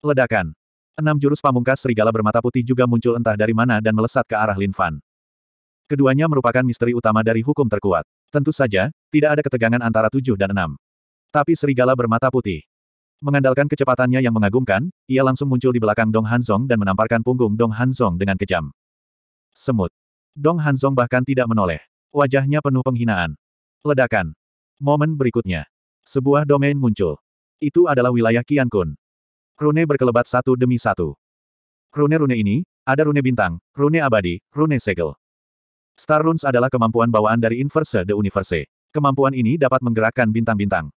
Ledakan. Enam jurus pamungkas serigala bermata putih juga muncul entah dari mana dan melesat ke arah Lin Fan. Keduanya merupakan misteri utama dari hukum terkuat. Tentu saja, tidak ada ketegangan antara tujuh dan enam. Tapi serigala bermata putih. Mengandalkan kecepatannya yang mengagumkan, ia langsung muncul di belakang Dong Hanzong dan menamparkan punggung Dong Hanzong dengan kejam. Semut. Dong Hanzong bahkan tidak menoleh. Wajahnya penuh penghinaan. Ledakan. Momen berikutnya. Sebuah domain muncul. Itu adalah wilayah Qian Kun rune berkelebat satu demi satu. Rune-rune ini, ada rune bintang, rune abadi, rune segel. Star runes adalah kemampuan bawaan dari Inverse the Universe. Kemampuan ini dapat menggerakkan bintang-bintang.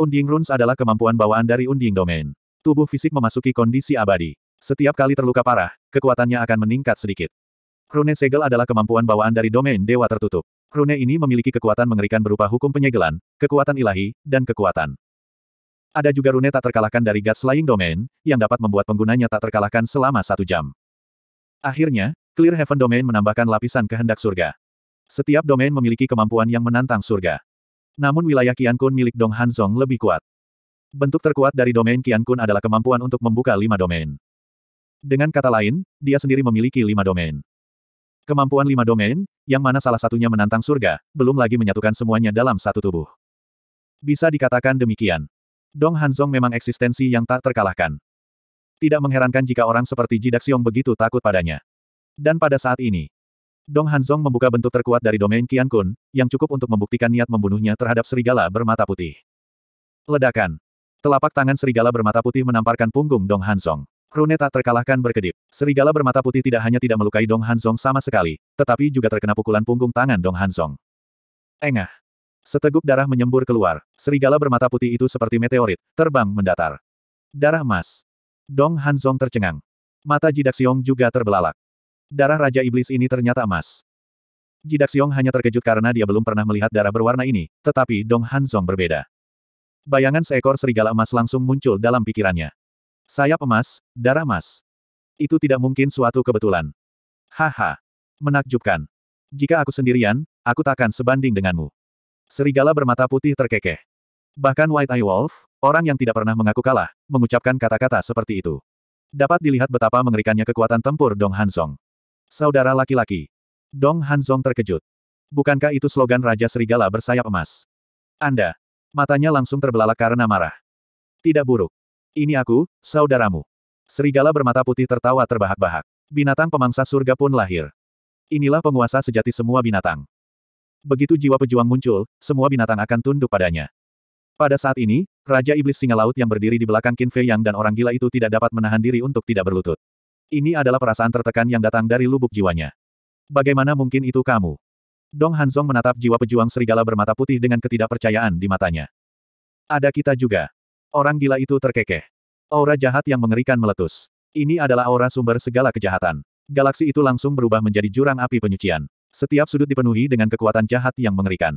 Unding runes adalah kemampuan bawaan dari unding domain. Tubuh fisik memasuki kondisi abadi. Setiap kali terluka parah, kekuatannya akan meningkat sedikit. Rune segel adalah kemampuan bawaan dari domain dewa tertutup. Rune ini memiliki kekuatan mengerikan berupa hukum penyegelan, kekuatan ilahi, dan kekuatan ada juga rune tak terkalahkan dari God Slaying Domain, yang dapat membuat penggunanya tak terkalahkan selama satu jam. Akhirnya, Clear Heaven Domain menambahkan lapisan kehendak surga. Setiap domain memiliki kemampuan yang menantang surga. Namun wilayah Kian Kun milik Dong Hanzong lebih kuat. Bentuk terkuat dari domain Kian Kun adalah kemampuan untuk membuka lima domain. Dengan kata lain, dia sendiri memiliki lima domain. Kemampuan lima domain, yang mana salah satunya menantang surga, belum lagi menyatukan semuanya dalam satu tubuh. Bisa dikatakan demikian. Dong Hanzong memang eksistensi yang tak terkalahkan. Tidak mengherankan jika orang seperti Jidak Xiong begitu takut padanya. Dan pada saat ini, Dong Hanzong membuka bentuk terkuat dari domain Qian Kun, yang cukup untuk membuktikan niat membunuhnya terhadap serigala bermata putih. Ledakan. Telapak tangan serigala bermata putih menamparkan punggung Dong Hanzong. Rune tak terkalahkan berkedip. Serigala bermata putih tidak hanya tidak melukai Dong Hanzong sama sekali, tetapi juga terkena pukulan punggung tangan Dong Hanzong. Engah. Seteguk darah menyembur keluar. Serigala bermata putih itu seperti meteorit, terbang mendatar. Darah emas. Dong Hanzong tercengang. Mata Jidak Siong juga terbelalak. Darah Raja Iblis ini ternyata emas. Jidak Siong hanya terkejut karena dia belum pernah melihat darah berwarna ini, tetapi Dong Hanzong berbeda. Bayangan seekor serigala emas langsung muncul dalam pikirannya. Sayap emas, darah emas. Itu tidak mungkin suatu kebetulan. Haha. Menakjubkan. Jika aku sendirian, aku takkan sebanding denganmu. Serigala bermata putih terkekeh. Bahkan White Eye Wolf, orang yang tidak pernah mengaku kalah, mengucapkan kata-kata seperti itu. Dapat dilihat betapa mengerikannya kekuatan tempur Dong Hansong. Saudara laki-laki. Dong Hansong terkejut. Bukankah itu slogan Raja Serigala bersayap emas? Anda. Matanya langsung terbelalak karena marah. Tidak buruk. Ini aku, saudaramu. Serigala bermata putih tertawa terbahak-bahak. Binatang pemangsa surga pun lahir. Inilah penguasa sejati semua binatang. Begitu jiwa pejuang muncul, semua binatang akan tunduk padanya. Pada saat ini, Raja Iblis Singa Laut yang berdiri di belakang Qin Fei Yang dan orang gila itu tidak dapat menahan diri untuk tidak berlutut. Ini adalah perasaan tertekan yang datang dari lubuk jiwanya. Bagaimana mungkin itu kamu? Dong Hanzong menatap jiwa pejuang serigala bermata putih dengan ketidakpercayaan di matanya. Ada kita juga. Orang gila itu terkekeh. Aura jahat yang mengerikan meletus. Ini adalah aura sumber segala kejahatan. Galaksi itu langsung berubah menjadi jurang api penyucian. Setiap sudut dipenuhi dengan kekuatan jahat yang mengerikan.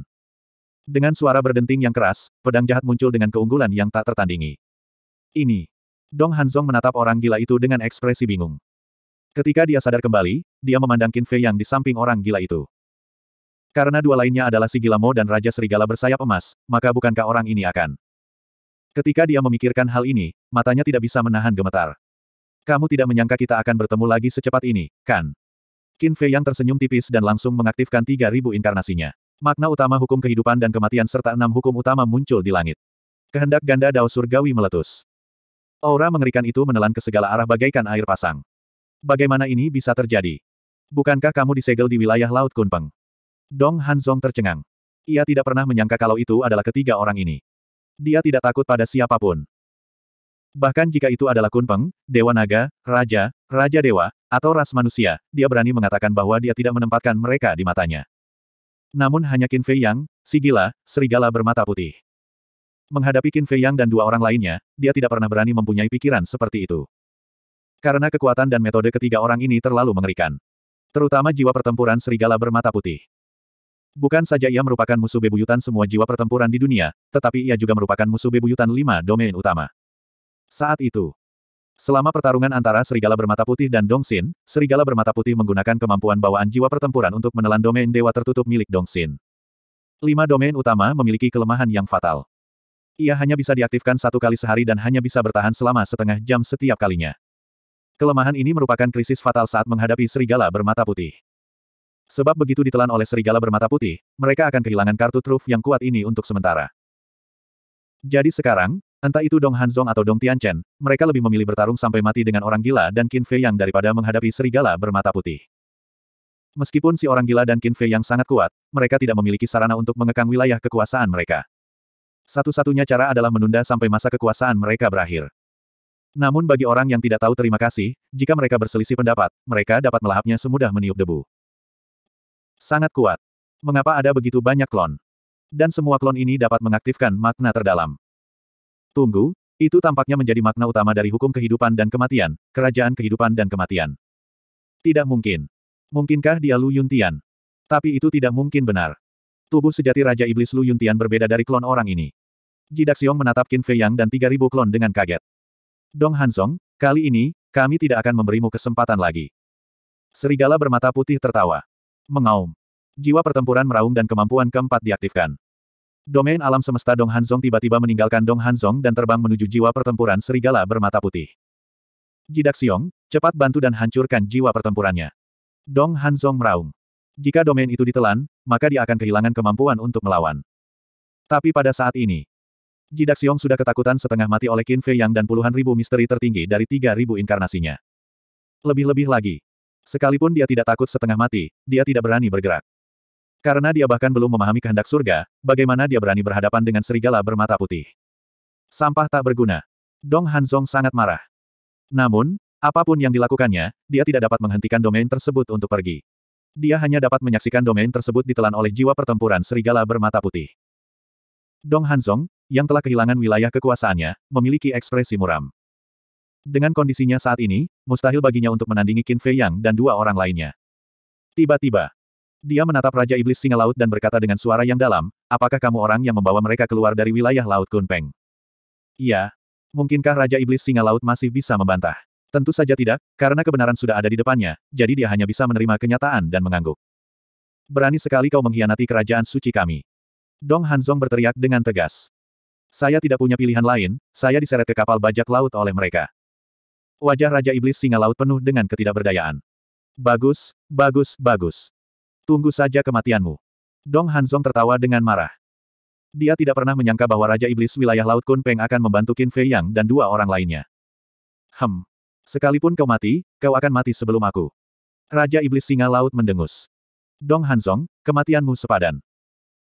Dengan suara berdenting yang keras, pedang jahat muncul dengan keunggulan yang tak tertandingi. Ini. Dong Hanzong menatap orang gila itu dengan ekspresi bingung. Ketika dia sadar kembali, dia memandang Qin Fei yang di samping orang gila itu. Karena dua lainnya adalah si gila Mo dan Raja Serigala bersayap emas, maka bukankah orang ini akan? Ketika dia memikirkan hal ini, matanya tidak bisa menahan gemetar. Kamu tidak menyangka kita akan bertemu lagi secepat ini, kan? Qin Fei yang tersenyum tipis dan langsung mengaktifkan 3000 inkarnasinya. Makna utama hukum kehidupan dan kematian serta enam hukum utama muncul di langit. Kehendak ganda Dao Surgawi meletus. Aura mengerikan itu menelan ke segala arah bagaikan air pasang. Bagaimana ini bisa terjadi? Bukankah kamu disegel di wilayah Laut Kunpeng? Dong Hanzong tercengang. Ia tidak pernah menyangka kalau itu adalah ketiga orang ini. Dia tidak takut pada siapapun. Bahkan jika itu adalah Kunpeng, Dewa Naga, Raja, Raja Dewa, atau ras manusia, dia berani mengatakan bahwa dia tidak menempatkan mereka di matanya. Namun hanya Qin Fei Yang, si gila, serigala bermata putih. Menghadapi Qin Fei Yang dan dua orang lainnya, dia tidak pernah berani mempunyai pikiran seperti itu. Karena kekuatan dan metode ketiga orang ini terlalu mengerikan. Terutama jiwa pertempuran serigala bermata putih. Bukan saja ia merupakan musuh bebuyutan semua jiwa pertempuran di dunia, tetapi ia juga merupakan musuh bebuyutan lima domain utama. Saat itu, selama pertarungan antara serigala bermata putih dan Dongxin, serigala bermata putih menggunakan kemampuan bawaan jiwa pertempuran untuk menelan domain dewa tertutup milik Dongxin. Lima domain utama memiliki kelemahan yang fatal. Ia hanya bisa diaktifkan satu kali sehari dan hanya bisa bertahan selama setengah jam setiap kalinya. Kelemahan ini merupakan krisis fatal saat menghadapi serigala bermata putih. Sebab begitu ditelan oleh serigala bermata putih, mereka akan kehilangan kartu truf yang kuat ini untuk sementara. Jadi sekarang, Entah itu Dong Hanzong atau Dong Tianchen, mereka lebih memilih bertarung sampai mati dengan orang gila dan Qin Fei yang daripada menghadapi serigala bermata putih. Meskipun si orang gila dan Qin Fei yang sangat kuat, mereka tidak memiliki sarana untuk mengekang wilayah kekuasaan mereka. Satu-satunya cara adalah menunda sampai masa kekuasaan mereka berakhir. Namun bagi orang yang tidak tahu terima kasih, jika mereka berselisih pendapat, mereka dapat melahapnya semudah meniup debu. Sangat kuat. Mengapa ada begitu banyak klon? Dan semua klon ini dapat mengaktifkan makna terdalam. Tunggu, itu tampaknya menjadi makna utama dari hukum kehidupan dan kematian, kerajaan kehidupan dan kematian. Tidak mungkin. Mungkinkah dia Lu Yuntian? Tapi itu tidak mungkin benar. Tubuh sejati Raja Iblis Lu Yuntian berbeda dari klon orang ini. Jidak Xiong menatap Qin Fei Yang dan 3000 klon dengan kaget. Dong Hansong, kali ini, kami tidak akan memberimu kesempatan lagi. Serigala bermata putih tertawa. Mengaum. Jiwa pertempuran meraung dan kemampuan keempat diaktifkan. Domain alam semesta Dong Hanzong tiba-tiba meninggalkan Dong Hanzong dan terbang menuju jiwa pertempuran serigala bermata putih. Jidak Xiong, cepat bantu dan hancurkan jiwa pertempurannya. Dong Hanzong meraung. Jika domain itu ditelan, maka dia akan kehilangan kemampuan untuk melawan. Tapi pada saat ini, Jidak Xiong sudah ketakutan setengah mati oleh Qin Fei Yang dan puluhan ribu misteri tertinggi dari tiga ribu inkarnasinya. Lebih-lebih lagi. Sekalipun dia tidak takut setengah mati, dia tidak berani bergerak. Karena dia bahkan belum memahami kehendak surga, bagaimana dia berani berhadapan dengan serigala bermata putih. Sampah tak berguna. Dong Hanzong sangat marah. Namun, apapun yang dilakukannya, dia tidak dapat menghentikan domain tersebut untuk pergi. Dia hanya dapat menyaksikan domain tersebut ditelan oleh jiwa pertempuran serigala bermata putih. Dong Hanzong, yang telah kehilangan wilayah kekuasaannya, memiliki ekspresi muram. Dengan kondisinya saat ini, mustahil baginya untuk menandingi Qin Fei Yang dan dua orang lainnya. Tiba-tiba, dia menatap Raja Iblis Singa Laut dan berkata dengan suara yang dalam, apakah kamu orang yang membawa mereka keluar dari wilayah Laut Kunpeng? Iya. Mungkinkah Raja Iblis Singa Laut masih bisa membantah? Tentu saja tidak, karena kebenaran sudah ada di depannya, jadi dia hanya bisa menerima kenyataan dan mengangguk. Berani sekali kau mengkhianati kerajaan suci kami. Dong Hanzong berteriak dengan tegas. Saya tidak punya pilihan lain, saya diseret ke kapal bajak laut oleh mereka. Wajah Raja Iblis Singa Laut penuh dengan ketidakberdayaan. Bagus, bagus, bagus. Tunggu saja kematianmu. Dong Hanzong tertawa dengan marah. Dia tidak pernah menyangka bahwa Raja Iblis wilayah Laut Kunpeng akan membantu Qin Fei Yang dan dua orang lainnya. Hem. Sekalipun kau mati, kau akan mati sebelum aku. Raja Iblis Singa Laut mendengus. Dong Hanzong, kematianmu sepadan.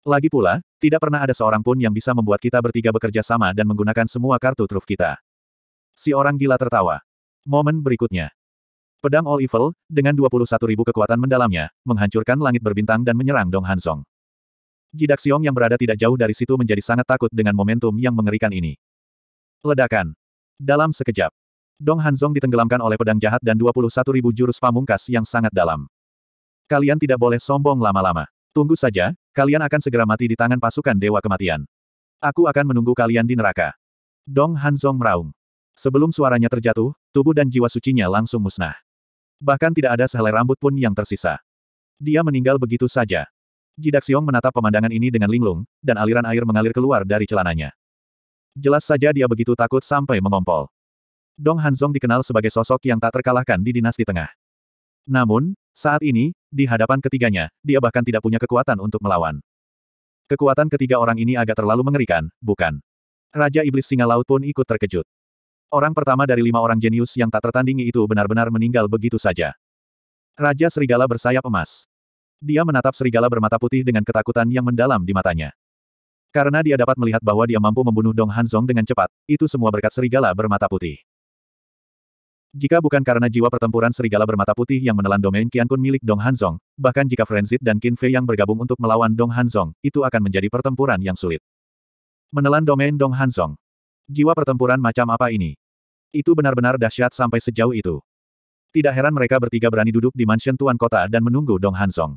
Lagi pula, tidak pernah ada seorang pun yang bisa membuat kita bertiga bekerja sama dan menggunakan semua kartu truf kita. Si orang gila tertawa. Momen berikutnya. Pedang All Evil, dengan 21.000 kekuatan mendalamnya, menghancurkan langit berbintang dan menyerang Dong Hansong. Jidak Xiong yang berada tidak jauh dari situ menjadi sangat takut dengan momentum yang mengerikan ini. Ledakan. Dalam sekejap, Dong Hanzong ditenggelamkan oleh pedang jahat dan 21.000 jurus pamungkas yang sangat dalam. Kalian tidak boleh sombong lama-lama. Tunggu saja, kalian akan segera mati di tangan pasukan Dewa Kematian. Aku akan menunggu kalian di neraka. Dong Hanzong meraung. Sebelum suaranya terjatuh, tubuh dan jiwa sucinya langsung musnah. Bahkan tidak ada sehelai rambut pun yang tersisa. Dia meninggal begitu saja. Jidak menatap pemandangan ini dengan linglung, dan aliran air mengalir keluar dari celananya. Jelas saja dia begitu takut sampai mengompol. Dong Hanzong dikenal sebagai sosok yang tak terkalahkan di dinasti tengah. Namun, saat ini, di hadapan ketiganya, dia bahkan tidak punya kekuatan untuk melawan. Kekuatan ketiga orang ini agak terlalu mengerikan, bukan? Raja Iblis Singa Laut pun ikut terkejut. Orang pertama dari lima orang jenius yang tak tertandingi itu benar-benar meninggal begitu saja. Raja Serigala bersayap emas. Dia menatap serigala bermata putih dengan ketakutan yang mendalam di matanya. Karena dia dapat melihat bahwa dia mampu membunuh Dong Hanzong dengan cepat, itu semua berkat serigala bermata putih. Jika bukan karena jiwa pertempuran serigala bermata putih yang menelan domain Qiankun Kun milik Dong Hanzong, bahkan jika Frenzit dan Qin Fei yang bergabung untuk melawan Dong Hanzong, itu akan menjadi pertempuran yang sulit. Menelan domain Dong Hanzong. Jiwa pertempuran macam apa ini? Itu benar-benar dahsyat sampai sejauh itu. Tidak heran mereka bertiga berani duduk di mansion tuan kota dan menunggu Dong Hansong.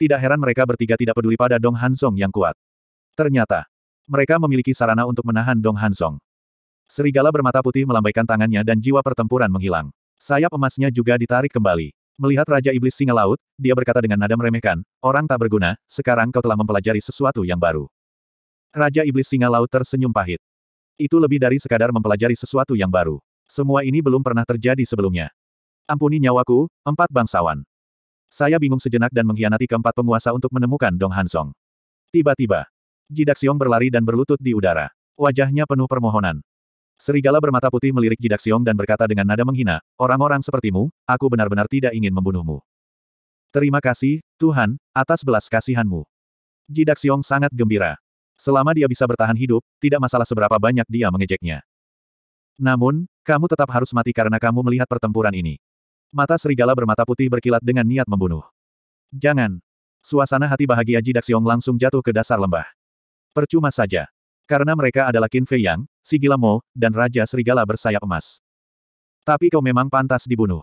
Tidak heran mereka bertiga tidak peduli pada Dong Hansong yang kuat. Ternyata, mereka memiliki sarana untuk menahan Dong Hansong. Serigala bermata putih melambaikan tangannya dan jiwa pertempuran menghilang. Sayap emasnya juga ditarik kembali. Melihat Raja Iblis Singa Laut, dia berkata dengan nada meremehkan, Orang tak berguna, sekarang kau telah mempelajari sesuatu yang baru. Raja Iblis Singa Laut tersenyum pahit. Itu lebih dari sekadar mempelajari sesuatu yang baru. Semua ini belum pernah terjadi sebelumnya. Ampuni nyawaku, empat bangsawan. Saya bingung sejenak dan mengkhianati keempat penguasa untuk menemukan Dong Hansong. Tiba-tiba, Jidak Siong berlari dan berlutut di udara. Wajahnya penuh permohonan. Serigala bermata putih melirik Jidak Siong dan berkata dengan nada menghina, Orang-orang sepertimu, aku benar-benar tidak ingin membunuhmu. Terima kasih, Tuhan, atas belas kasihanmu. Jidak Siong sangat gembira. Selama dia bisa bertahan hidup, tidak masalah seberapa banyak dia mengejeknya. Namun, kamu tetap harus mati karena kamu melihat pertempuran ini. Mata serigala bermata putih berkilat dengan niat membunuh. Jangan. Suasana hati bahagia Jidak Xiong langsung jatuh ke dasar lembah. Percuma saja. Karena mereka adalah Qin Fei Yang, si Gila Mo, dan Raja Serigala bersayap emas. Tapi kau memang pantas dibunuh.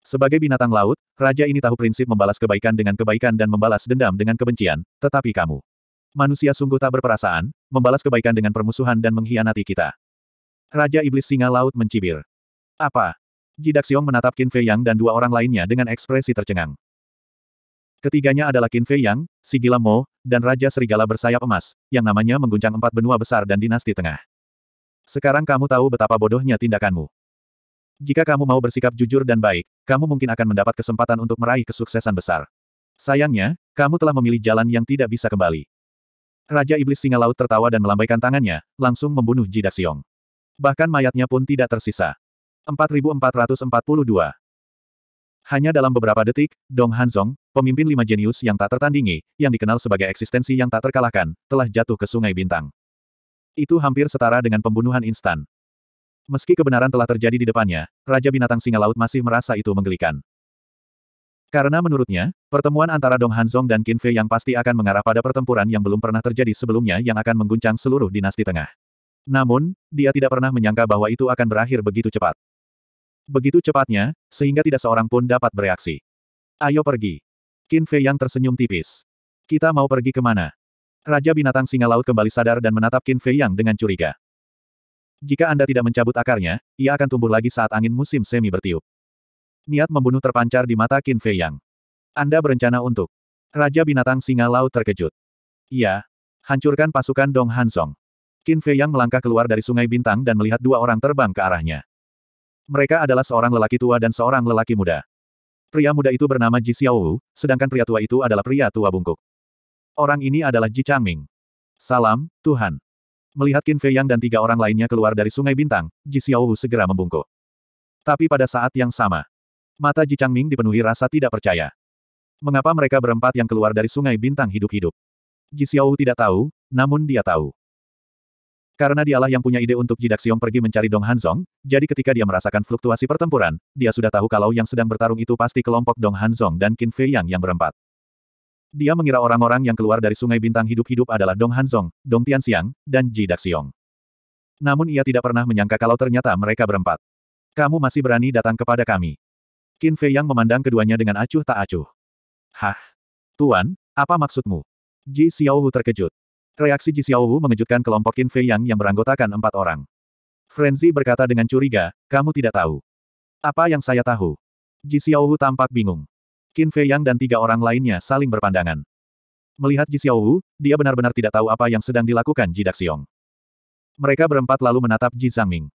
Sebagai binatang laut, raja ini tahu prinsip membalas kebaikan dengan kebaikan dan membalas dendam dengan kebencian, tetapi kamu. Manusia sungguh tak berperasaan, membalas kebaikan dengan permusuhan dan mengkhianati kita. Raja Iblis Singa Laut mencibir. Apa? Jidak Xiong menatap Qin Fei Yang dan dua orang lainnya dengan ekspresi tercengang. Ketiganya adalah Qin Fei Yang, Si Gila Mo, dan Raja Serigala Bersayap Emas, yang namanya mengguncang empat benua besar dan dinasti tengah. Sekarang kamu tahu betapa bodohnya tindakanmu. Jika kamu mau bersikap jujur dan baik, kamu mungkin akan mendapat kesempatan untuk meraih kesuksesan besar. Sayangnya, kamu telah memilih jalan yang tidak bisa kembali. Raja Iblis Singa Laut tertawa dan melambaikan tangannya, langsung membunuh Ji Daxiong. Bahkan mayatnya pun tidak tersisa. 4442 Hanya dalam beberapa detik, Dong Hanzong, pemimpin lima jenius yang tak tertandingi, yang dikenal sebagai eksistensi yang tak terkalahkan, telah jatuh ke Sungai Bintang. Itu hampir setara dengan pembunuhan instan. Meski kebenaran telah terjadi di depannya, Raja Binatang Singa Laut masih merasa itu menggelikan. Karena menurutnya, pertemuan antara Dong Hanzong dan Qin Fei yang pasti akan mengarah pada pertempuran yang belum pernah terjadi sebelumnya yang akan mengguncang seluruh dinasti tengah. Namun, dia tidak pernah menyangka bahwa itu akan berakhir begitu cepat. Begitu cepatnya, sehingga tidak seorang pun dapat bereaksi. Ayo pergi. Qin Fei yang tersenyum tipis. Kita mau pergi kemana? Raja binatang singa laut kembali sadar dan menatap Qin Fei yang dengan curiga. Jika Anda tidak mencabut akarnya, ia akan tumbuh lagi saat angin musim semi bertiup. Niat membunuh terpancar di mata Qin Fei Yang. Anda berencana untuk Raja Binatang Singa Laut terkejut. Iya. Hancurkan pasukan Dong Hansong. Qin Fei Yang melangkah keluar dari Sungai Bintang dan melihat dua orang terbang ke arahnya. Mereka adalah seorang lelaki tua dan seorang lelaki muda. Pria muda itu bernama Ji Xiaowu, sedangkan pria tua itu adalah pria tua bungkuk. Orang ini adalah Ji Changming. Salam, Tuhan. Melihat Qin Fei Yang dan tiga orang lainnya keluar dari Sungai Bintang, Ji Xiaowu segera membungkuk. Tapi pada saat yang sama, Mata Ji Changming dipenuhi rasa tidak percaya. Mengapa mereka berempat yang keluar dari sungai bintang hidup-hidup? Ji Xiao tidak tahu, namun dia tahu. Karena dialah yang punya ide untuk Jidak Xiong pergi mencari Dong Hanzong, jadi ketika dia merasakan fluktuasi pertempuran, dia sudah tahu kalau yang sedang bertarung itu pasti kelompok Dong Hanzong dan Qin Fei Yang yang berempat. Dia mengira orang-orang yang keluar dari sungai bintang hidup-hidup adalah Dong Hanzong, Dong Tianxiang, dan Ji Xiong. Namun ia tidak pernah menyangka kalau ternyata mereka berempat. Kamu masih berani datang kepada kami. Qin Fei Yang memandang keduanya dengan acuh tak acuh. Hah? Tuan, apa maksudmu? Ji Xiaohu terkejut. Reaksi Ji Xiaohu mengejutkan kelompok Qin Fei Yang yang beranggotakan empat orang. Frenzy berkata dengan curiga, kamu tidak tahu. Apa yang saya tahu? Ji Xiaohu tampak bingung. Qin Fei Yang dan tiga orang lainnya saling berpandangan. Melihat Ji Xiaohu, dia benar-benar tidak tahu apa yang sedang dilakukan Ji Daxiong. Mereka berempat lalu menatap Ji Zhangming.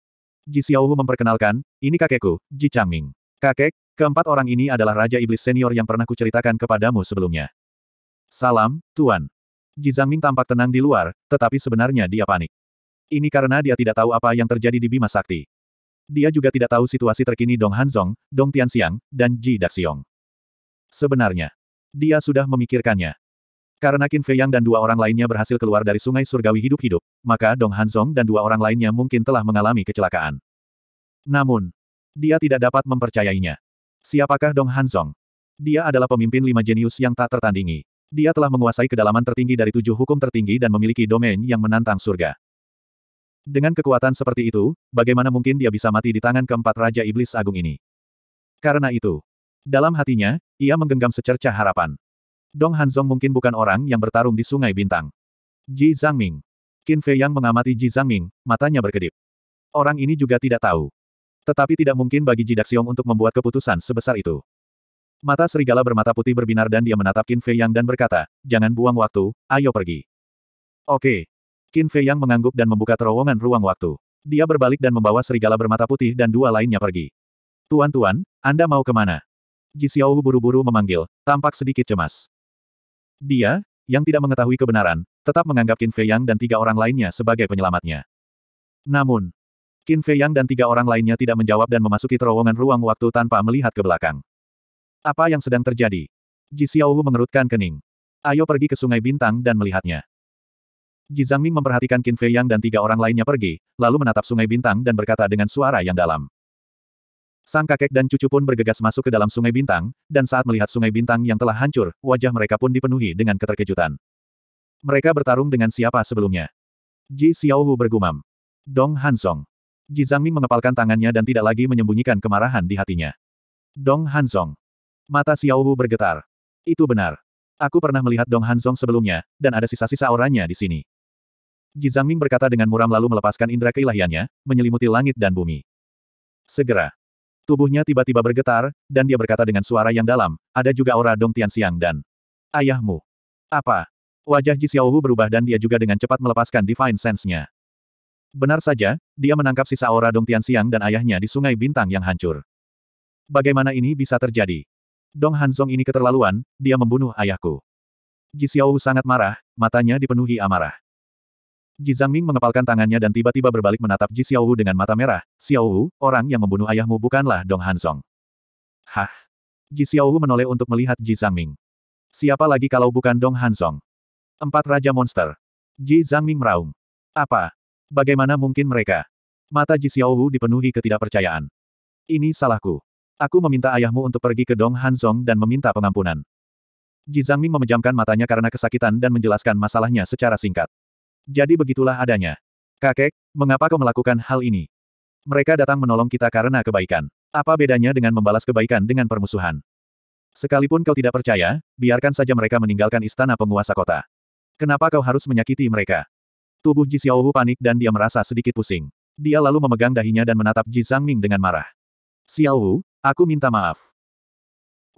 Ji Xiaohu memperkenalkan, ini kakekku, Ji Changming. Kakek, Keempat orang ini adalah Raja Iblis Senior yang pernah kuceritakan kepadamu sebelumnya. Salam, Tuan. Ji Jizangming tampak tenang di luar, tetapi sebenarnya dia panik. Ini karena dia tidak tahu apa yang terjadi di Bima Sakti. Dia juga tidak tahu situasi terkini Dong Hanzong, Dong Tianxiang, dan Ji Daxiong. Sebenarnya, dia sudah memikirkannya. Karena Qin Fei Yang dan dua orang lainnya berhasil keluar dari sungai surgawi hidup-hidup, maka Dong Hanzong dan dua orang lainnya mungkin telah mengalami kecelakaan. Namun, dia tidak dapat mempercayainya. Siapakah Dong Hanzong? Dia adalah pemimpin lima jenius yang tak tertandingi. Dia telah menguasai kedalaman tertinggi dari tujuh hukum tertinggi dan memiliki domain yang menantang surga. Dengan kekuatan seperti itu, bagaimana mungkin dia bisa mati di tangan keempat Raja Iblis Agung ini? Karena itu, dalam hatinya, ia menggenggam secercah harapan. Dong Hanzong mungkin bukan orang yang bertarung di Sungai Bintang. Ji Zhangming. Qin Fei yang mengamati Ji Zhangming, matanya berkedip. Orang ini juga tidak tahu. Tetapi tidak mungkin bagi Jidak Xiong untuk membuat keputusan sebesar itu. Mata serigala bermata putih berbinar dan dia menatap Qin Fei Yang dan berkata, jangan buang waktu, ayo pergi. Oke. Qin Fei Yang mengangguk dan membuka terowongan ruang waktu. Dia berbalik dan membawa serigala bermata putih dan dua lainnya pergi. Tuan-tuan, Anda mau kemana? Ji Xiaohu buru-buru memanggil, tampak sedikit cemas. Dia, yang tidak mengetahui kebenaran, tetap menganggap Qin Fei Yang dan tiga orang lainnya sebagai penyelamatnya. Namun, Qin Fei Yang dan tiga orang lainnya tidak menjawab dan memasuki terowongan ruang waktu tanpa melihat ke belakang. Apa yang sedang terjadi? Ji Xiaowu mengerutkan kening. Ayo pergi ke Sungai Bintang dan melihatnya. Ji Zhangming memperhatikan Qin Fei Yang dan tiga orang lainnya pergi, lalu menatap Sungai Bintang dan berkata dengan suara yang dalam. Sang kakek dan cucu pun bergegas masuk ke dalam Sungai Bintang, dan saat melihat Sungai Bintang yang telah hancur, wajah mereka pun dipenuhi dengan keterkejutan. Mereka bertarung dengan siapa sebelumnya? Ji Xiaowu bergumam. Dong Hansong. Ji Zhangming mengepalkan tangannya dan tidak lagi menyembunyikan kemarahan di hatinya. Dong Hanzong. Mata Xiao Wu bergetar. Itu benar. Aku pernah melihat Dong Hanzong sebelumnya, dan ada sisa-sisa auranya di sini. Ji Zhangming berkata dengan muram lalu melepaskan indera keilahiannya, menyelimuti langit dan bumi. Segera. Tubuhnya tiba-tiba bergetar, dan dia berkata dengan suara yang dalam, ada juga aura Dong Tianxiang dan ayahmu. Apa? Wajah Ji Xiaohu berubah dan dia juga dengan cepat melepaskan Divine Sense-nya. Benar saja, dia menangkap sisa aura Dong Tian Xiang dan ayahnya di Sungai Bintang yang hancur. Bagaimana ini bisa terjadi? Dong Hanzong ini keterlaluan, dia membunuh ayahku. Ji Xiaowu sangat marah, matanya dipenuhi amarah. Ji Zhangming mengepalkan tangannya dan tiba-tiba berbalik menatap Ji Xiaowu dengan mata merah. Xiaowu, orang yang membunuh ayahmu bukanlah Dong Hanzong. Hah? Ji Xiaowu menoleh untuk melihat Ji Zhangming. Siapa lagi kalau bukan Dong Hanzong? Empat Raja Monster. Ji Zhangming meraung. Apa, Bagaimana mungkin mereka? Mata Ji Xiaohu dipenuhi ketidakpercayaan. Ini salahku. Aku meminta ayahmu untuk pergi ke Dong Hanzong dan meminta pengampunan. Ji Zhangming memejamkan matanya karena kesakitan dan menjelaskan masalahnya secara singkat. Jadi begitulah adanya. Kakek, mengapa kau melakukan hal ini? Mereka datang menolong kita karena kebaikan. Apa bedanya dengan membalas kebaikan dengan permusuhan? Sekalipun kau tidak percaya, biarkan saja mereka meninggalkan istana penguasa kota. Kenapa kau harus menyakiti mereka? Tubuh Ji Xiaohu panik dan dia merasa sedikit pusing. Dia lalu memegang dahinya dan menatap Ji Zhangming dengan marah. Xiaohu, aku minta maaf.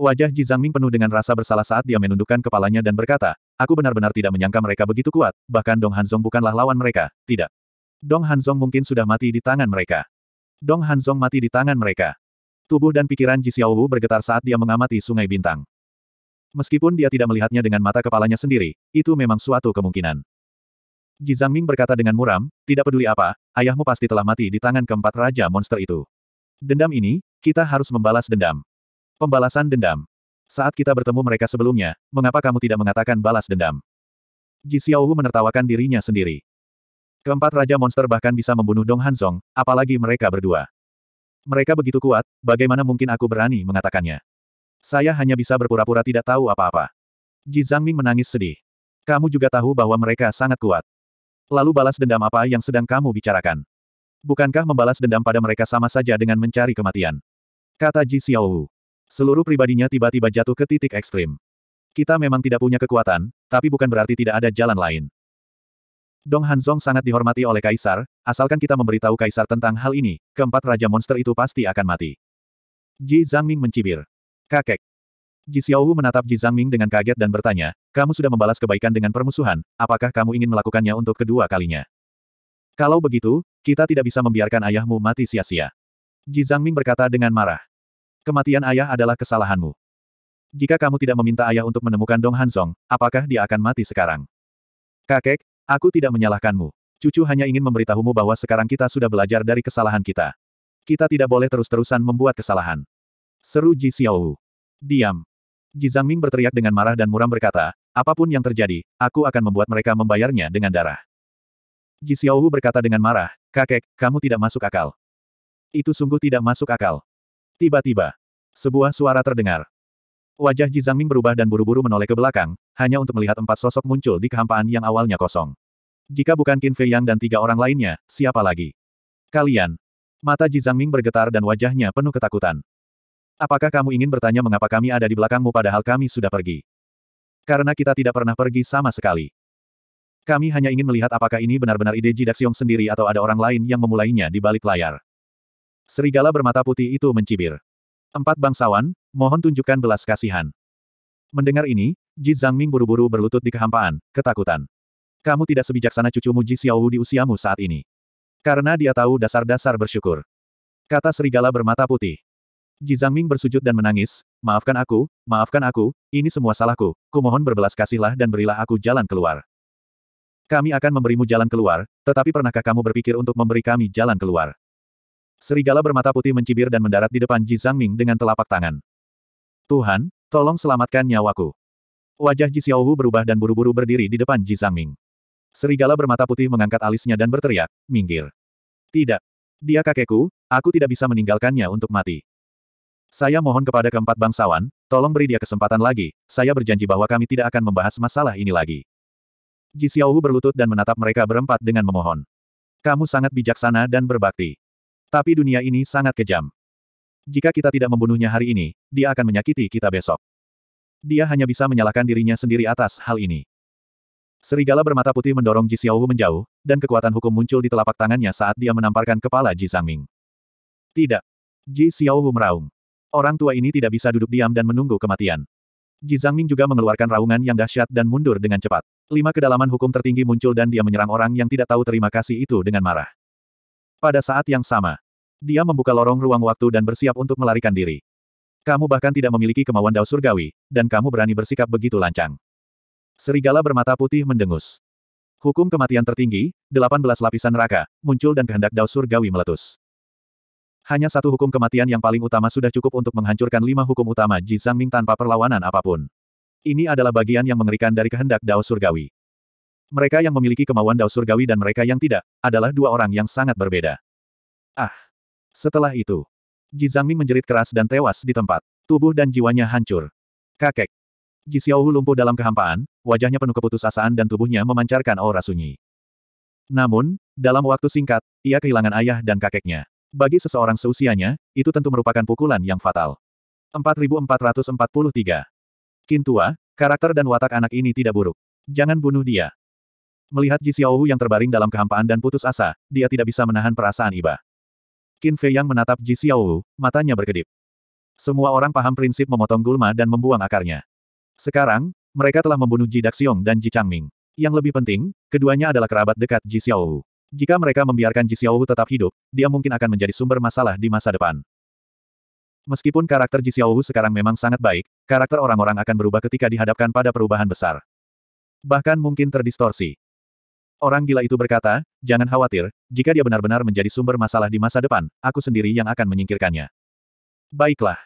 Wajah Ji Zhangming penuh dengan rasa bersalah saat dia menundukkan kepalanya dan berkata, Aku benar-benar tidak menyangka mereka begitu kuat, bahkan Dong Hanzong bukanlah lawan mereka, tidak. Dong Hanzong mungkin sudah mati di tangan mereka. Dong Hanzong mati di tangan mereka. Tubuh dan pikiran Ji Xiaowu bergetar saat dia mengamati Sungai Bintang. Meskipun dia tidak melihatnya dengan mata kepalanya sendiri, itu memang suatu kemungkinan. Ji Zhangming berkata dengan muram, tidak peduli apa, ayahmu pasti telah mati di tangan keempat raja monster itu. Dendam ini, kita harus membalas dendam. Pembalasan dendam. Saat kita bertemu mereka sebelumnya, mengapa kamu tidak mengatakan balas dendam? Ji Xiaohu menertawakan dirinya sendiri. Keempat raja monster bahkan bisa membunuh Dong Hanzong, apalagi mereka berdua. Mereka begitu kuat, bagaimana mungkin aku berani mengatakannya? Saya hanya bisa berpura-pura tidak tahu apa-apa. Ji Zhangming menangis sedih. Kamu juga tahu bahwa mereka sangat kuat. Lalu balas dendam apa yang sedang kamu bicarakan? Bukankah membalas dendam pada mereka sama saja dengan mencari kematian? Kata Ji Xiaowu. Seluruh pribadinya tiba-tiba jatuh ke titik ekstrim. Kita memang tidak punya kekuatan, tapi bukan berarti tidak ada jalan lain. Dong Hanzong sangat dihormati oleh Kaisar, asalkan kita memberitahu Kaisar tentang hal ini, keempat Raja Monster itu pasti akan mati. Ji Zhangming mencibir. Kakek, Ji Xiaowu menatap Ji Zhangming dengan kaget dan bertanya, kamu sudah membalas kebaikan dengan permusuhan, apakah kamu ingin melakukannya untuk kedua kalinya? Kalau begitu, kita tidak bisa membiarkan ayahmu mati sia-sia. Ji Zhangming berkata dengan marah. Kematian ayah adalah kesalahanmu. Jika kamu tidak meminta ayah untuk menemukan Dong Hanzong, apakah dia akan mati sekarang? Kakek, aku tidak menyalahkanmu. Cucu hanya ingin memberitahumu bahwa sekarang kita sudah belajar dari kesalahan kita. Kita tidak boleh terus-terusan membuat kesalahan. Seru Ji Xiaowu. Diam. Ji Ming berteriak dengan marah dan muram berkata, apapun yang terjadi, aku akan membuat mereka membayarnya dengan darah. Ji Xiaohu berkata dengan marah, kakek, kamu tidak masuk akal. Itu sungguh tidak masuk akal. Tiba-tiba, sebuah suara terdengar. Wajah Ji Zhangming berubah dan buru-buru menoleh ke belakang, hanya untuk melihat empat sosok muncul di kehampaan yang awalnya kosong. Jika bukan Qin Fei Yang dan tiga orang lainnya, siapa lagi? Kalian. Mata Ji Zhangming bergetar dan wajahnya penuh ketakutan. Apakah kamu ingin bertanya mengapa kami ada di belakangmu padahal kami sudah pergi? Karena kita tidak pernah pergi sama sekali. Kami hanya ingin melihat apakah ini benar-benar ide Ji sendiri atau ada orang lain yang memulainya di balik layar. Serigala bermata putih itu mencibir. Empat bangsawan, mohon tunjukkan belas kasihan. Mendengar ini, Ji Zhangming buru-buru berlutut di kehampaan, ketakutan. Kamu tidak sebijaksana cucumu Ji Xiaowu di usiamu saat ini. Karena dia tahu dasar-dasar bersyukur. Kata serigala bermata putih. Ji Jizangming bersujud dan menangis, maafkan aku, maafkan aku, ini semua salahku, kumohon berbelas kasihlah dan berilah aku jalan keluar. Kami akan memberimu jalan keluar, tetapi pernahkah kamu berpikir untuk memberi kami jalan keluar? Serigala bermata putih mencibir dan mendarat di depan Ji Jizangming dengan telapak tangan. Tuhan, tolong selamatkan nyawaku. Wajah Ji Xiaohu berubah dan buru-buru berdiri di depan Ji Zhangming. Serigala bermata putih mengangkat alisnya dan berteriak, minggir. Tidak. Dia kakekku, aku tidak bisa meninggalkannya untuk mati. Saya mohon kepada keempat bangsawan, tolong beri dia kesempatan lagi, saya berjanji bahwa kami tidak akan membahas masalah ini lagi. Ji Xiaohu berlutut dan menatap mereka berempat dengan memohon. Kamu sangat bijaksana dan berbakti. Tapi dunia ini sangat kejam. Jika kita tidak membunuhnya hari ini, dia akan menyakiti kita besok. Dia hanya bisa menyalahkan dirinya sendiri atas hal ini. Serigala bermata putih mendorong Ji Xiaowu menjauh, dan kekuatan hukum muncul di telapak tangannya saat dia menamparkan kepala Ji Zhangming. Tidak. Ji Xiaowu meraung. Orang tua ini tidak bisa duduk diam dan menunggu kematian. Ji Zhangming juga mengeluarkan raungan yang dahsyat dan mundur dengan cepat. Lima kedalaman hukum tertinggi muncul dan dia menyerang orang yang tidak tahu terima kasih itu dengan marah. Pada saat yang sama, dia membuka lorong ruang waktu dan bersiap untuk melarikan diri. Kamu bahkan tidak memiliki kemauan dao surgawi, dan kamu berani bersikap begitu lancang. Serigala bermata putih mendengus. Hukum kematian tertinggi, 18 lapisan neraka, muncul dan kehendak dao surgawi meletus. Hanya satu hukum kematian yang paling utama sudah cukup untuk menghancurkan lima hukum utama Ji Zhangming tanpa perlawanan apapun. Ini adalah bagian yang mengerikan dari kehendak Dao Surgawi. Mereka yang memiliki kemauan Dao Surgawi dan mereka yang tidak, adalah dua orang yang sangat berbeda. Ah! Setelah itu, Ji Zhangming menjerit keras dan tewas di tempat. Tubuh dan jiwanya hancur. Kakek! Ji Xiaohu lumpuh dalam kehampaan, wajahnya penuh keputusasaan dan tubuhnya memancarkan aura sunyi. Namun, dalam waktu singkat, ia kehilangan ayah dan kakeknya. Bagi seseorang seusianya, itu tentu merupakan pukulan yang fatal. 4443. Kintua, karakter dan watak anak ini tidak buruk. Jangan bunuh dia. Melihat Ji Xiaowu yang terbaring dalam kehampaan dan putus asa, dia tidak bisa menahan perasaan iba. Qin Fei yang menatap Ji Xiaowu, matanya berkedip. Semua orang paham prinsip memotong gulma dan membuang akarnya. Sekarang, mereka telah membunuh Ji Daxiong dan Ji Changming. Yang lebih penting, keduanya adalah kerabat dekat Ji Xiaowu. Jika mereka membiarkan Ji Xiaowu tetap hidup, dia mungkin akan menjadi sumber masalah di masa depan. Meskipun karakter Ji Xiaowu sekarang memang sangat baik, karakter orang-orang akan berubah ketika dihadapkan pada perubahan besar. Bahkan mungkin terdistorsi. Orang gila itu berkata, jangan khawatir, jika dia benar-benar menjadi sumber masalah di masa depan, aku sendiri yang akan menyingkirkannya. Baiklah.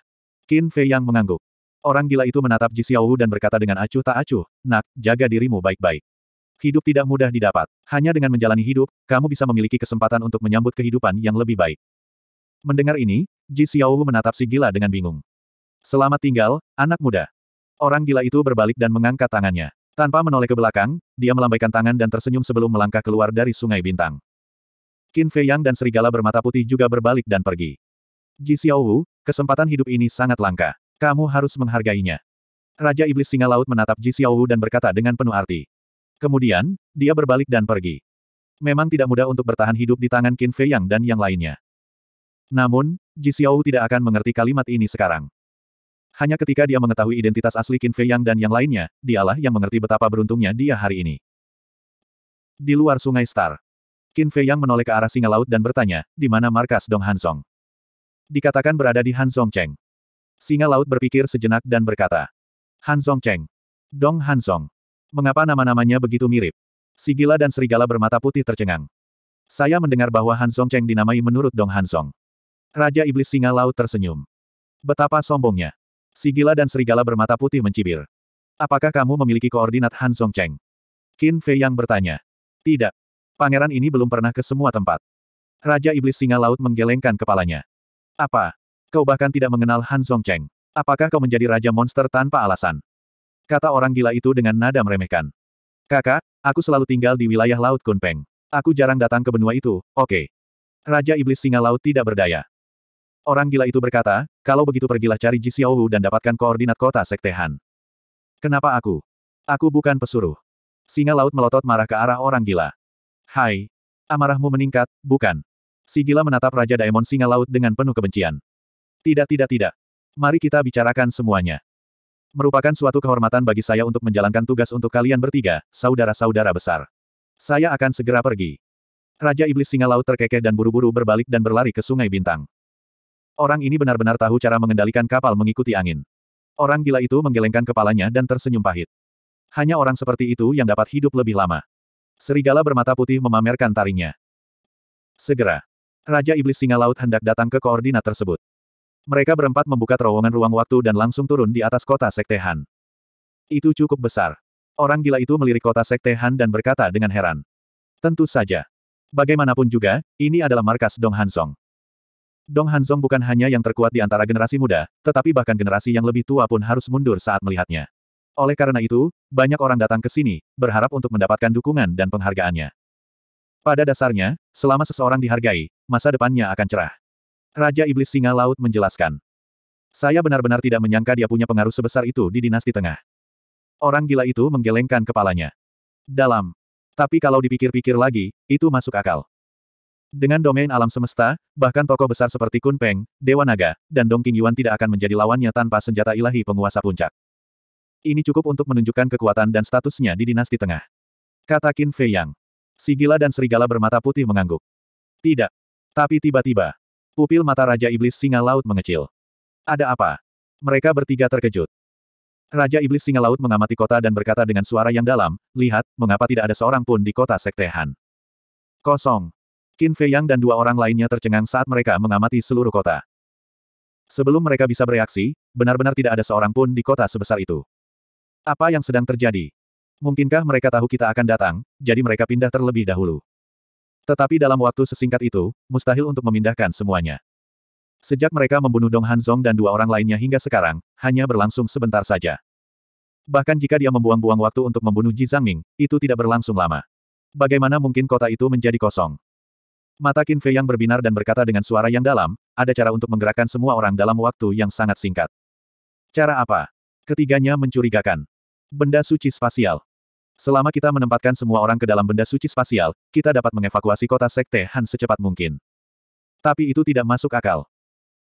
Qin Fei yang mengangguk. Orang gila itu menatap Ji Xiaowu dan berkata dengan acuh tak acuh, nak, jaga dirimu baik-baik. Hidup tidak mudah didapat. Hanya dengan menjalani hidup, kamu bisa memiliki kesempatan untuk menyambut kehidupan yang lebih baik. Mendengar ini, Ji Xiaowu menatap si gila dengan bingung. Selamat tinggal, anak muda. Orang gila itu berbalik dan mengangkat tangannya. Tanpa menoleh ke belakang, dia melambaikan tangan dan tersenyum sebelum melangkah keluar dari sungai bintang. Qin Fei Yang dan serigala bermata putih juga berbalik dan pergi. Ji Xiaowu, kesempatan hidup ini sangat langka. Kamu harus menghargainya. Raja Iblis Singa Laut menatap Ji Xiaowu dan berkata dengan penuh arti. Kemudian, dia berbalik dan pergi. Memang tidak mudah untuk bertahan hidup di tangan Qin Fei Yang dan yang lainnya. Namun, Ji Xiao tidak akan mengerti kalimat ini sekarang. Hanya ketika dia mengetahui identitas asli Qin Fei Yang dan yang lainnya, dialah yang mengerti betapa beruntungnya dia hari ini. Di luar sungai Star, Qin Fei Yang menoleh ke arah singa laut dan bertanya, di mana markas Dong Hansong? Dikatakan berada di Hansong Cheng. Singa laut berpikir sejenak dan berkata, Hansong Cheng. Dong Hansong. Mengapa nama-namanya begitu mirip? Sigila dan serigala bermata putih tercengang. Saya mendengar bahwa Han Cheng dinamai menurut Dong Han Song. Raja Iblis Singa Laut tersenyum. Betapa sombongnya. Sigila dan serigala bermata putih mencibir. Apakah kamu memiliki koordinat Han Cheng? Qin Fei yang bertanya. Tidak. Pangeran ini belum pernah ke semua tempat. Raja Iblis Singa Laut menggelengkan kepalanya. Apa? Kau bahkan tidak mengenal Han Cheng? Apakah kau menjadi raja monster tanpa alasan? kata orang gila itu dengan nada meremehkan. Kakak, aku selalu tinggal di wilayah Laut Kunpeng. Aku jarang datang ke benua itu, oke. Okay. Raja Iblis Singa Laut tidak berdaya. Orang gila itu berkata, kalau begitu pergilah cari Ji Xiaowu dan dapatkan koordinat kota Sektehan. Kenapa aku? Aku bukan pesuruh. Singa Laut melotot marah ke arah orang gila. Hai. Amarahmu meningkat, bukan? Si gila menatap Raja Daemon Singa Laut dengan penuh kebencian. Tidak tidak tidak. Mari kita bicarakan semuanya. Merupakan suatu kehormatan bagi saya untuk menjalankan tugas untuk kalian bertiga, saudara-saudara besar. Saya akan segera pergi. Raja Iblis Singa Laut terkekeh dan buru-buru berbalik dan berlari ke Sungai Bintang. Orang ini benar-benar tahu cara mengendalikan kapal mengikuti angin. Orang gila itu menggelengkan kepalanya dan tersenyum pahit. Hanya orang seperti itu yang dapat hidup lebih lama. Serigala bermata putih memamerkan taringnya. Segera. Raja Iblis Singa Laut hendak datang ke koordinat tersebut. Mereka berempat membuka terowongan ruang waktu dan langsung turun di atas kota Sekte Han. Itu cukup besar. Orang gila itu melirik kota Sekte Han dan berkata dengan heran. Tentu saja. Bagaimanapun juga, ini adalah markas Dong Hansong. Dong Hansong bukan hanya yang terkuat di antara generasi muda, tetapi bahkan generasi yang lebih tua pun harus mundur saat melihatnya. Oleh karena itu, banyak orang datang ke sini, berharap untuk mendapatkan dukungan dan penghargaannya. Pada dasarnya, selama seseorang dihargai, masa depannya akan cerah. Raja Iblis Singa Laut menjelaskan. Saya benar-benar tidak menyangka dia punya pengaruh sebesar itu di dinasti tengah. Orang gila itu menggelengkan kepalanya. Dalam. Tapi kalau dipikir-pikir lagi, itu masuk akal. Dengan domain alam semesta, bahkan tokoh besar seperti Kun Peng, Dewa Naga, dan Dong King Yuan tidak akan menjadi lawannya tanpa senjata ilahi penguasa puncak. Ini cukup untuk menunjukkan kekuatan dan statusnya di dinasti tengah. Kata Qin Fei Yang. Si gila dan serigala bermata putih mengangguk. Tidak. Tapi tiba-tiba, Pupil mata Raja Iblis Singa Laut mengecil. Ada apa? Mereka bertiga terkejut. Raja Iblis Singa Laut mengamati kota dan berkata dengan suara yang dalam, lihat, mengapa tidak ada seorang pun di kota Sektehan? Kosong. Qin Fei Yang dan dua orang lainnya tercengang saat mereka mengamati seluruh kota. Sebelum mereka bisa bereaksi, benar-benar tidak ada seorang pun di kota sebesar itu. Apa yang sedang terjadi? Mungkinkah mereka tahu kita akan datang, jadi mereka pindah terlebih dahulu. Tetapi dalam waktu sesingkat itu, mustahil untuk memindahkan semuanya. Sejak mereka membunuh Dong Hanzong dan dua orang lainnya hingga sekarang, hanya berlangsung sebentar saja. Bahkan jika dia membuang-buang waktu untuk membunuh Ji Zhangming, itu tidak berlangsung lama. Bagaimana mungkin kota itu menjadi kosong? Mata Qin Fei yang berbinar dan berkata dengan suara yang dalam, ada cara untuk menggerakkan semua orang dalam waktu yang sangat singkat. Cara apa? Ketiganya mencurigakan. Benda suci spasial. Selama kita menempatkan semua orang ke dalam benda suci spasial, kita dapat mengevakuasi kota Sekte Han secepat mungkin. Tapi itu tidak masuk akal.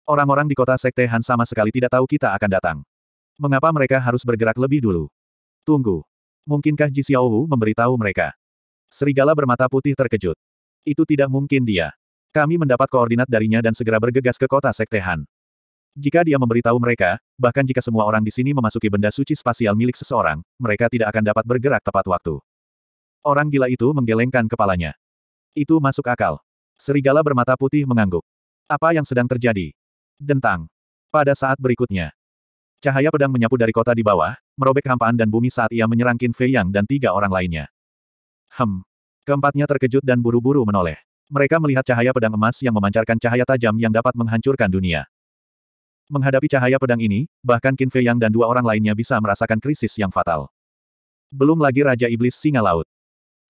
Orang-orang di kota Sekte Han sama sekali tidak tahu kita akan datang. Mengapa mereka harus bergerak lebih dulu? Tunggu. Mungkinkah Ji Xiaowu memberitahu mereka? Serigala bermata putih terkejut. Itu tidak mungkin dia. Kami mendapat koordinat darinya dan segera bergegas ke kota Sekte Han. Jika dia memberitahu mereka, bahkan jika semua orang di sini memasuki benda suci spasial milik seseorang, mereka tidak akan dapat bergerak tepat waktu. Orang gila itu menggelengkan kepalanya. Itu masuk akal. Serigala bermata putih mengangguk. Apa yang sedang terjadi? Dentang. Pada saat berikutnya. Cahaya pedang menyapu dari kota di bawah, merobek hampaan dan bumi saat ia menyerang Qin Fei Yang dan tiga orang lainnya. Hem. Keempatnya terkejut dan buru-buru menoleh. Mereka melihat cahaya pedang emas yang memancarkan cahaya tajam yang dapat menghancurkan dunia. Menghadapi cahaya pedang ini, bahkan Qin Fei Yang dan dua orang lainnya bisa merasakan krisis yang fatal. Belum lagi Raja Iblis Singa Laut.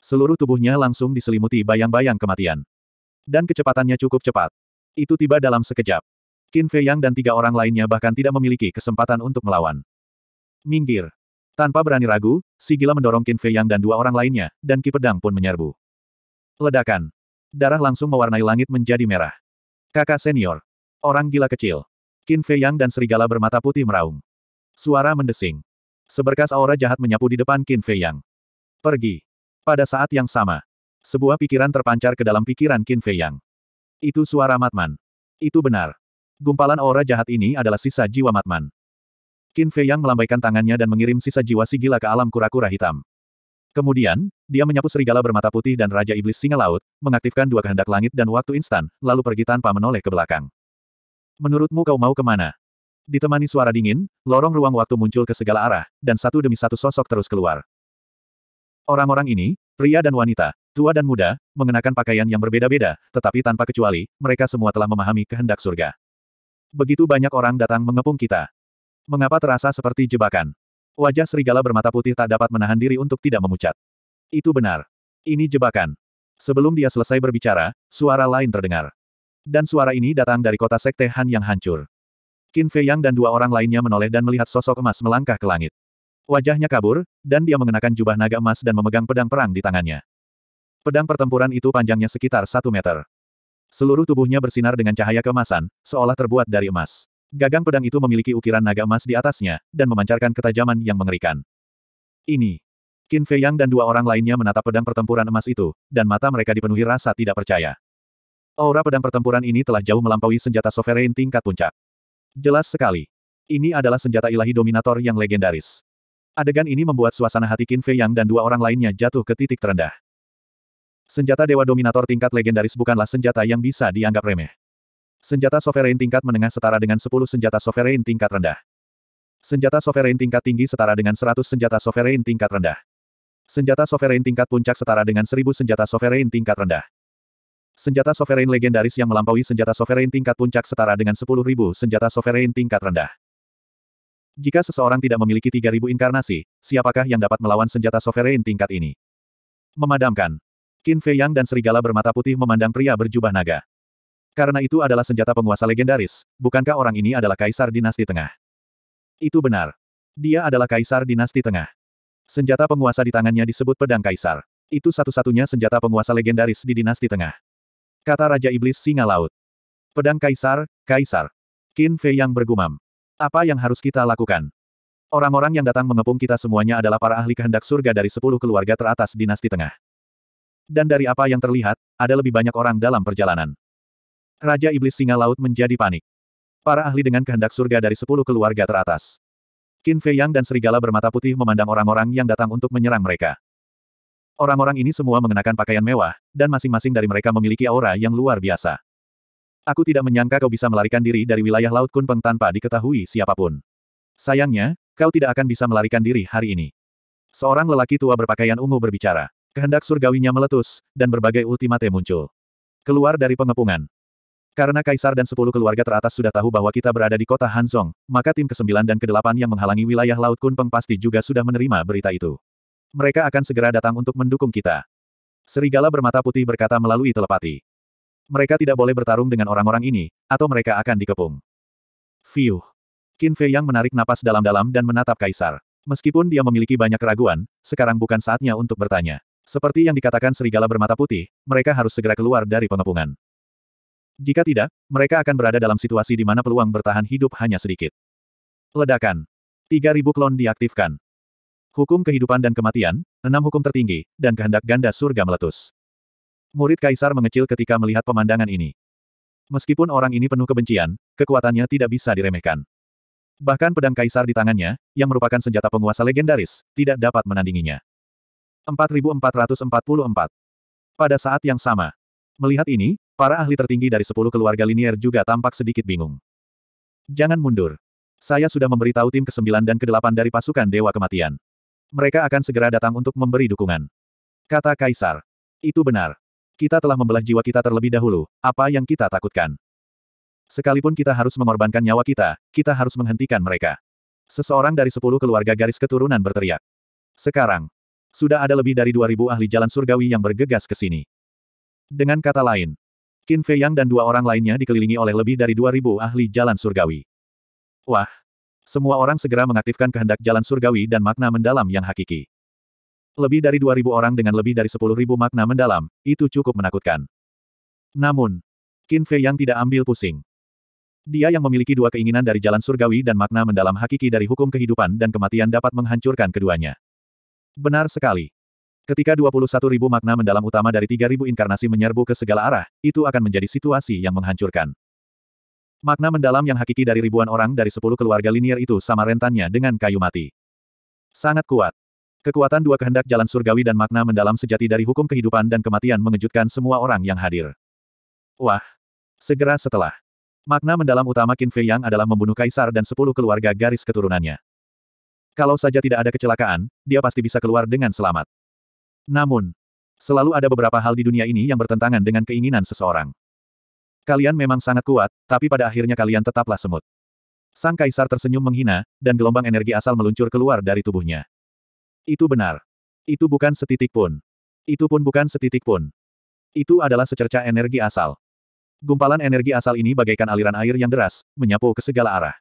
Seluruh tubuhnya langsung diselimuti bayang-bayang kematian. Dan kecepatannya cukup cepat. Itu tiba dalam sekejap. Qin Fei Yang dan tiga orang lainnya bahkan tidak memiliki kesempatan untuk melawan. Minggir. Tanpa berani ragu, si gila mendorong Qin Fei Yang dan dua orang lainnya, dan ki pedang pun menyerbu. Ledakan. Darah langsung mewarnai langit menjadi merah. Kakak senior. Orang gila kecil. Qin Fei Yang dan serigala bermata putih meraung. Suara mendesing. Seberkas aura jahat menyapu di depan Qin Fei Yang. Pergi. Pada saat yang sama, sebuah pikiran terpancar ke dalam pikiran Qin Fei Yang. Itu suara Matman. Itu benar. Gumpalan aura jahat ini adalah sisa jiwa Matman. Qin Fei Yang melambaikan tangannya dan mengirim sisa jiwa si ke alam kura-kura hitam. Kemudian, dia menyapu serigala bermata putih dan Raja Iblis Singa Laut, mengaktifkan dua kehendak langit dan waktu instan, lalu pergi tanpa menoleh ke belakang. Menurutmu kau mau kemana? Ditemani suara dingin, lorong ruang waktu muncul ke segala arah, dan satu demi satu sosok terus keluar. Orang-orang ini, pria dan wanita, tua dan muda, mengenakan pakaian yang berbeda-beda, tetapi tanpa kecuali, mereka semua telah memahami kehendak surga. Begitu banyak orang datang mengepung kita. Mengapa terasa seperti jebakan? Wajah serigala bermata putih tak dapat menahan diri untuk tidak memucat. Itu benar. Ini jebakan. Sebelum dia selesai berbicara, suara lain terdengar. Dan suara ini datang dari kota Sekte Han yang hancur. Qin Fei Yang dan dua orang lainnya menoleh dan melihat sosok emas melangkah ke langit. Wajahnya kabur, dan dia mengenakan jubah naga emas dan memegang pedang perang di tangannya. Pedang pertempuran itu panjangnya sekitar satu meter. Seluruh tubuhnya bersinar dengan cahaya keemasan, seolah terbuat dari emas. Gagang pedang itu memiliki ukiran naga emas di atasnya, dan memancarkan ketajaman yang mengerikan. Ini. Qin Fei Yang dan dua orang lainnya menatap pedang pertempuran emas itu, dan mata mereka dipenuhi rasa tidak percaya. Aura pedang pertempuran ini telah jauh melampaui senjata sovereign tingkat puncak. Jelas sekali. Ini adalah senjata ilahi dominator yang legendaris. Adegan ini membuat suasana hati Qin Fei Yang dan dua orang lainnya jatuh ke titik terendah. Senjata Dewa Dominator tingkat legendaris bukanlah senjata yang bisa dianggap remeh. Senjata sovereign tingkat menengah setara dengan 10 senjata sovereign tingkat rendah. Senjata sovereign tingkat tinggi setara dengan 100 senjata sovereign tingkat rendah. Senjata sovereign tingkat puncak setara dengan 1000 senjata sovereign tingkat rendah. Senjata Sovereign legendaris yang melampaui senjata Sovereign tingkat puncak setara dengan 10.000 senjata Sovereign tingkat rendah. Jika seseorang tidak memiliki 3.000 inkarnasi, siapakah yang dapat melawan senjata Sovereign tingkat ini? Memadamkan. Qin Fei Yang dan serigala bermata putih memandang pria berjubah naga. Karena itu adalah senjata penguasa legendaris, bukankah orang ini adalah kaisar dinasti tengah? Itu benar. Dia adalah kaisar dinasti tengah. Senjata penguasa di tangannya disebut pedang kaisar. Itu satu-satunya senjata penguasa legendaris di dinasti tengah. Kata Raja Iblis Singa Laut. Pedang Kaisar, Kaisar. Qin Fei yang bergumam. Apa yang harus kita lakukan? Orang-orang yang datang mengepung kita semuanya adalah para ahli kehendak surga dari sepuluh keluarga teratas dinasti tengah. Dan dari apa yang terlihat, ada lebih banyak orang dalam perjalanan. Raja Iblis Singa Laut menjadi panik. Para ahli dengan kehendak surga dari sepuluh keluarga teratas. Qin Fei Yang dan Serigala bermata putih memandang orang-orang yang datang untuk menyerang mereka. Orang-orang ini semua mengenakan pakaian mewah, dan masing-masing dari mereka memiliki aura yang luar biasa. Aku tidak menyangka kau bisa melarikan diri dari wilayah Laut Kunpeng tanpa diketahui siapapun. Sayangnya, kau tidak akan bisa melarikan diri hari ini. Seorang lelaki tua berpakaian ungu berbicara. Kehendak surgawinya meletus, dan berbagai ultimate muncul. Keluar dari pengepungan. Karena kaisar dan sepuluh keluarga teratas sudah tahu bahwa kita berada di kota Hanzong, maka tim ke-9 dan ke-8 yang menghalangi wilayah Laut Kunpeng pasti juga sudah menerima berita itu. Mereka akan segera datang untuk mendukung kita. Serigala bermata putih berkata melalui telepati. Mereka tidak boleh bertarung dengan orang-orang ini, atau mereka akan dikepung. Fiuh. Qin Fei yang menarik napas dalam-dalam dan menatap Kaisar. Meskipun dia memiliki banyak keraguan, sekarang bukan saatnya untuk bertanya. Seperti yang dikatakan serigala bermata putih, mereka harus segera keluar dari pengepungan. Jika tidak, mereka akan berada dalam situasi di mana peluang bertahan hidup hanya sedikit. Ledakan. 3.000 klon diaktifkan. Hukum kehidupan dan kematian, enam hukum tertinggi, dan kehendak ganda surga meletus. Murid kaisar mengecil ketika melihat pemandangan ini. Meskipun orang ini penuh kebencian, kekuatannya tidak bisa diremehkan. Bahkan pedang kaisar di tangannya, yang merupakan senjata penguasa legendaris, tidak dapat menandinginya. 4444 Pada saat yang sama, melihat ini, para ahli tertinggi dari sepuluh keluarga linier juga tampak sedikit bingung. Jangan mundur. Saya sudah memberitahu tim ke-9 dan ke-8 dari pasukan Dewa Kematian. Mereka akan segera datang untuk memberi dukungan. Kata Kaisar. Itu benar. Kita telah membelah jiwa kita terlebih dahulu, apa yang kita takutkan. Sekalipun kita harus mengorbankan nyawa kita, kita harus menghentikan mereka. Seseorang dari sepuluh keluarga garis keturunan berteriak. Sekarang, sudah ada lebih dari dua ribu ahli jalan surgawi yang bergegas ke sini. Dengan kata lain, Qin Fei Yang dan dua orang lainnya dikelilingi oleh lebih dari dua ribu ahli jalan surgawi. Wah, semua orang segera mengaktifkan kehendak jalan surgawi dan makna mendalam yang hakiki. Lebih dari 2.000 orang dengan lebih dari 10.000 makna mendalam, itu cukup menakutkan. Namun, Qin Fei yang tidak ambil pusing. Dia yang memiliki dua keinginan dari jalan surgawi dan makna mendalam hakiki dari hukum kehidupan dan kematian dapat menghancurkan keduanya. Benar sekali. Ketika 21.000 makna mendalam utama dari 3.000 inkarnasi menyerbu ke segala arah, itu akan menjadi situasi yang menghancurkan. Makna mendalam yang hakiki dari ribuan orang dari sepuluh keluarga linier itu sama rentannya dengan kayu mati. Sangat kuat. Kekuatan dua kehendak jalan surgawi dan makna mendalam sejati dari hukum kehidupan dan kematian mengejutkan semua orang yang hadir. Wah! Segera setelah. Makna mendalam utama Qin Fei Yang adalah membunuh kaisar dan sepuluh keluarga garis keturunannya. Kalau saja tidak ada kecelakaan, dia pasti bisa keluar dengan selamat. Namun, selalu ada beberapa hal di dunia ini yang bertentangan dengan keinginan seseorang. Kalian memang sangat kuat, tapi pada akhirnya kalian tetaplah semut. Sang kaisar tersenyum menghina, dan gelombang energi asal meluncur keluar dari tubuhnya. Itu benar. Itu bukan setitik pun. Itu pun bukan setitik pun. Itu adalah secerca energi asal. Gumpalan energi asal ini bagaikan aliran air yang deras, menyapu ke segala arah.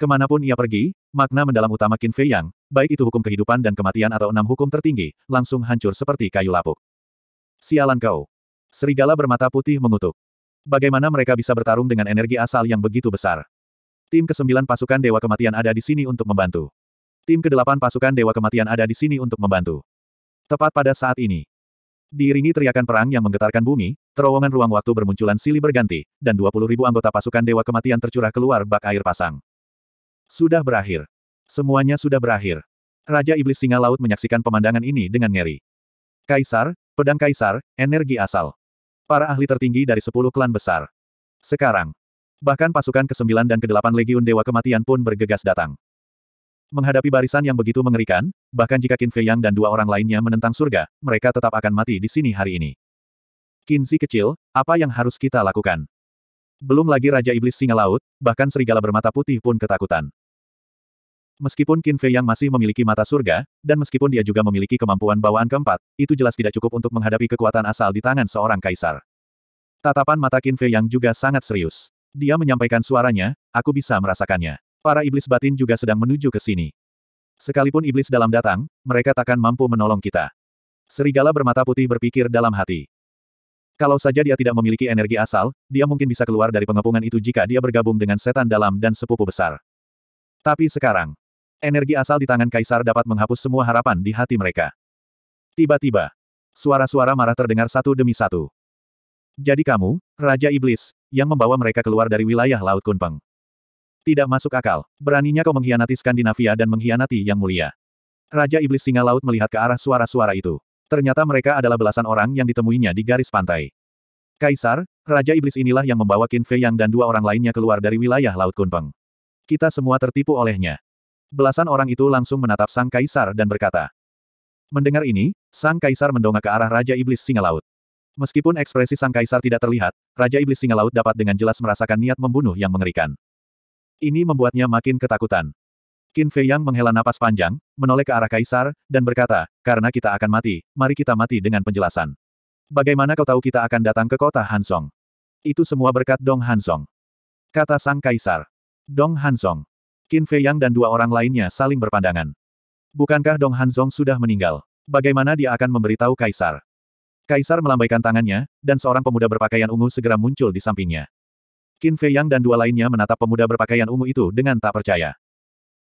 Kemanapun ia pergi, makna mendalam utama Qin Fei Yang, baik itu hukum kehidupan dan kematian atau enam hukum tertinggi, langsung hancur seperti kayu lapuk. Sialan kau. Serigala bermata putih mengutuk. Bagaimana mereka bisa bertarung dengan energi asal yang begitu besar? Tim ke-9 pasukan Dewa Kematian ada di sini untuk membantu. Tim ke-8 pasukan Dewa Kematian ada di sini untuk membantu. Tepat pada saat ini. Diiringi teriakan perang yang menggetarkan bumi, terowongan ruang waktu bermunculan silih berganti, dan 20.000 anggota pasukan Dewa Kematian tercurah keluar bak air pasang. Sudah berakhir. Semuanya sudah berakhir. Raja Iblis Singa Laut menyaksikan pemandangan ini dengan ngeri. Kaisar, pedang kaisar, energi asal. Para ahli tertinggi dari sepuluh klan besar. Sekarang. Bahkan pasukan ke-9 dan ke-8 Legiun Dewa Kematian pun bergegas datang. Menghadapi barisan yang begitu mengerikan, bahkan jika Qin Fei Yang dan dua orang lainnya menentang surga, mereka tetap akan mati di sini hari ini. Qin Kinsi kecil, apa yang harus kita lakukan? Belum lagi Raja Iblis Singa Laut, bahkan serigala bermata putih pun ketakutan. Meskipun Qin Fei yang masih memiliki mata surga, dan meskipun dia juga memiliki kemampuan bawaan keempat, itu jelas tidak cukup untuk menghadapi kekuatan asal di tangan seorang kaisar. Tatapan mata Qin Fei yang juga sangat serius. Dia menyampaikan suaranya, aku bisa merasakannya. Para iblis batin juga sedang menuju ke sini. Sekalipun iblis dalam datang, mereka takkan mampu menolong kita. Serigala bermata putih berpikir dalam hati. Kalau saja dia tidak memiliki energi asal, dia mungkin bisa keluar dari pengepungan itu jika dia bergabung dengan setan dalam dan sepupu besar. Tapi sekarang, Energi asal di tangan kaisar dapat menghapus semua harapan di hati mereka. Tiba-tiba, suara-suara marah terdengar satu demi satu. Jadi kamu, Raja Iblis, yang membawa mereka keluar dari wilayah Laut Kunpeng. Tidak masuk akal, beraninya kau mengkhianati Skandinavia dan mengkhianati Yang Mulia. Raja Iblis Singa Laut melihat ke arah suara-suara itu. Ternyata mereka adalah belasan orang yang ditemuinya di garis pantai. Kaisar, Raja Iblis inilah yang membawa Qin Fei Yang dan dua orang lainnya keluar dari wilayah Laut Kunpeng. Kita semua tertipu olehnya. Belasan orang itu langsung menatap sang kaisar dan berkata. Mendengar ini, sang kaisar mendongak ke arah Raja Iblis Singa Laut. Meskipun ekspresi sang kaisar tidak terlihat, Raja Iblis Singa Laut dapat dengan jelas merasakan niat membunuh yang mengerikan. Ini membuatnya makin ketakutan. Qin Fei Yang menghela napas panjang, menoleh ke arah kaisar, dan berkata, karena kita akan mati, mari kita mati dengan penjelasan. Bagaimana kau tahu kita akan datang ke kota Hansong? Itu semua berkat Dong Hansong. Kata sang kaisar. Dong Hansong. Qin Fei Yang dan dua orang lainnya saling berpandangan. Bukankah Dong Hanzong sudah meninggal? Bagaimana dia akan memberitahu Kaisar? Kaisar melambaikan tangannya, dan seorang pemuda berpakaian ungu segera muncul di sampingnya. Qin Fei Yang dan dua lainnya menatap pemuda berpakaian ungu itu dengan tak percaya.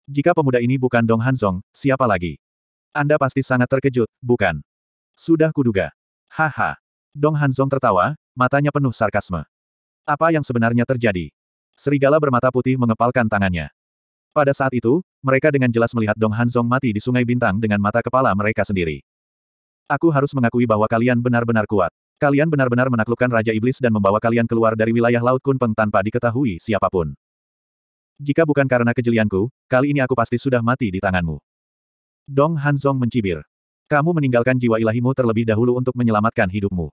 Jika pemuda ini bukan Dong Hanzong, siapa lagi? Anda pasti sangat terkejut, bukan? Sudah kuduga. Haha. Dong Hanzong tertawa, matanya penuh sarkasme. Apa yang sebenarnya terjadi? Serigala bermata putih mengepalkan tangannya. Pada saat itu, mereka dengan jelas melihat Dong Hanzong mati di Sungai Bintang dengan mata kepala mereka sendiri. Aku harus mengakui bahwa kalian benar-benar kuat. Kalian benar-benar menaklukkan Raja Iblis dan membawa kalian keluar dari wilayah Laut Kunpeng tanpa diketahui siapapun. Jika bukan karena kejelianku, kali ini aku pasti sudah mati di tanganmu. Dong Hanzong mencibir. Kamu meninggalkan jiwa ilahimu terlebih dahulu untuk menyelamatkan hidupmu.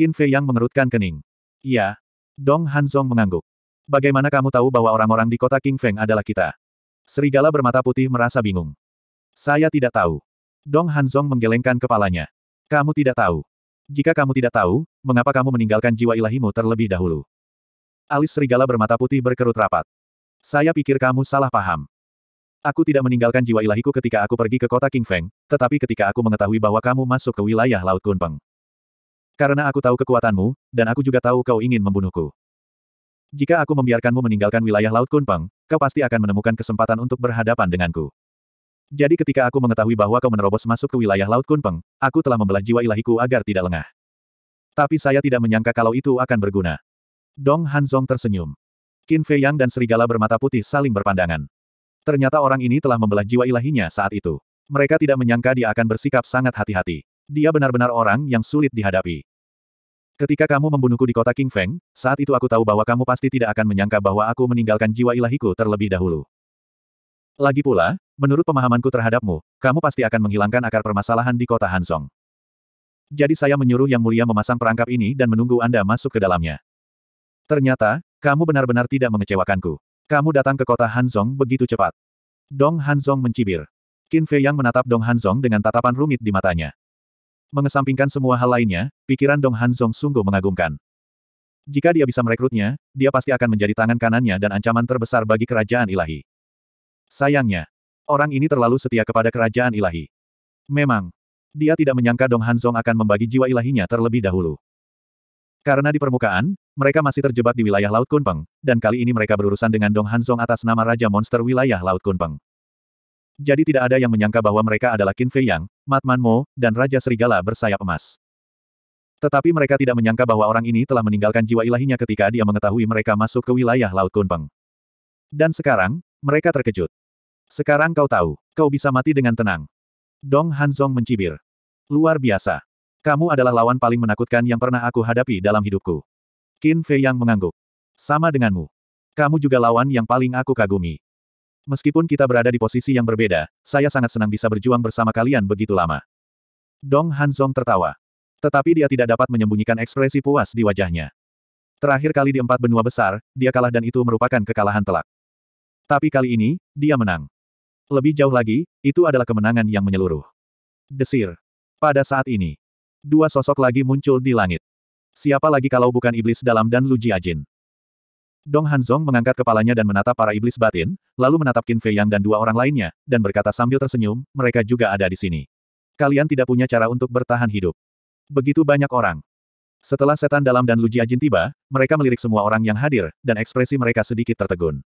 Qin Fei yang mengerutkan kening. Iya. Dong Hanzong mengangguk. Bagaimana kamu tahu bahwa orang-orang di kota King Feng adalah kita? Serigala bermata putih merasa bingung. Saya tidak tahu. Dong Hanzong menggelengkan kepalanya. Kamu tidak tahu. Jika kamu tidak tahu, mengapa kamu meninggalkan jiwa ilahimu terlebih dahulu? Alis serigala bermata putih berkerut rapat. Saya pikir kamu salah paham. Aku tidak meninggalkan jiwa ilahiku ketika aku pergi ke kota King Feng, tetapi ketika aku mengetahui bahwa kamu masuk ke wilayah Laut Kunpeng. Karena aku tahu kekuatanmu, dan aku juga tahu kau ingin membunuhku. Jika aku membiarkanmu meninggalkan wilayah Laut Kunpeng, kau pasti akan menemukan kesempatan untuk berhadapan denganku. Jadi ketika aku mengetahui bahwa kau menerobos masuk ke wilayah Laut Kunpeng, aku telah membelah jiwa ilahiku agar tidak lengah. Tapi saya tidak menyangka kalau itu akan berguna. Dong Hanzong tersenyum. Qin Fei Yang dan serigala bermata putih saling berpandangan. Ternyata orang ini telah membelah jiwa ilahinya saat itu. Mereka tidak menyangka dia akan bersikap sangat hati-hati. Dia benar-benar orang yang sulit dihadapi. Ketika kamu membunuhku di kota King Feng, saat itu aku tahu bahwa kamu pasti tidak akan menyangka bahwa aku meninggalkan jiwa ilahiku terlebih dahulu. Lagi pula, menurut pemahamanku terhadapmu, kamu pasti akan menghilangkan akar permasalahan di kota Hansong. Jadi saya menyuruh Yang Mulia memasang perangkap ini dan menunggu Anda masuk ke dalamnya. Ternyata, kamu benar-benar tidak mengecewakanku. Kamu datang ke kota Hansong begitu cepat. Dong Hansong mencibir. Qin Fei Yang menatap Dong Hansong dengan tatapan rumit di matanya. Mengesampingkan semua hal lainnya, pikiran Dong Hanzong sungguh mengagumkan. Jika dia bisa merekrutnya, dia pasti akan menjadi tangan kanannya dan ancaman terbesar bagi kerajaan ilahi. Sayangnya, orang ini terlalu setia kepada kerajaan ilahi. Memang, dia tidak menyangka Dong Hanzong akan membagi jiwa ilahinya terlebih dahulu. Karena di permukaan, mereka masih terjebak di wilayah Laut Kunpeng, dan kali ini mereka berurusan dengan Dong Hanzong atas nama Raja Monster wilayah Laut Kunpeng. Jadi tidak ada yang menyangka bahwa mereka adalah Qin Fei Yang, Matmanmo, dan Raja Serigala bersayap emas. Tetapi mereka tidak menyangka bahwa orang ini telah meninggalkan jiwa ilahinya ketika dia mengetahui mereka masuk ke wilayah Laut Kunpeng. Dan sekarang, mereka terkejut. Sekarang kau tahu, kau bisa mati dengan tenang. Dong Hanzong mencibir. Luar biasa. Kamu adalah lawan paling menakutkan yang pernah aku hadapi dalam hidupku. Qin Fei yang mengangguk. Sama denganmu. Kamu juga lawan yang paling aku kagumi. Meskipun kita berada di posisi yang berbeda, saya sangat senang bisa berjuang bersama kalian begitu lama. Dong Hanzong tertawa. Tetapi dia tidak dapat menyembunyikan ekspresi puas di wajahnya. Terakhir kali di empat benua besar, dia kalah dan itu merupakan kekalahan telak. Tapi kali ini, dia menang. Lebih jauh lagi, itu adalah kemenangan yang menyeluruh. Desir. Pada saat ini, dua sosok lagi muncul di langit. Siapa lagi kalau bukan iblis dalam dan Luji Ajin? Dong Hanzong mengangkat kepalanya dan menatap para iblis batin, lalu menatap Qin Fei Yang dan dua orang lainnya, dan berkata sambil tersenyum, mereka juga ada di sini. Kalian tidak punya cara untuk bertahan hidup. Begitu banyak orang. Setelah setan dalam dan Luji Ajin tiba, mereka melirik semua orang yang hadir, dan ekspresi mereka sedikit tertegun.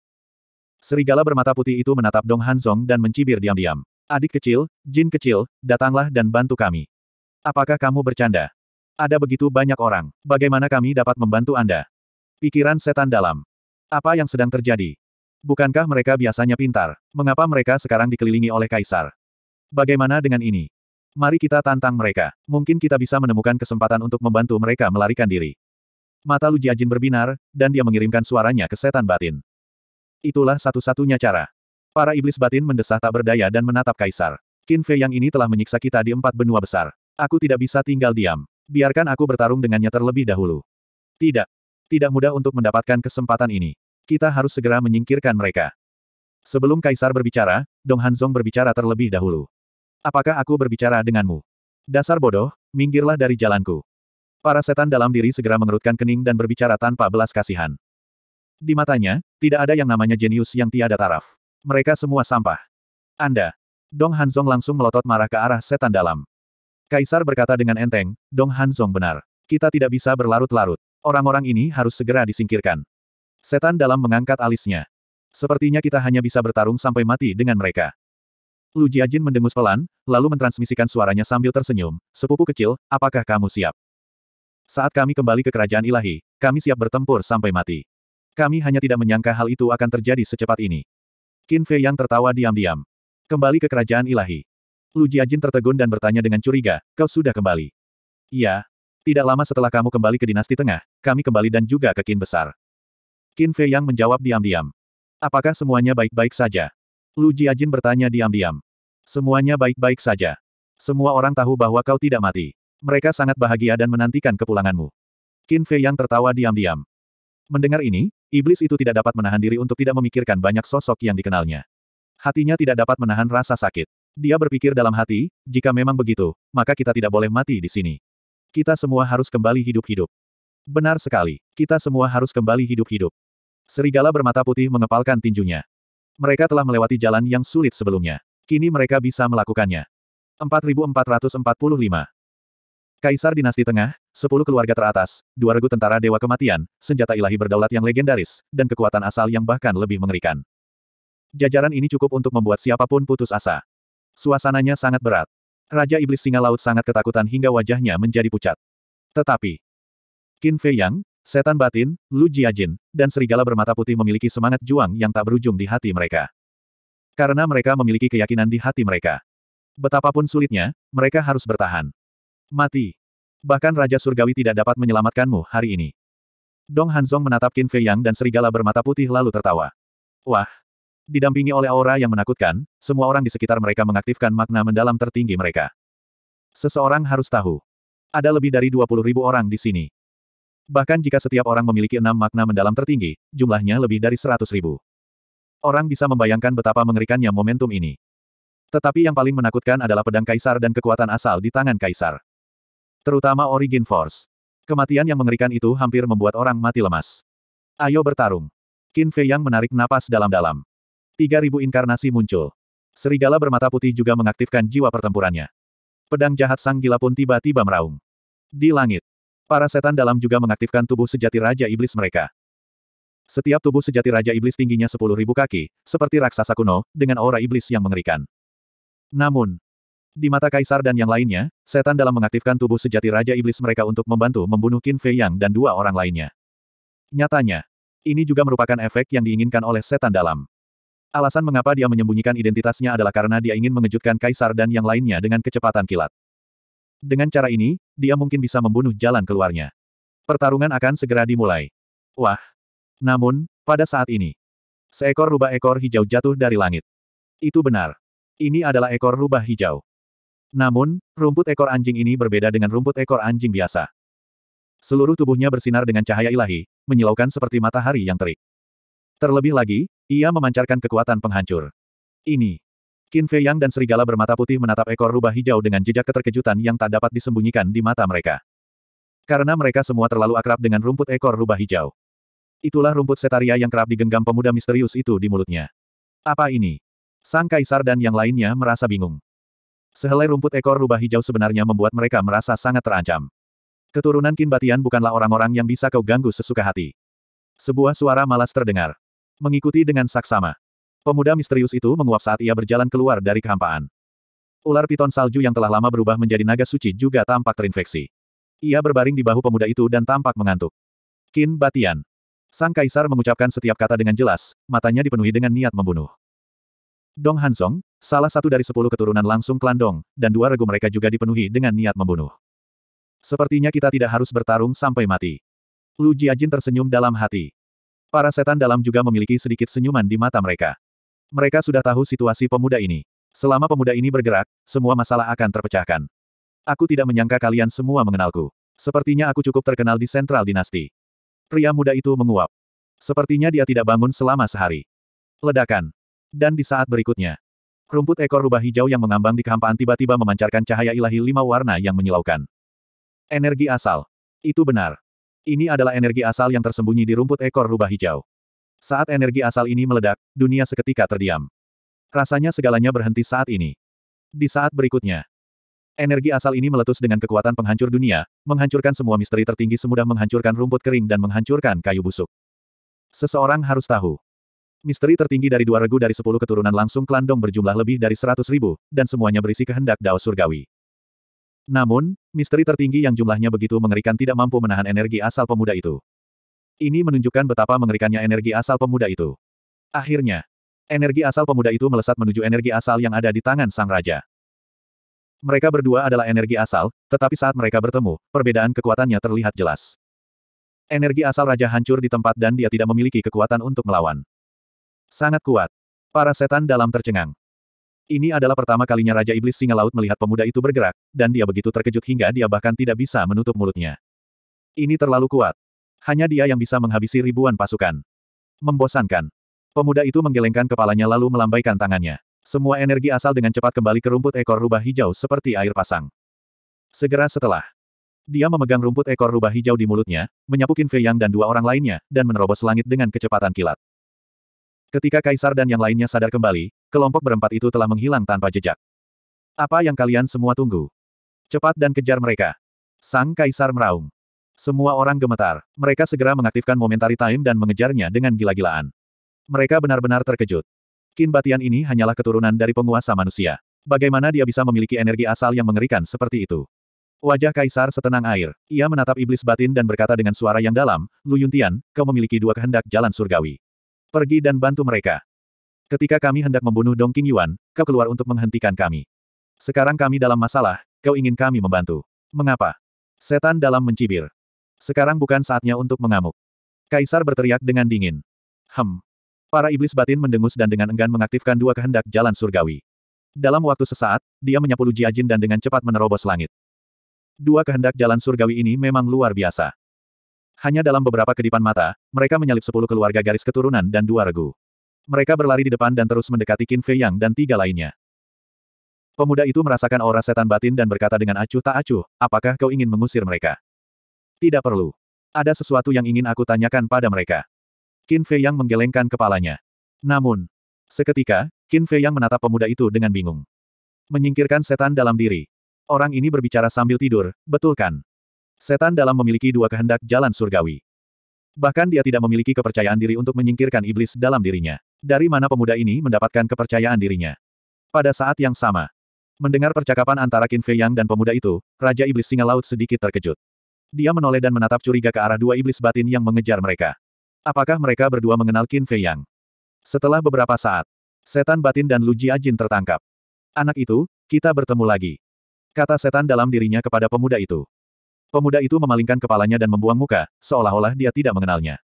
Serigala bermata putih itu menatap Dong Hanzong dan mencibir diam-diam. Adik kecil, Jin kecil, datanglah dan bantu kami. Apakah kamu bercanda? Ada begitu banyak orang. Bagaimana kami dapat membantu Anda? Pikiran setan dalam. Apa yang sedang terjadi? Bukankah mereka biasanya pintar? Mengapa mereka sekarang dikelilingi oleh kaisar? Bagaimana dengan ini? Mari kita tantang mereka. Mungkin kita bisa menemukan kesempatan untuk membantu mereka melarikan diri. Mata Lu Jiajin berbinar, dan dia mengirimkan suaranya ke setan batin. Itulah satu-satunya cara. Para iblis batin mendesah tak berdaya dan menatap kaisar. Qin Fei yang ini telah menyiksa kita di empat benua besar. Aku tidak bisa tinggal diam. Biarkan aku bertarung dengannya terlebih dahulu. Tidak, tidak mudah untuk mendapatkan kesempatan ini. Kita harus segera menyingkirkan mereka. Sebelum Kaisar berbicara, Dong Hanzong berbicara terlebih dahulu. Apakah aku berbicara denganmu? Dasar bodoh, minggirlah dari jalanku. Para setan dalam diri segera mengerutkan kening dan berbicara tanpa belas kasihan. Di matanya, tidak ada yang namanya jenius yang tiada taraf. Mereka semua sampah. Anda. Dong Hanzong langsung melotot marah ke arah setan dalam. Kaisar berkata dengan enteng, Dong Hanzong benar. Kita tidak bisa berlarut-larut. Orang-orang ini harus segera disingkirkan. Setan dalam mengangkat alisnya. Sepertinya kita hanya bisa bertarung sampai mati dengan mereka. Lu Jiajin mendengus pelan, lalu mentransmisikan suaranya sambil tersenyum, sepupu kecil, apakah kamu siap? Saat kami kembali ke kerajaan ilahi, kami siap bertempur sampai mati. Kami hanya tidak menyangka hal itu akan terjadi secepat ini. Qin Fei yang tertawa diam-diam. Kembali ke kerajaan ilahi. Lu Jiajin tertegun dan bertanya dengan curiga, kau sudah kembali. Iya, tidak lama setelah kamu kembali ke dinasti tengah, kami kembali dan juga ke Qin besar. Qin Fei Yang menjawab diam-diam. Apakah semuanya baik-baik saja? Lu Jiajin bertanya diam-diam. Semuanya baik-baik saja. Semua orang tahu bahwa kau tidak mati. Mereka sangat bahagia dan menantikan kepulanganmu. Qin Fei Yang tertawa diam-diam. Mendengar ini, iblis itu tidak dapat menahan diri untuk tidak memikirkan banyak sosok yang dikenalnya. Hatinya tidak dapat menahan rasa sakit. Dia berpikir dalam hati, jika memang begitu, maka kita tidak boleh mati di sini. Kita semua harus kembali hidup-hidup. Benar sekali, kita semua harus kembali hidup-hidup. Serigala bermata putih mengepalkan tinjunya. Mereka telah melewati jalan yang sulit sebelumnya. Kini mereka bisa melakukannya. 4445 Kaisar Dinasti Tengah, 10 keluarga teratas, dua regu tentara Dewa Kematian, senjata ilahi berdaulat yang legendaris, dan kekuatan asal yang bahkan lebih mengerikan. Jajaran ini cukup untuk membuat siapapun putus asa. Suasananya sangat berat. Raja Iblis Singa Laut sangat ketakutan hingga wajahnya menjadi pucat. Tetapi, Qin Fei Yang, Setan Batin, Lu Jiajin, dan Serigala Bermata Putih memiliki semangat juang yang tak berujung di hati mereka. Karena mereka memiliki keyakinan di hati mereka. Betapapun sulitnya, mereka harus bertahan. Mati. Bahkan Raja Surgawi tidak dapat menyelamatkanmu hari ini. Dong Hanzong menatap Qin Fei Yang dan Serigala Bermata Putih lalu tertawa. Wah, Didampingi oleh aura yang menakutkan, semua orang di sekitar mereka mengaktifkan makna mendalam tertinggi mereka. Seseorang harus tahu. Ada lebih dari 20 ribu orang di sini. Bahkan jika setiap orang memiliki enam makna mendalam tertinggi, jumlahnya lebih dari 100 ribu. Orang bisa membayangkan betapa mengerikannya momentum ini. Tetapi yang paling menakutkan adalah pedang kaisar dan kekuatan asal di tangan kaisar. Terutama Origin Force. Kematian yang mengerikan itu hampir membuat orang mati lemas. Ayo bertarung. Qin Fei Yang menarik napas dalam-dalam. 3000 inkarnasi muncul. Serigala bermata putih juga mengaktifkan jiwa pertempurannya. Pedang jahat sang gila pun tiba-tiba meraung. Di langit, para setan dalam juga mengaktifkan tubuh sejati Raja Iblis mereka. Setiap tubuh sejati Raja Iblis tingginya sepuluh ribu kaki, seperti raksasa kuno, dengan aura iblis yang mengerikan. Namun, di mata Kaisar dan yang lainnya, setan dalam mengaktifkan tubuh sejati Raja Iblis mereka untuk membantu membunuh Qin Fei Yang dan dua orang lainnya. Nyatanya, ini juga merupakan efek yang diinginkan oleh setan dalam. Alasan mengapa dia menyembunyikan identitasnya adalah karena dia ingin mengejutkan Kaisar dan yang lainnya dengan kecepatan kilat. Dengan cara ini, dia mungkin bisa membunuh jalan keluarnya. Pertarungan akan segera dimulai. Wah! Namun, pada saat ini, seekor rubah ekor hijau jatuh dari langit. Itu benar. Ini adalah ekor rubah hijau. Namun, rumput ekor anjing ini berbeda dengan rumput ekor anjing biasa. Seluruh tubuhnya bersinar dengan cahaya ilahi, menyilaukan seperti matahari yang terik. Terlebih lagi, ia memancarkan kekuatan penghancur. Ini. Qin Fei Yang dan serigala bermata putih menatap ekor rubah hijau dengan jejak keterkejutan yang tak dapat disembunyikan di mata mereka. Karena mereka semua terlalu akrab dengan rumput ekor rubah hijau. Itulah rumput setaria yang kerap digenggam pemuda misterius itu di mulutnya. Apa ini? Sang kaisar dan yang lainnya merasa bingung. Sehelai rumput ekor rubah hijau sebenarnya membuat mereka merasa sangat terancam. Keturunan Qin Batian bukanlah orang-orang yang bisa kau ganggu sesuka hati. Sebuah suara malas terdengar mengikuti dengan saksama. Pemuda misterius itu menguap saat ia berjalan keluar dari kehampaan. Ular piton salju yang telah lama berubah menjadi naga suci juga tampak terinfeksi. Ia berbaring di bahu pemuda itu dan tampak mengantuk. Kin Batian. Sang kaisar mengucapkan setiap kata dengan jelas, matanya dipenuhi dengan niat membunuh. Dong Hansong, salah satu dari sepuluh keturunan langsung klan Dong, dan dua regu mereka juga dipenuhi dengan niat membunuh. Sepertinya kita tidak harus bertarung sampai mati. Lu Jiajin tersenyum dalam hati. Para setan dalam juga memiliki sedikit senyuman di mata mereka. Mereka sudah tahu situasi pemuda ini. Selama pemuda ini bergerak, semua masalah akan terpecahkan. Aku tidak menyangka kalian semua mengenalku. Sepertinya aku cukup terkenal di sentral dinasti. Pria muda itu menguap. Sepertinya dia tidak bangun selama sehari. Ledakan. Dan di saat berikutnya, rumput ekor rubah hijau yang mengambang di kehampaan tiba-tiba memancarkan cahaya ilahi lima warna yang menyilaukan. Energi asal. Itu benar. Ini adalah energi asal yang tersembunyi di rumput ekor rubah hijau. Saat energi asal ini meledak, dunia seketika terdiam. Rasanya segalanya berhenti saat ini. Di saat berikutnya, energi asal ini meletus dengan kekuatan penghancur dunia, menghancurkan semua misteri tertinggi semudah menghancurkan rumput kering dan menghancurkan kayu busuk. Seseorang harus tahu. Misteri tertinggi dari dua regu dari sepuluh keturunan langsung klandong berjumlah lebih dari seratus ribu, dan semuanya berisi kehendak Dao Surgawi. Namun, misteri tertinggi yang jumlahnya begitu mengerikan tidak mampu menahan energi asal pemuda itu. Ini menunjukkan betapa mengerikannya energi asal pemuda itu. Akhirnya, energi asal pemuda itu melesat menuju energi asal yang ada di tangan sang raja. Mereka berdua adalah energi asal, tetapi saat mereka bertemu, perbedaan kekuatannya terlihat jelas. Energi asal raja hancur di tempat dan dia tidak memiliki kekuatan untuk melawan. Sangat kuat. Para setan dalam tercengang. Ini adalah pertama kalinya Raja Iblis Singa Laut melihat pemuda itu bergerak, dan dia begitu terkejut hingga dia bahkan tidak bisa menutup mulutnya. Ini terlalu kuat. Hanya dia yang bisa menghabisi ribuan pasukan. Membosankan. Pemuda itu menggelengkan kepalanya lalu melambaikan tangannya. Semua energi asal dengan cepat kembali ke rumput ekor rubah hijau seperti air pasang. Segera setelah, dia memegang rumput ekor rubah hijau di mulutnya, menyapukin Fei Yang dan dua orang lainnya, dan menerobos langit dengan kecepatan kilat. Ketika Kaisar dan yang lainnya sadar kembali, kelompok berempat itu telah menghilang tanpa jejak. Apa yang kalian semua tunggu? Cepat dan kejar mereka. Sang Kaisar meraung. Semua orang gemetar. Mereka segera mengaktifkan momentary time dan mengejarnya dengan gila-gilaan. Mereka benar-benar terkejut. Kin Batian ini hanyalah keturunan dari penguasa manusia. Bagaimana dia bisa memiliki energi asal yang mengerikan seperti itu? Wajah Kaisar setenang air. Ia menatap iblis batin dan berkata dengan suara yang dalam, Lu Yuntian, kau memiliki dua kehendak jalan surgawi. Pergi dan bantu mereka. Ketika kami hendak membunuh Dong King Yuan, kau keluar untuk menghentikan kami. Sekarang kami dalam masalah, kau ingin kami membantu. Mengapa? Setan dalam mencibir. Sekarang bukan saatnya untuk mengamuk. Kaisar berteriak dengan dingin. Hem. Para iblis batin mendengus dan dengan enggan mengaktifkan dua kehendak jalan surgawi. Dalam waktu sesaat, dia menyapu Luji Ajin dan dengan cepat menerobos langit. Dua kehendak jalan surgawi ini memang luar biasa. Hanya dalam beberapa kedipan mata, mereka menyalip sepuluh keluarga garis keturunan dan dua regu. Mereka berlari di depan dan terus mendekati Qin Fei Yang dan tiga lainnya. Pemuda itu merasakan aura setan batin dan berkata dengan acuh tak acuh, apakah kau ingin mengusir mereka? Tidak perlu. Ada sesuatu yang ingin aku tanyakan pada mereka. Qin Fei Yang menggelengkan kepalanya. Namun, seketika, Qin Fei Yang menatap pemuda itu dengan bingung. Menyingkirkan setan dalam diri. Orang ini berbicara sambil tidur, betul kan? Setan dalam memiliki dua kehendak jalan surgawi. Bahkan dia tidak memiliki kepercayaan diri untuk menyingkirkan iblis dalam dirinya. Dari mana pemuda ini mendapatkan kepercayaan dirinya? Pada saat yang sama, mendengar percakapan antara Qin Fei Yang dan pemuda itu, Raja Iblis Singa Laut sedikit terkejut. Dia menoleh dan menatap curiga ke arah dua iblis batin yang mengejar mereka. Apakah mereka berdua mengenal Qin Fei Yang? Setelah beberapa saat, setan batin dan Lu Jiajin tertangkap. Anak itu, kita bertemu lagi. Kata setan dalam dirinya kepada pemuda itu. Pemuda itu memalingkan kepalanya dan membuang muka, seolah-olah dia tidak mengenalnya.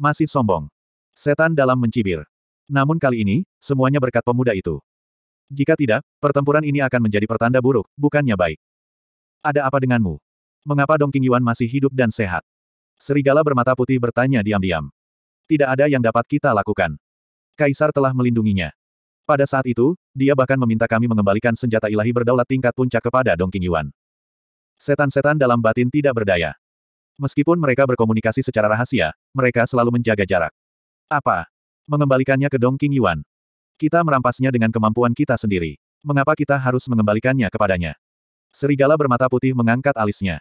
Masih sombong. Setan dalam mencibir. Namun kali ini, semuanya berkat pemuda itu. Jika tidak, pertempuran ini akan menjadi pertanda buruk, bukannya baik. Ada apa denganmu? Mengapa Dongking Yuan masih hidup dan sehat? Serigala bermata putih bertanya diam-diam. Tidak ada yang dapat kita lakukan. Kaisar telah melindunginya. Pada saat itu, dia bahkan meminta kami mengembalikan senjata ilahi berdaulat tingkat puncak kepada Dongking Yuan. Setan-setan dalam batin tidak berdaya. Meskipun mereka berkomunikasi secara rahasia, mereka selalu menjaga jarak. Apa? Mengembalikannya ke King Yuan. Kita merampasnya dengan kemampuan kita sendiri. Mengapa kita harus mengembalikannya kepadanya? Serigala bermata putih mengangkat alisnya.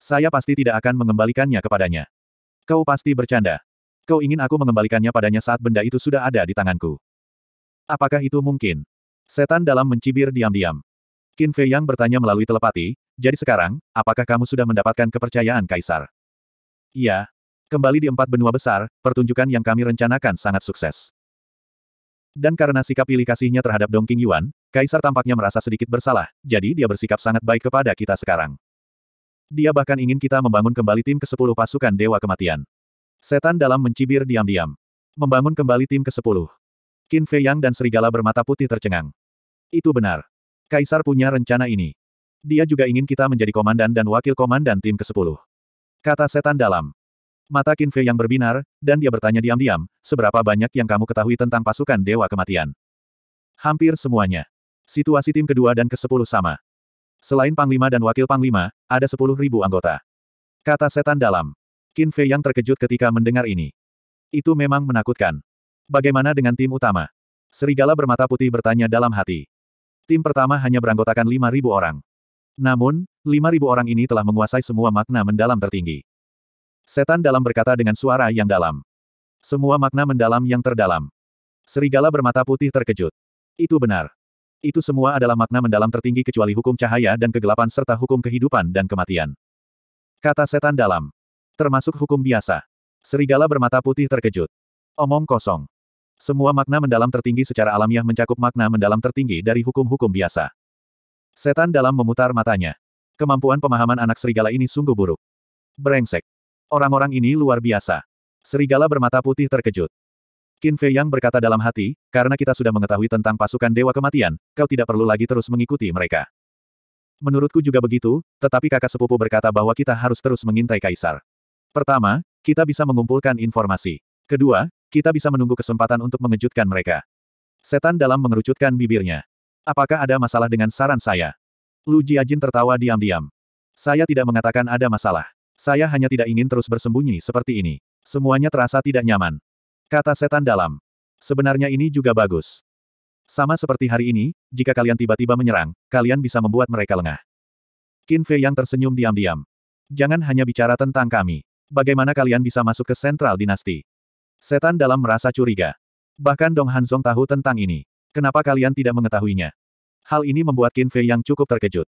Saya pasti tidak akan mengembalikannya kepadanya. Kau pasti bercanda. Kau ingin aku mengembalikannya padanya saat benda itu sudah ada di tanganku. Apakah itu mungkin? Setan dalam mencibir diam-diam. Qin Fei Yang bertanya melalui telepati, jadi sekarang, apakah kamu sudah mendapatkan kepercayaan Kaisar? Iya, Kembali di empat benua besar, pertunjukan yang kami rencanakan sangat sukses. Dan karena sikap pilih kasihnya terhadap Dong King Yuan, Kaisar tampaknya merasa sedikit bersalah, jadi dia bersikap sangat baik kepada kita sekarang. Dia bahkan ingin kita membangun kembali tim ke-10 pasukan Dewa Kematian. Setan dalam mencibir diam-diam. Membangun kembali tim ke-10. Qin Fei Yang dan Serigala bermata putih tercengang. Itu benar. Kaisar punya rencana ini. Dia juga ingin kita menjadi komandan dan wakil komandan tim ke-10. Kata setan dalam. Mata Qin Fei yang berbinar, dan dia bertanya diam-diam, seberapa banyak yang kamu ketahui tentang pasukan Dewa Kematian? Hampir semuanya. Situasi tim kedua dan ke-10 sama. Selain Panglima dan Wakil Panglima, ada sepuluh ribu anggota. Kata setan dalam. Qin Fei yang terkejut ketika mendengar ini. Itu memang menakutkan. Bagaimana dengan tim utama? Serigala bermata putih bertanya dalam hati. Tim pertama hanya beranggotakan 5.000 orang. Namun, 5.000 orang ini telah menguasai semua makna mendalam tertinggi. Setan dalam berkata dengan suara yang dalam. Semua makna mendalam yang terdalam. Serigala bermata putih terkejut. Itu benar. Itu semua adalah makna mendalam tertinggi kecuali hukum cahaya dan kegelapan serta hukum kehidupan dan kematian. Kata setan dalam. Termasuk hukum biasa. Serigala bermata putih terkejut. Omong kosong. Semua makna mendalam tertinggi secara alamiah mencakup makna mendalam tertinggi dari hukum-hukum biasa. Setan dalam memutar matanya. Kemampuan pemahaman anak serigala ini sungguh buruk. Brengsek. Orang-orang ini luar biasa. Serigala bermata putih terkejut. Qin Fei Yang berkata dalam hati, karena kita sudah mengetahui tentang pasukan Dewa Kematian, kau tidak perlu lagi terus mengikuti mereka. Menurutku juga begitu, tetapi kakak sepupu berkata bahwa kita harus terus mengintai Kaisar. Pertama, kita bisa mengumpulkan informasi. Kedua, kita bisa menunggu kesempatan untuk mengejutkan mereka. Setan dalam mengerucutkan bibirnya. Apakah ada masalah dengan saran saya? Lu Jiajin tertawa diam-diam. Saya tidak mengatakan ada masalah. Saya hanya tidak ingin terus bersembunyi seperti ini. Semuanya terasa tidak nyaman. Kata setan dalam. Sebenarnya ini juga bagus. Sama seperti hari ini, jika kalian tiba-tiba menyerang, kalian bisa membuat mereka lengah. Qin Fei yang tersenyum diam-diam. Jangan hanya bicara tentang kami. Bagaimana kalian bisa masuk ke sentral dinasti? Setan dalam merasa curiga. Bahkan Dong Hanzong tahu tentang ini. Kenapa kalian tidak mengetahuinya? Hal ini membuat Qin Fei yang cukup terkejut.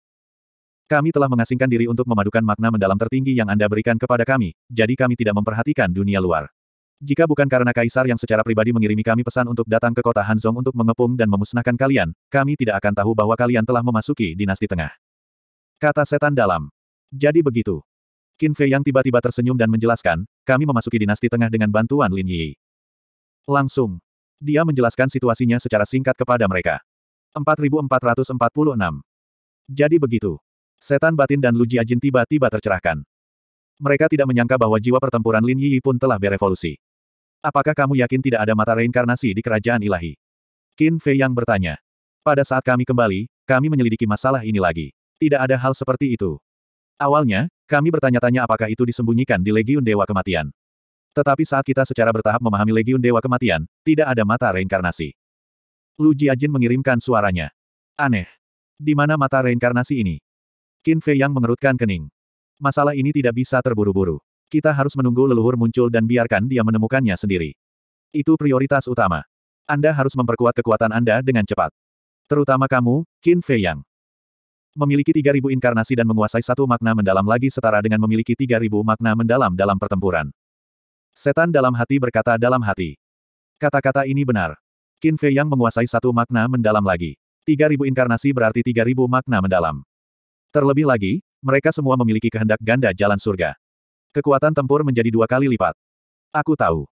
Kami telah mengasingkan diri untuk memadukan makna mendalam tertinggi yang Anda berikan kepada kami, jadi kami tidak memperhatikan dunia luar. Jika bukan karena Kaisar yang secara pribadi mengirimi kami pesan untuk datang ke kota Hanzong untuk mengepung dan memusnahkan kalian, kami tidak akan tahu bahwa kalian telah memasuki dinasti tengah. Kata setan dalam. Jadi begitu. Qin Fei yang tiba-tiba tersenyum dan menjelaskan, kami memasuki dinasti tengah dengan bantuan Lin Yi. Langsung. Dia menjelaskan situasinya secara singkat kepada mereka. 4446. Jadi begitu. Setan batin dan Lu Jiajin tiba-tiba tercerahkan. Mereka tidak menyangka bahwa jiwa pertempuran Lin Yi pun telah berevolusi. Apakah kamu yakin tidak ada mata reinkarnasi di kerajaan ilahi? Qin Fei yang bertanya. Pada saat kami kembali, kami menyelidiki masalah ini lagi. Tidak ada hal seperti itu. Awalnya, kami bertanya-tanya apakah itu disembunyikan di Legiun Dewa Kematian. Tetapi saat kita secara bertahap memahami Legiun Dewa Kematian, tidak ada mata reinkarnasi. Lu Jiajin mengirimkan suaranya. Aneh. Di mana mata reinkarnasi ini? Qin Fei yang mengerutkan kening. Masalah ini tidak bisa terburu-buru. Kita harus menunggu leluhur muncul dan biarkan dia menemukannya sendiri. Itu prioritas utama. Anda harus memperkuat kekuatan Anda dengan cepat. Terutama kamu, Qin Fei Yang. Memiliki 3000 inkarnasi dan menguasai satu makna mendalam lagi setara dengan memiliki 3000 makna mendalam dalam pertempuran. Setan dalam hati berkata dalam hati. Kata-kata ini benar. Qin Fei Yang menguasai satu makna mendalam lagi. 3000 inkarnasi berarti 3000 makna mendalam. Terlebih lagi, mereka semua memiliki kehendak ganda jalan surga. Kekuatan tempur menjadi dua kali lipat. Aku tahu.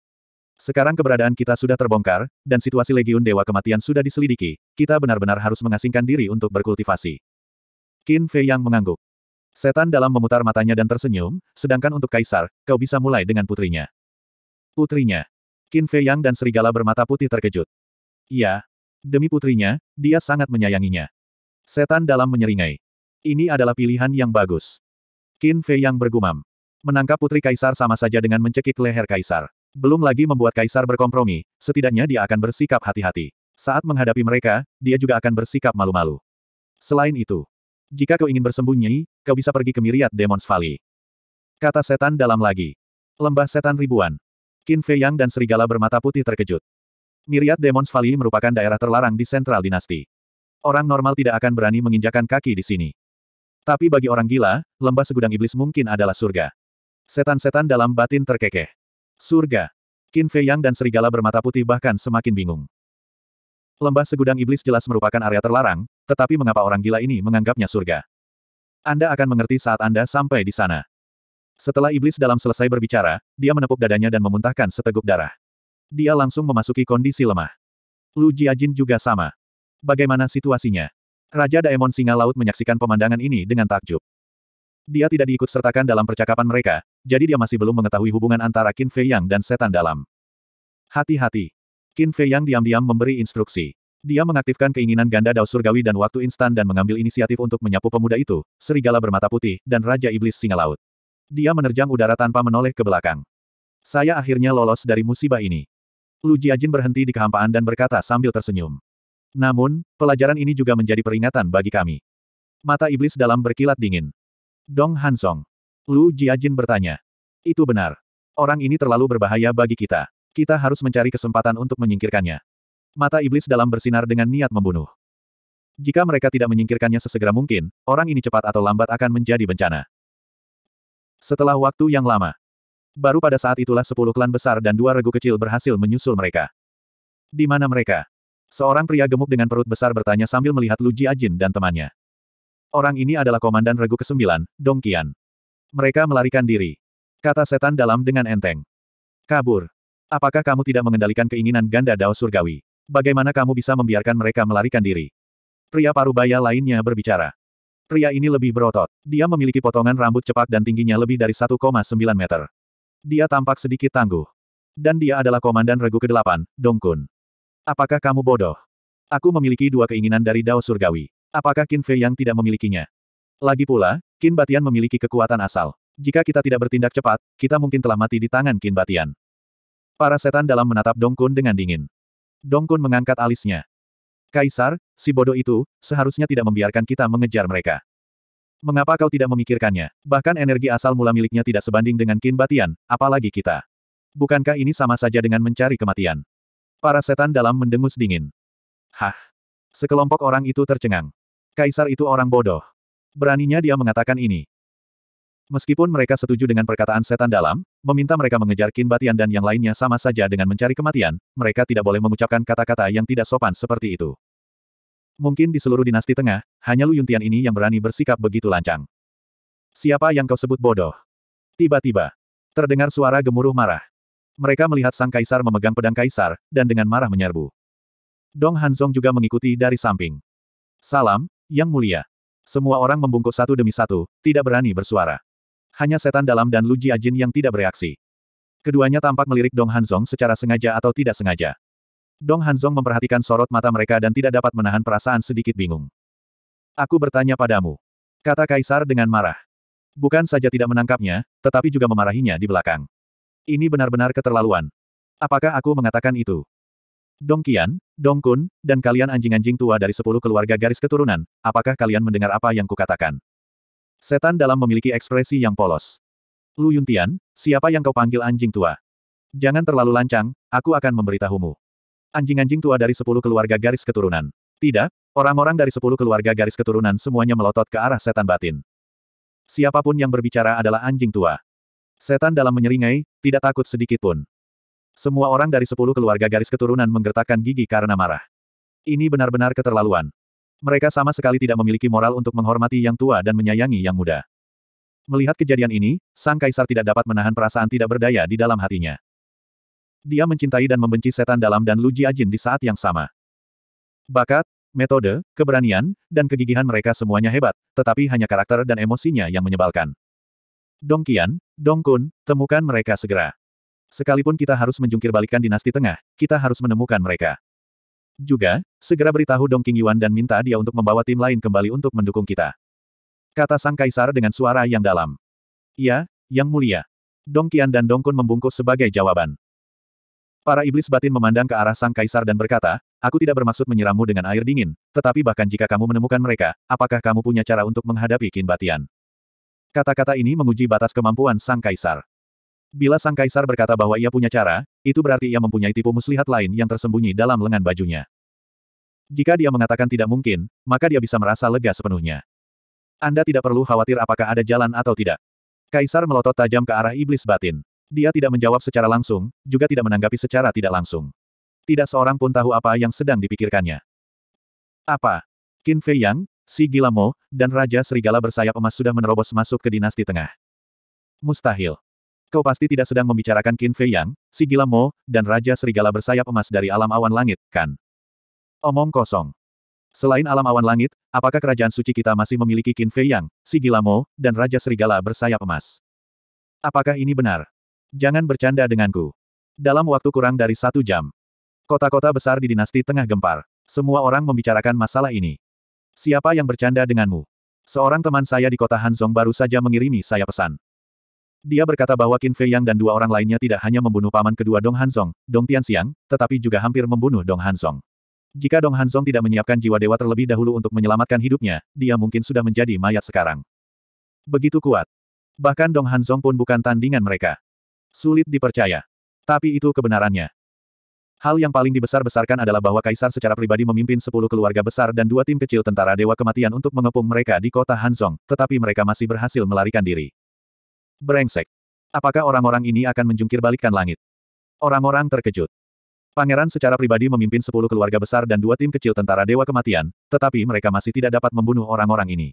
Sekarang keberadaan kita sudah terbongkar, dan situasi Legiun Dewa Kematian sudah diselidiki, kita benar-benar harus mengasingkan diri untuk berkultivasi. Qin Fei Yang mengangguk. Setan dalam memutar matanya dan tersenyum, sedangkan untuk Kaisar, kau bisa mulai dengan putrinya. Putrinya. Qin Fei Yang dan Serigala bermata putih terkejut. Ya, Demi putrinya, dia sangat menyayanginya. Setan dalam menyeringai. Ini adalah pilihan yang bagus. Qin Fei yang bergumam. Menangkap putri kaisar sama saja dengan mencekik leher kaisar. Belum lagi membuat kaisar berkompromi, setidaknya dia akan bersikap hati-hati. Saat menghadapi mereka, dia juga akan bersikap malu-malu. Selain itu, jika kau ingin bersembunyi, kau bisa pergi ke Miriat Demons Valley. Kata setan dalam lagi. Lembah setan ribuan. Qin Fei Yang dan serigala bermata putih terkejut. Miriat Demons Valley merupakan daerah terlarang di sentral dinasti. Orang normal tidak akan berani menginjakan kaki di sini. Tapi bagi orang gila, lembah segudang iblis mungkin adalah surga. Setan-setan dalam batin terkekeh. Surga. Qin Fei Yang dan serigala bermata putih bahkan semakin bingung. Lembah segudang iblis jelas merupakan area terlarang, tetapi mengapa orang gila ini menganggapnya surga? Anda akan mengerti saat Anda sampai di sana. Setelah iblis dalam selesai berbicara, dia menepuk dadanya dan memuntahkan seteguk darah. Dia langsung memasuki kondisi lemah. Lu Jiajin juga sama. Bagaimana situasinya? Raja Daemon Singa Laut menyaksikan pemandangan ini dengan takjub. Dia tidak diikutsertakan dalam percakapan mereka, jadi dia masih belum mengetahui hubungan antara Qin Fei Yang dan setan dalam. Hati-hati. Qin Fei Yang diam-diam memberi instruksi. Dia mengaktifkan keinginan ganda dao surgawi dan waktu instan dan mengambil inisiatif untuk menyapu pemuda itu, serigala bermata putih, dan Raja Iblis Singa Laut. Dia menerjang udara tanpa menoleh ke belakang. Saya akhirnya lolos dari musibah ini. Lu Jiajin berhenti di kehampaan dan berkata sambil tersenyum. Namun, pelajaran ini juga menjadi peringatan bagi kami. Mata iblis dalam berkilat dingin. Dong Hansong. Lu Jiajin bertanya. Itu benar. Orang ini terlalu berbahaya bagi kita. Kita harus mencari kesempatan untuk menyingkirkannya. Mata iblis dalam bersinar dengan niat membunuh. Jika mereka tidak menyingkirkannya sesegera mungkin, orang ini cepat atau lambat akan menjadi bencana. Setelah waktu yang lama, baru pada saat itulah sepuluh klan besar dan dua regu kecil berhasil menyusul mereka. Di mana mereka? Seorang pria gemuk dengan perut besar bertanya sambil melihat Lu Jiajin dan temannya. Orang ini adalah Komandan Regu ke-9, Dong Qian. Mereka melarikan diri. Kata setan dalam dengan enteng. Kabur. Apakah kamu tidak mengendalikan keinginan ganda Dao Surgawi? Bagaimana kamu bisa membiarkan mereka melarikan diri? Pria parubaya lainnya berbicara. Pria ini lebih berotot. Dia memiliki potongan rambut cepat dan tingginya lebih dari 1,9 meter. Dia tampak sedikit tangguh. Dan dia adalah Komandan Regu ke-8, Kun. Apakah kamu bodoh? Aku memiliki dua keinginan dari Dao Surgawi. Apakah Qin Fei yang tidak memilikinya? Lagi pula, Qin Batian memiliki kekuatan asal. Jika kita tidak bertindak cepat, kita mungkin telah mati di tangan Qin Batian. Para setan dalam menatap Dong Kun dengan dingin. Dong Kun mengangkat alisnya. Kaisar, si bodoh itu, seharusnya tidak membiarkan kita mengejar mereka. Mengapa kau tidak memikirkannya? Bahkan energi asal mula miliknya tidak sebanding dengan Qin Batian, apalagi kita. Bukankah ini sama saja dengan mencari kematian? Para setan dalam mendengus dingin. Hah? Sekelompok orang itu tercengang. Kaisar itu orang bodoh. Beraninya dia mengatakan ini. Meskipun mereka setuju dengan perkataan setan dalam, meminta mereka mengejar Kinbatian dan yang lainnya sama saja dengan mencari kematian, mereka tidak boleh mengucapkan kata-kata yang tidak sopan seperti itu. Mungkin di seluruh dinasti tengah, hanya Lu Yuntian ini yang berani bersikap begitu lancang. Siapa yang kau sebut bodoh? Tiba-tiba, terdengar suara gemuruh marah mereka melihat sang kaisar memegang pedang kaisar, dan dengan marah menyerbu. Dong Hanzong juga mengikuti dari samping. Salam, Yang Mulia. Semua orang membungkuk satu demi satu, tidak berani bersuara. Hanya setan dalam dan Lu Jiajin yang tidak bereaksi. Keduanya tampak melirik Dong Hanzong secara sengaja atau tidak sengaja. Dong Hanzong memperhatikan sorot mata mereka dan tidak dapat menahan perasaan sedikit bingung. Aku bertanya padamu. Kata Kaisar dengan marah. Bukan saja tidak menangkapnya, tetapi juga memarahinya di belakang. Ini benar-benar keterlaluan. Apakah aku mengatakan itu? Dong Qian, Dong Kun, dan kalian anjing-anjing tua dari sepuluh keluarga garis keturunan, apakah kalian mendengar apa yang kukatakan? Setan dalam memiliki ekspresi yang polos. Lu Yuntian, siapa yang kau panggil anjing tua? Jangan terlalu lancang, aku akan memberitahumu. Anjing-anjing tua dari sepuluh keluarga garis keturunan. Tidak, orang-orang dari sepuluh keluarga garis keturunan semuanya melotot ke arah setan batin. Siapapun yang berbicara adalah anjing tua. Setan dalam menyeringai, tidak takut sedikit pun. Semua orang dari sepuluh keluarga garis keturunan menggertakkan gigi karena marah. Ini benar-benar keterlaluan. Mereka sama sekali tidak memiliki moral untuk menghormati yang tua dan menyayangi yang muda. Melihat kejadian ini, sang kaisar tidak dapat menahan perasaan tidak berdaya di dalam hatinya. Dia mencintai dan membenci setan dalam dan Lu Ajin di saat yang sama. Bakat, metode, keberanian, dan kegigihan mereka semuanya hebat, tetapi hanya karakter dan emosinya yang menyebalkan. Dongkian, Dong temukan mereka segera. Sekalipun kita harus menjungkir balikan dinasti tengah, kita harus menemukan mereka. Juga, segera beritahu Dong King Yuan dan minta dia untuk membawa tim lain kembali untuk mendukung kita. Kata Sang Kaisar dengan suara yang dalam. Ya, Yang Mulia. Dong Qian dan Dong Kun membungkuk sebagai jawaban. Para iblis batin memandang ke arah Sang Kaisar dan berkata, Aku tidak bermaksud menyiramu dengan air dingin, tetapi bahkan jika kamu menemukan mereka, apakah kamu punya cara untuk menghadapi kin Batian? Kata-kata ini menguji batas kemampuan sang kaisar. Bila sang kaisar berkata bahwa ia punya cara, itu berarti ia mempunyai tipu muslihat lain yang tersembunyi dalam lengan bajunya. Jika dia mengatakan tidak mungkin, maka dia bisa merasa lega sepenuhnya. Anda tidak perlu khawatir apakah ada jalan atau tidak. Kaisar melotot tajam ke arah iblis batin. Dia tidak menjawab secara langsung, juga tidak menanggapi secara tidak langsung. Tidak seorang pun tahu apa yang sedang dipikirkannya. Apa? Qin Fei Yang, si Gila Mo, dan Raja Serigala bersayap emas sudah menerobos masuk ke dinasti tengah. Mustahil. Kau pasti tidak sedang membicarakan Qin Fei Yang, si Gila Mo, dan Raja Serigala bersayap emas dari alam awan langit, kan? Omong kosong. Selain alam awan langit, apakah kerajaan suci kita masih memiliki Qin Fei Yang, si Gila Mo, dan Raja Serigala bersayap emas? Apakah ini benar? Jangan bercanda denganku. Dalam waktu kurang dari satu jam, kota-kota besar di dinasti tengah gempar. Semua orang membicarakan masalah ini. Siapa yang bercanda denganmu? Seorang teman saya di kota Hanzong baru saja mengirimi saya pesan. Dia berkata bahwa Qin Fei Yang dan dua orang lainnya tidak hanya membunuh paman kedua Dong Hanzong, Dong Tianxiang, tetapi juga hampir membunuh Dong Hanzong. Jika Dong Hanzong tidak menyiapkan jiwa dewa terlebih dahulu untuk menyelamatkan hidupnya, dia mungkin sudah menjadi mayat sekarang. Begitu kuat. Bahkan Dong Hanzong pun bukan tandingan mereka. Sulit dipercaya. Tapi itu kebenarannya. Hal yang paling dibesar-besarkan adalah bahwa kaisar secara pribadi memimpin sepuluh keluarga besar dan dua tim kecil tentara Dewa Kematian untuk mengepung mereka di kota Hanzong, tetapi mereka masih berhasil melarikan diri. Brengsek. Apakah orang-orang ini akan menjungkir balikkan langit? Orang-orang terkejut. Pangeran secara pribadi memimpin sepuluh keluarga besar dan dua tim kecil tentara Dewa Kematian, tetapi mereka masih tidak dapat membunuh orang-orang ini.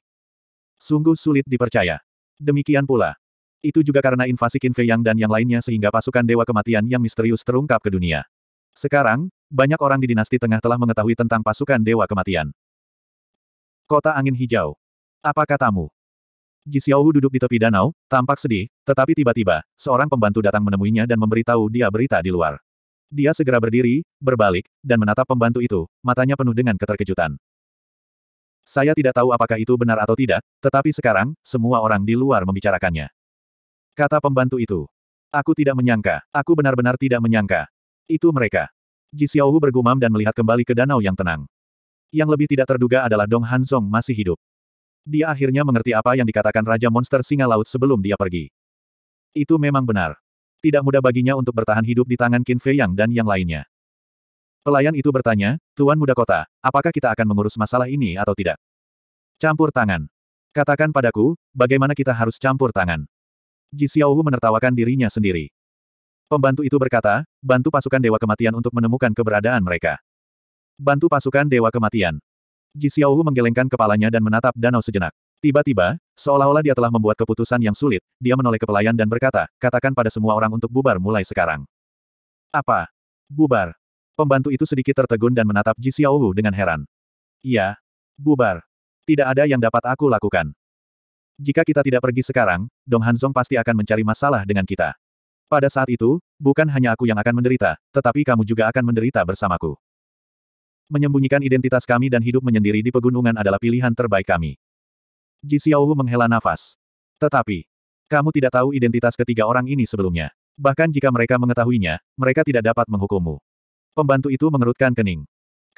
Sungguh sulit dipercaya. Demikian pula. Itu juga karena invasi Qin Fei Yang dan yang lainnya sehingga pasukan Dewa Kematian yang misterius terungkap ke dunia. Sekarang, banyak orang di dinasti tengah telah mengetahui tentang pasukan Dewa Kematian. Kota Angin Hijau. Apa katamu? Ji Xiaowu duduk di tepi danau, tampak sedih, tetapi tiba-tiba, seorang pembantu datang menemuinya dan memberitahu dia berita di luar. Dia segera berdiri, berbalik, dan menatap pembantu itu, matanya penuh dengan keterkejutan. Saya tidak tahu apakah itu benar atau tidak, tetapi sekarang, semua orang di luar membicarakannya. Kata pembantu itu. Aku tidak menyangka, aku benar-benar tidak menyangka, itu mereka. Ji Xiaohu bergumam dan melihat kembali ke danau yang tenang. Yang lebih tidak terduga adalah Dong Hanzong masih hidup. Dia akhirnya mengerti apa yang dikatakan Raja Monster Singa Laut sebelum dia pergi. Itu memang benar. Tidak mudah baginya untuk bertahan hidup di tangan Qin Fei Yang dan yang lainnya. Pelayan itu bertanya, Tuan Muda Kota, apakah kita akan mengurus masalah ini atau tidak? Campur tangan. Katakan padaku, bagaimana kita harus campur tangan? Ji Xiaohu menertawakan dirinya sendiri. Pembantu itu berkata, bantu pasukan Dewa Kematian untuk menemukan keberadaan mereka. Bantu pasukan Dewa Kematian. Ji Xiaohu menggelengkan kepalanya dan menatap danau sejenak. Tiba-tiba, seolah-olah dia telah membuat keputusan yang sulit, dia menoleh ke pelayan dan berkata, katakan pada semua orang untuk bubar mulai sekarang. Apa? Bubar. Pembantu itu sedikit tertegun dan menatap Ji Xiaohu dengan heran. Iya. Bubar. Tidak ada yang dapat aku lakukan. Jika kita tidak pergi sekarang, Dong Hanzong pasti akan mencari masalah dengan kita. Pada saat itu, bukan hanya aku yang akan menderita, tetapi kamu juga akan menderita bersamaku. Menyembunyikan identitas kami dan hidup menyendiri di pegunungan adalah pilihan terbaik kami. Ji Xiaohu menghela nafas. Tetapi, kamu tidak tahu identitas ketiga orang ini sebelumnya. Bahkan jika mereka mengetahuinya, mereka tidak dapat menghukummu. Pembantu itu mengerutkan kening.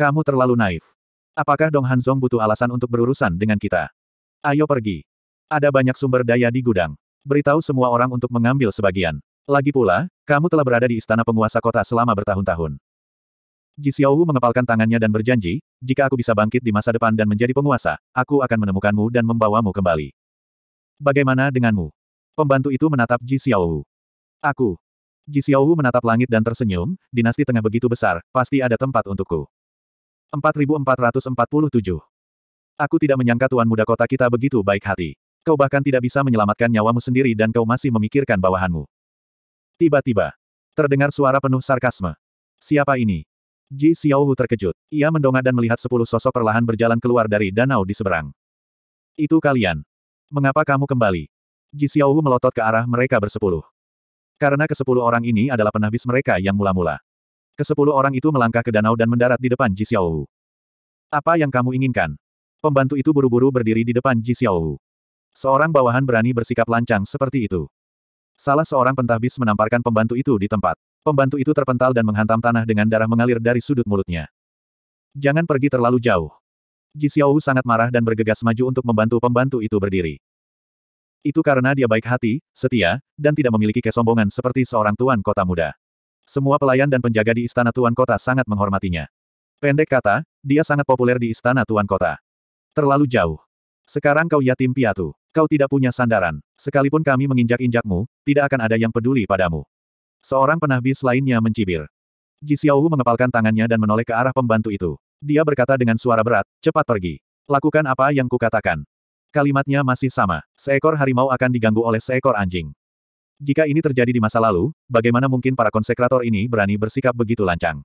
Kamu terlalu naif. Apakah Dong Hanzong butuh alasan untuk berurusan dengan kita? Ayo pergi. Ada banyak sumber daya di gudang. Beritahu semua orang untuk mengambil sebagian. Lagi pula, kamu telah berada di istana penguasa kota selama bertahun-tahun. Ji Xiaowu mengepalkan tangannya dan berjanji, jika aku bisa bangkit di masa depan dan menjadi penguasa, aku akan menemukanmu dan membawamu kembali. Bagaimana denganmu? Pembantu itu menatap Ji Xiaowu. Aku. Ji Xiaowu menatap langit dan tersenyum, dinasti tengah begitu besar, pasti ada tempat untukku. 4447. Aku tidak menyangka tuan muda kota kita begitu baik hati. Kau bahkan tidak bisa menyelamatkan nyawamu sendiri dan kau masih memikirkan bawahanmu. Tiba-tiba, terdengar suara penuh sarkasme. Siapa ini? Ji Xiaohu terkejut. Ia mendongak dan melihat sepuluh sosok perlahan berjalan keluar dari danau di seberang. Itu kalian. Mengapa kamu kembali? Ji Xiaohu melotot ke arah mereka bersepuluh. Karena kesepuluh orang ini adalah penabis mereka yang mula-mula. Kesepuluh orang itu melangkah ke danau dan mendarat di depan Ji Xiaohu. Apa yang kamu inginkan? Pembantu itu buru-buru berdiri di depan Ji Xiaohu. Seorang bawahan berani bersikap lancang seperti itu. Salah seorang pentahbis menamparkan pembantu itu di tempat. Pembantu itu terpental dan menghantam tanah dengan darah mengalir dari sudut mulutnya. Jangan pergi terlalu jauh. Ji Xiaowu sangat marah dan bergegas maju untuk membantu pembantu itu berdiri. Itu karena dia baik hati, setia, dan tidak memiliki kesombongan seperti seorang tuan kota muda. Semua pelayan dan penjaga di istana tuan kota sangat menghormatinya. Pendek kata, dia sangat populer di istana tuan kota. Terlalu jauh. Sekarang kau yatim piatu. Kau tidak punya sandaran. Sekalipun kami menginjak-injakmu, tidak akan ada yang peduli padamu. Seorang penahbis lainnya mencibir. Ji Xiaohu mengepalkan tangannya dan menoleh ke arah pembantu itu. Dia berkata dengan suara berat, cepat pergi. Lakukan apa yang kukatakan. Kalimatnya masih sama, seekor harimau akan diganggu oleh seekor anjing. Jika ini terjadi di masa lalu, bagaimana mungkin para konsekrator ini berani bersikap begitu lancang?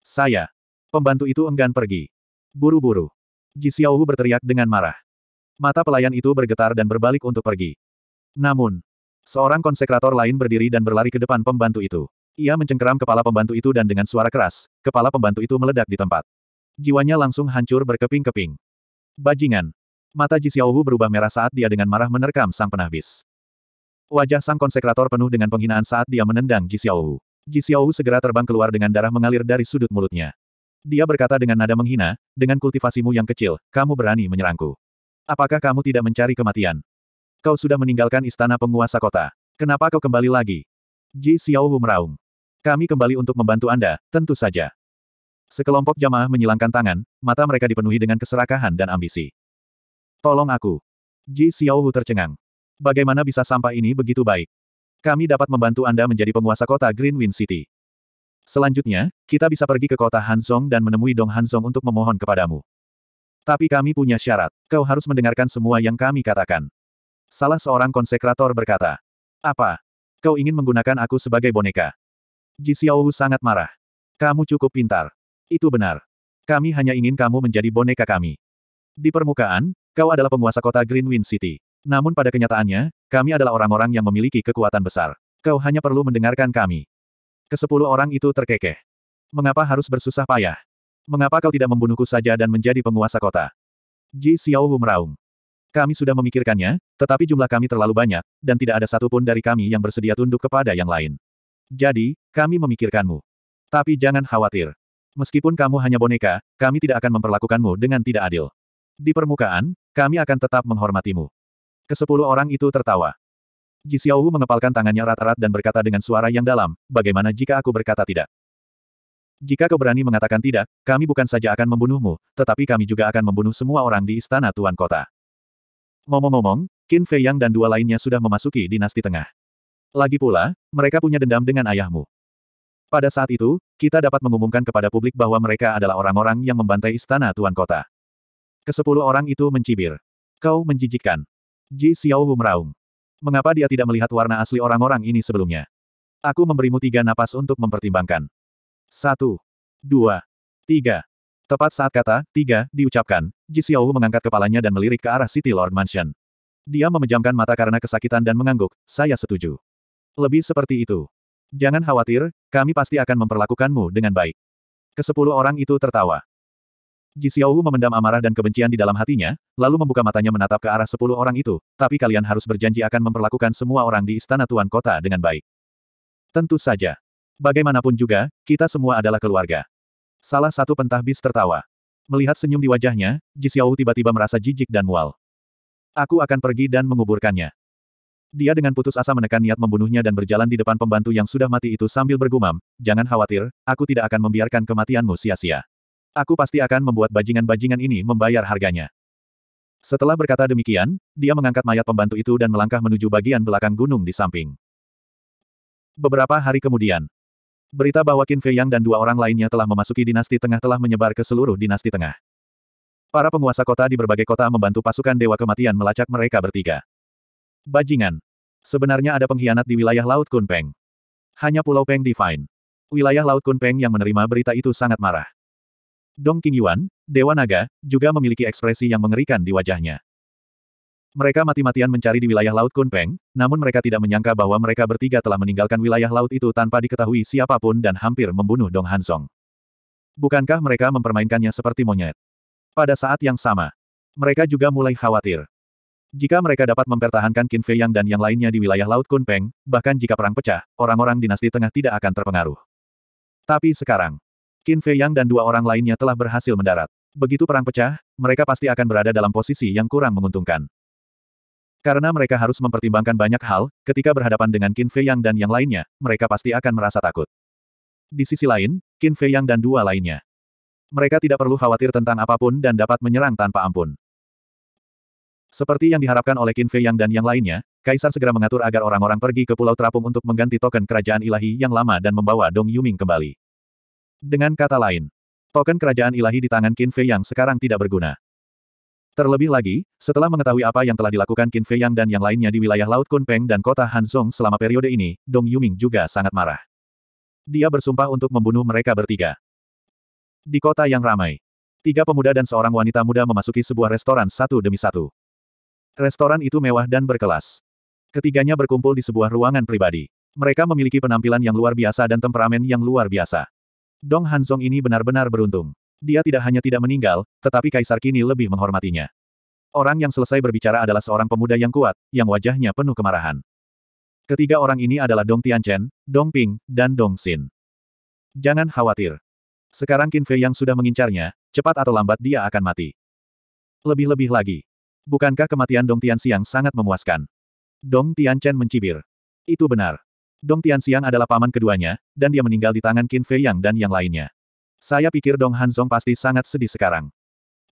Saya. Pembantu itu enggan pergi. Buru-buru. Ji Xiaohu berteriak dengan marah. Mata pelayan itu bergetar dan berbalik untuk pergi. Namun, seorang konsekrator lain berdiri dan berlari ke depan pembantu itu. Ia mencengkeram kepala pembantu itu dan dengan suara keras, kepala pembantu itu meledak di tempat. Jiwanya langsung hancur berkeping-keping. Bajingan. Mata Ji Xiaohu berubah merah saat dia dengan marah menerkam sang penahbis. Wajah sang konsekrator penuh dengan penghinaan saat dia menendang Ji Xiaohu. Ji Xiaohu segera terbang keluar dengan darah mengalir dari sudut mulutnya. Dia berkata dengan nada menghina, dengan kultivasimu yang kecil, kamu berani menyerangku. Apakah kamu tidak mencari kematian? Kau sudah meninggalkan istana penguasa kota. Kenapa kau kembali lagi? Ji Xiaohu meraung. Kami kembali untuk membantu Anda, tentu saja. Sekelompok jamaah menyilangkan tangan, mata mereka dipenuhi dengan keserakahan dan ambisi. Tolong aku. Ji Xiaohu tercengang. Bagaimana bisa sampah ini begitu baik? Kami dapat membantu Anda menjadi penguasa kota Green Wind City. Selanjutnya, kita bisa pergi ke kota Hansong dan menemui Dong Hansong untuk memohon kepadamu. Tapi kami punya syarat. Kau harus mendengarkan semua yang kami katakan. Salah seorang konsekrator berkata. Apa? Kau ingin menggunakan aku sebagai boneka? Ji Xiaowu sangat marah. Kamu cukup pintar. Itu benar. Kami hanya ingin kamu menjadi boneka kami. Di permukaan, kau adalah penguasa kota Greenwind City. Namun pada kenyataannya, kami adalah orang-orang yang memiliki kekuatan besar. Kau hanya perlu mendengarkan kami. Kesepuluh orang itu terkekeh. Mengapa harus bersusah payah? Mengapa kau tidak membunuhku saja dan menjadi penguasa kota? Ji Xiaohu meraung. Kami sudah memikirkannya, tetapi jumlah kami terlalu banyak, dan tidak ada satupun dari kami yang bersedia tunduk kepada yang lain. Jadi, kami memikirkanmu. Tapi jangan khawatir. Meskipun kamu hanya boneka, kami tidak akan memperlakukanmu dengan tidak adil. Di permukaan, kami akan tetap menghormatimu. Kesepuluh orang itu tertawa. Ji Xiaohu mengepalkan tangannya rata-rat dan berkata dengan suara yang dalam, bagaimana jika aku berkata tidak? Jika kau berani mengatakan tidak, kami bukan saja akan membunuhmu, tetapi kami juga akan membunuh semua orang di istana Tuan Kota. Ngomong-ngomong, Qin Fei Yang dan dua lainnya sudah memasuki dinasti tengah. Lagi pula, mereka punya dendam dengan ayahmu. Pada saat itu, kita dapat mengumumkan kepada publik bahwa mereka adalah orang-orang yang membantai istana Tuan Kota. Kesepuluh orang itu mencibir. Kau menjijikkan. Ji Xiaohu meraung. Mengapa dia tidak melihat warna asli orang-orang ini sebelumnya? Aku memberimu tiga napas untuk mempertimbangkan. Satu. Dua. Tiga. Tepat saat kata, tiga, diucapkan, Ji Xiao mengangkat kepalanya dan melirik ke arah City Lord Mansion. Dia memejamkan mata karena kesakitan dan mengangguk, saya setuju. Lebih seperti itu. Jangan khawatir, kami pasti akan memperlakukanmu dengan baik. Kesepuluh orang itu tertawa. Ji Xiao memendam amarah dan kebencian di dalam hatinya, lalu membuka matanya menatap ke arah sepuluh orang itu, tapi kalian harus berjanji akan memperlakukan semua orang di istana Tuan Kota dengan baik. Tentu saja. Bagaimanapun juga, kita semua adalah keluarga. Salah satu pentahbis tertawa. Melihat senyum di wajahnya, Ji Xiao tiba-tiba merasa jijik dan mual. Aku akan pergi dan menguburkannya. Dia dengan putus asa menekan niat membunuhnya dan berjalan di depan pembantu yang sudah mati itu sambil bergumam, Jangan khawatir, aku tidak akan membiarkan kematianmu sia-sia. Aku pasti akan membuat bajingan-bajingan ini membayar harganya. Setelah berkata demikian, dia mengangkat mayat pembantu itu dan melangkah menuju bagian belakang gunung di samping. Beberapa hari kemudian, Berita bahwa Qin Fei Yang dan dua orang lainnya telah memasuki dinasti tengah telah menyebar ke seluruh dinasti tengah. Para penguasa kota di berbagai kota membantu pasukan Dewa Kematian melacak mereka bertiga. Bajingan. Sebenarnya ada pengkhianat di wilayah Laut Kunpeng. Hanya Pulau Peng Divine. Wilayah Laut Kunpeng yang menerima berita itu sangat marah. Dong Yuan, Dewa Naga, juga memiliki ekspresi yang mengerikan di wajahnya. Mereka mati-matian mencari di wilayah Laut Kunpeng, namun mereka tidak menyangka bahwa mereka bertiga telah meninggalkan wilayah laut itu tanpa diketahui siapapun dan hampir membunuh Dong Hansong. Bukankah mereka mempermainkannya seperti monyet? Pada saat yang sama, mereka juga mulai khawatir. Jika mereka dapat mempertahankan Qin Fei Yang dan yang lainnya di wilayah Laut Kunpeng, bahkan jika perang pecah, orang-orang dinasti tengah tidak akan terpengaruh. Tapi sekarang, Qin Fei Yang dan dua orang lainnya telah berhasil mendarat. Begitu perang pecah, mereka pasti akan berada dalam posisi yang kurang menguntungkan. Karena mereka harus mempertimbangkan banyak hal, ketika berhadapan dengan Qin Fei Yang dan yang lainnya, mereka pasti akan merasa takut. Di sisi lain, Qin Fei Yang dan dua lainnya. Mereka tidak perlu khawatir tentang apapun dan dapat menyerang tanpa ampun. Seperti yang diharapkan oleh Qin Fei Yang dan yang lainnya, Kaisar segera mengatur agar orang-orang pergi ke Pulau Terapung untuk mengganti token kerajaan ilahi yang lama dan membawa Dong Yuming kembali. Dengan kata lain, token kerajaan ilahi di tangan Qin Fei Yang sekarang tidak berguna. Terlebih lagi, setelah mengetahui apa yang telah dilakukan Qin Fei Yang dan yang lainnya di wilayah Laut Kunpeng dan kota Hanzhong selama periode ini, Dong Yuming juga sangat marah. Dia bersumpah untuk membunuh mereka bertiga. Di kota yang ramai, tiga pemuda dan seorang wanita muda memasuki sebuah restoran satu demi satu. Restoran itu mewah dan berkelas. Ketiganya berkumpul di sebuah ruangan pribadi. Mereka memiliki penampilan yang luar biasa dan temperamen yang luar biasa. Dong Hanzong ini benar-benar beruntung. Dia tidak hanya tidak meninggal, tetapi kaisar kini lebih menghormatinya. Orang yang selesai berbicara adalah seorang pemuda yang kuat, yang wajahnya penuh kemarahan. Ketiga orang ini adalah Dong Tianchen, Dong Ping, dan Dong Xin. Jangan khawatir. Sekarang Qin Fei yang sudah mengincarnya, cepat atau lambat dia akan mati. Lebih-lebih lagi. Bukankah kematian Dong Tianxiang sangat memuaskan? Dong Tianchen mencibir. Itu benar. Dong Tianxiang adalah paman keduanya, dan dia meninggal di tangan Qin Fei Yang dan yang lainnya. Saya pikir Dong Hanzong pasti sangat sedih sekarang.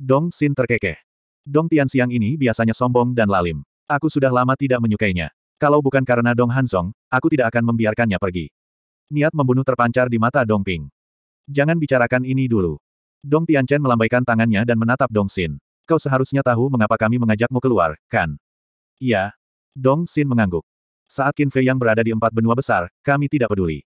Dong Xin terkekeh. Dong Tianxiang ini biasanya sombong dan lalim. Aku sudah lama tidak menyukainya. Kalau bukan karena Dong Hanzong, aku tidak akan membiarkannya pergi. Niat membunuh terpancar di mata Dong Ping. Jangan bicarakan ini dulu. Dong Tianchen melambaikan tangannya dan menatap Dong Xin. Kau seharusnya tahu mengapa kami mengajakmu keluar, kan? Iya. Dong Xin mengangguk. Saat Qin Fei yang berada di empat benua besar, kami tidak peduli.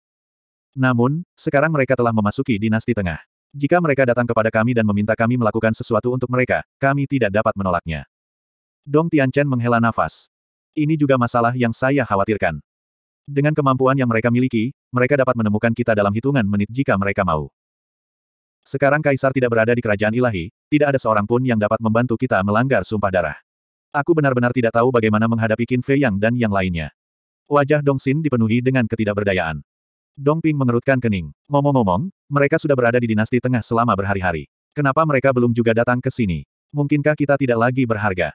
Namun, sekarang mereka telah memasuki dinasti tengah. Jika mereka datang kepada kami dan meminta kami melakukan sesuatu untuk mereka, kami tidak dapat menolaknya. Dong Tianchen menghela nafas. Ini juga masalah yang saya khawatirkan. Dengan kemampuan yang mereka miliki, mereka dapat menemukan kita dalam hitungan menit jika mereka mau. Sekarang Kaisar tidak berada di kerajaan ilahi, tidak ada seorang pun yang dapat membantu kita melanggar sumpah darah. Aku benar-benar tidak tahu bagaimana menghadapi Qin Fei Yang dan yang lainnya. Wajah Dong Xin dipenuhi dengan ketidakberdayaan. Dong Ping mengerutkan kening. Ngomong-ngomong, mereka sudah berada di dinasti tengah selama berhari-hari. Kenapa mereka belum juga datang ke sini? Mungkinkah kita tidak lagi berharga?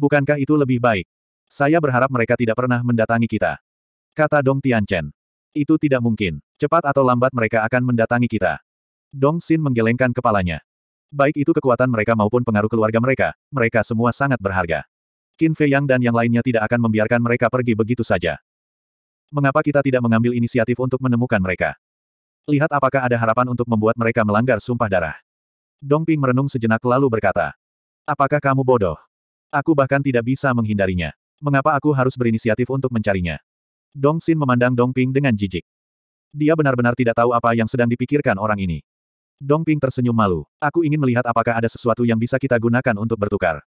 Bukankah itu lebih baik? Saya berharap mereka tidak pernah mendatangi kita. Kata Dong Tianchen. Itu tidak mungkin. Cepat atau lambat mereka akan mendatangi kita. Dong Xin menggelengkan kepalanya. Baik itu kekuatan mereka maupun pengaruh keluarga mereka, mereka semua sangat berharga. Qin Fei Yang dan yang lainnya tidak akan membiarkan mereka pergi begitu saja. Mengapa kita tidak mengambil inisiatif untuk menemukan mereka? Lihat apakah ada harapan untuk membuat mereka melanggar sumpah darah. Dong Ping merenung sejenak lalu berkata, Apakah kamu bodoh? Aku bahkan tidak bisa menghindarinya. Mengapa aku harus berinisiatif untuk mencarinya? Dong Xin memandang Dong Ping dengan jijik. Dia benar-benar tidak tahu apa yang sedang dipikirkan orang ini. Dong Ping tersenyum malu. Aku ingin melihat apakah ada sesuatu yang bisa kita gunakan untuk bertukar.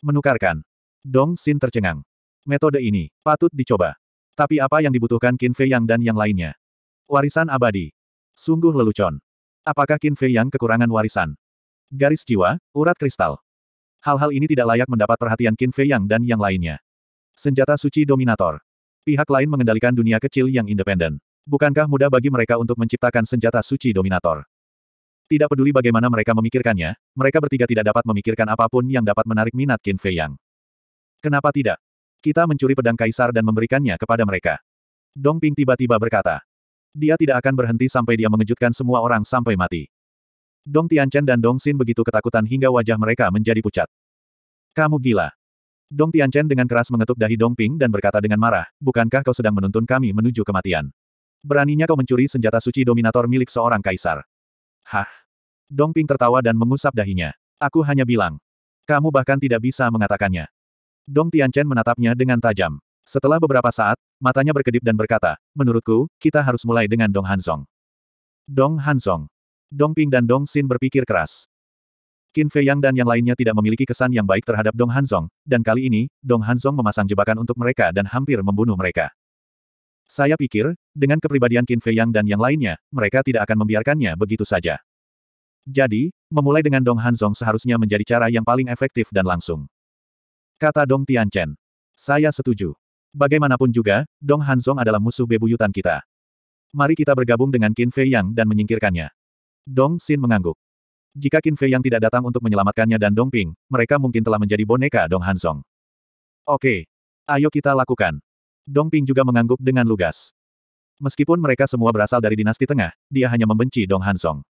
Menukarkan. Dong Xin tercengang. Metode ini patut dicoba. Tapi apa yang dibutuhkan Qin Fei Yang dan yang lainnya? Warisan abadi. Sungguh lelucon. Apakah Qin Fei Yang kekurangan warisan? Garis jiwa, urat kristal. Hal-hal ini tidak layak mendapat perhatian Qin Fei Yang dan yang lainnya. Senjata suci dominator. Pihak lain mengendalikan dunia kecil yang independen. Bukankah mudah bagi mereka untuk menciptakan senjata suci dominator? Tidak peduli bagaimana mereka memikirkannya, mereka bertiga tidak dapat memikirkan apapun yang dapat menarik minat Qin Fei Yang. Kenapa tidak? Kita mencuri pedang kaisar dan memberikannya kepada mereka. Dong Ping tiba-tiba berkata. Dia tidak akan berhenti sampai dia mengejutkan semua orang sampai mati. Dong Tianchen dan Dong Xin begitu ketakutan hingga wajah mereka menjadi pucat. Kamu gila. Dong Tianchen dengan keras mengetuk dahi Dong Ping dan berkata dengan marah, bukankah kau sedang menuntun kami menuju kematian? Beraninya kau mencuri senjata suci dominator milik seorang kaisar. Hah? Dong Ping tertawa dan mengusap dahinya. Aku hanya bilang. Kamu bahkan tidak bisa mengatakannya. Dong Tianchen menatapnya dengan tajam. Setelah beberapa saat, matanya berkedip dan berkata, menurutku, kita harus mulai dengan Dong Hansong. Dong Hansong, Dong Ping dan Dong Xin berpikir keras. Qin Fei Yang dan yang lainnya tidak memiliki kesan yang baik terhadap Dong Hansong, dan kali ini, Dong Hansong memasang jebakan untuk mereka dan hampir membunuh mereka. Saya pikir, dengan kepribadian Qin Fei Yang dan yang lainnya, mereka tidak akan membiarkannya begitu saja. Jadi, memulai dengan Dong Hansong seharusnya menjadi cara yang paling efektif dan langsung. Kata Dong Tianchen. Saya setuju. Bagaimanapun juga, Dong Hanzong adalah musuh bebuyutan kita. Mari kita bergabung dengan Qin Fei Yang dan menyingkirkannya. Dong Xin mengangguk. Jika Qin Fei Yang tidak datang untuk menyelamatkannya dan Dong Ping, mereka mungkin telah menjadi boneka Dong Hanzong. Oke. Ayo kita lakukan. Dong Ping juga mengangguk dengan lugas. Meskipun mereka semua berasal dari dinasti tengah, dia hanya membenci Dong Hanzong.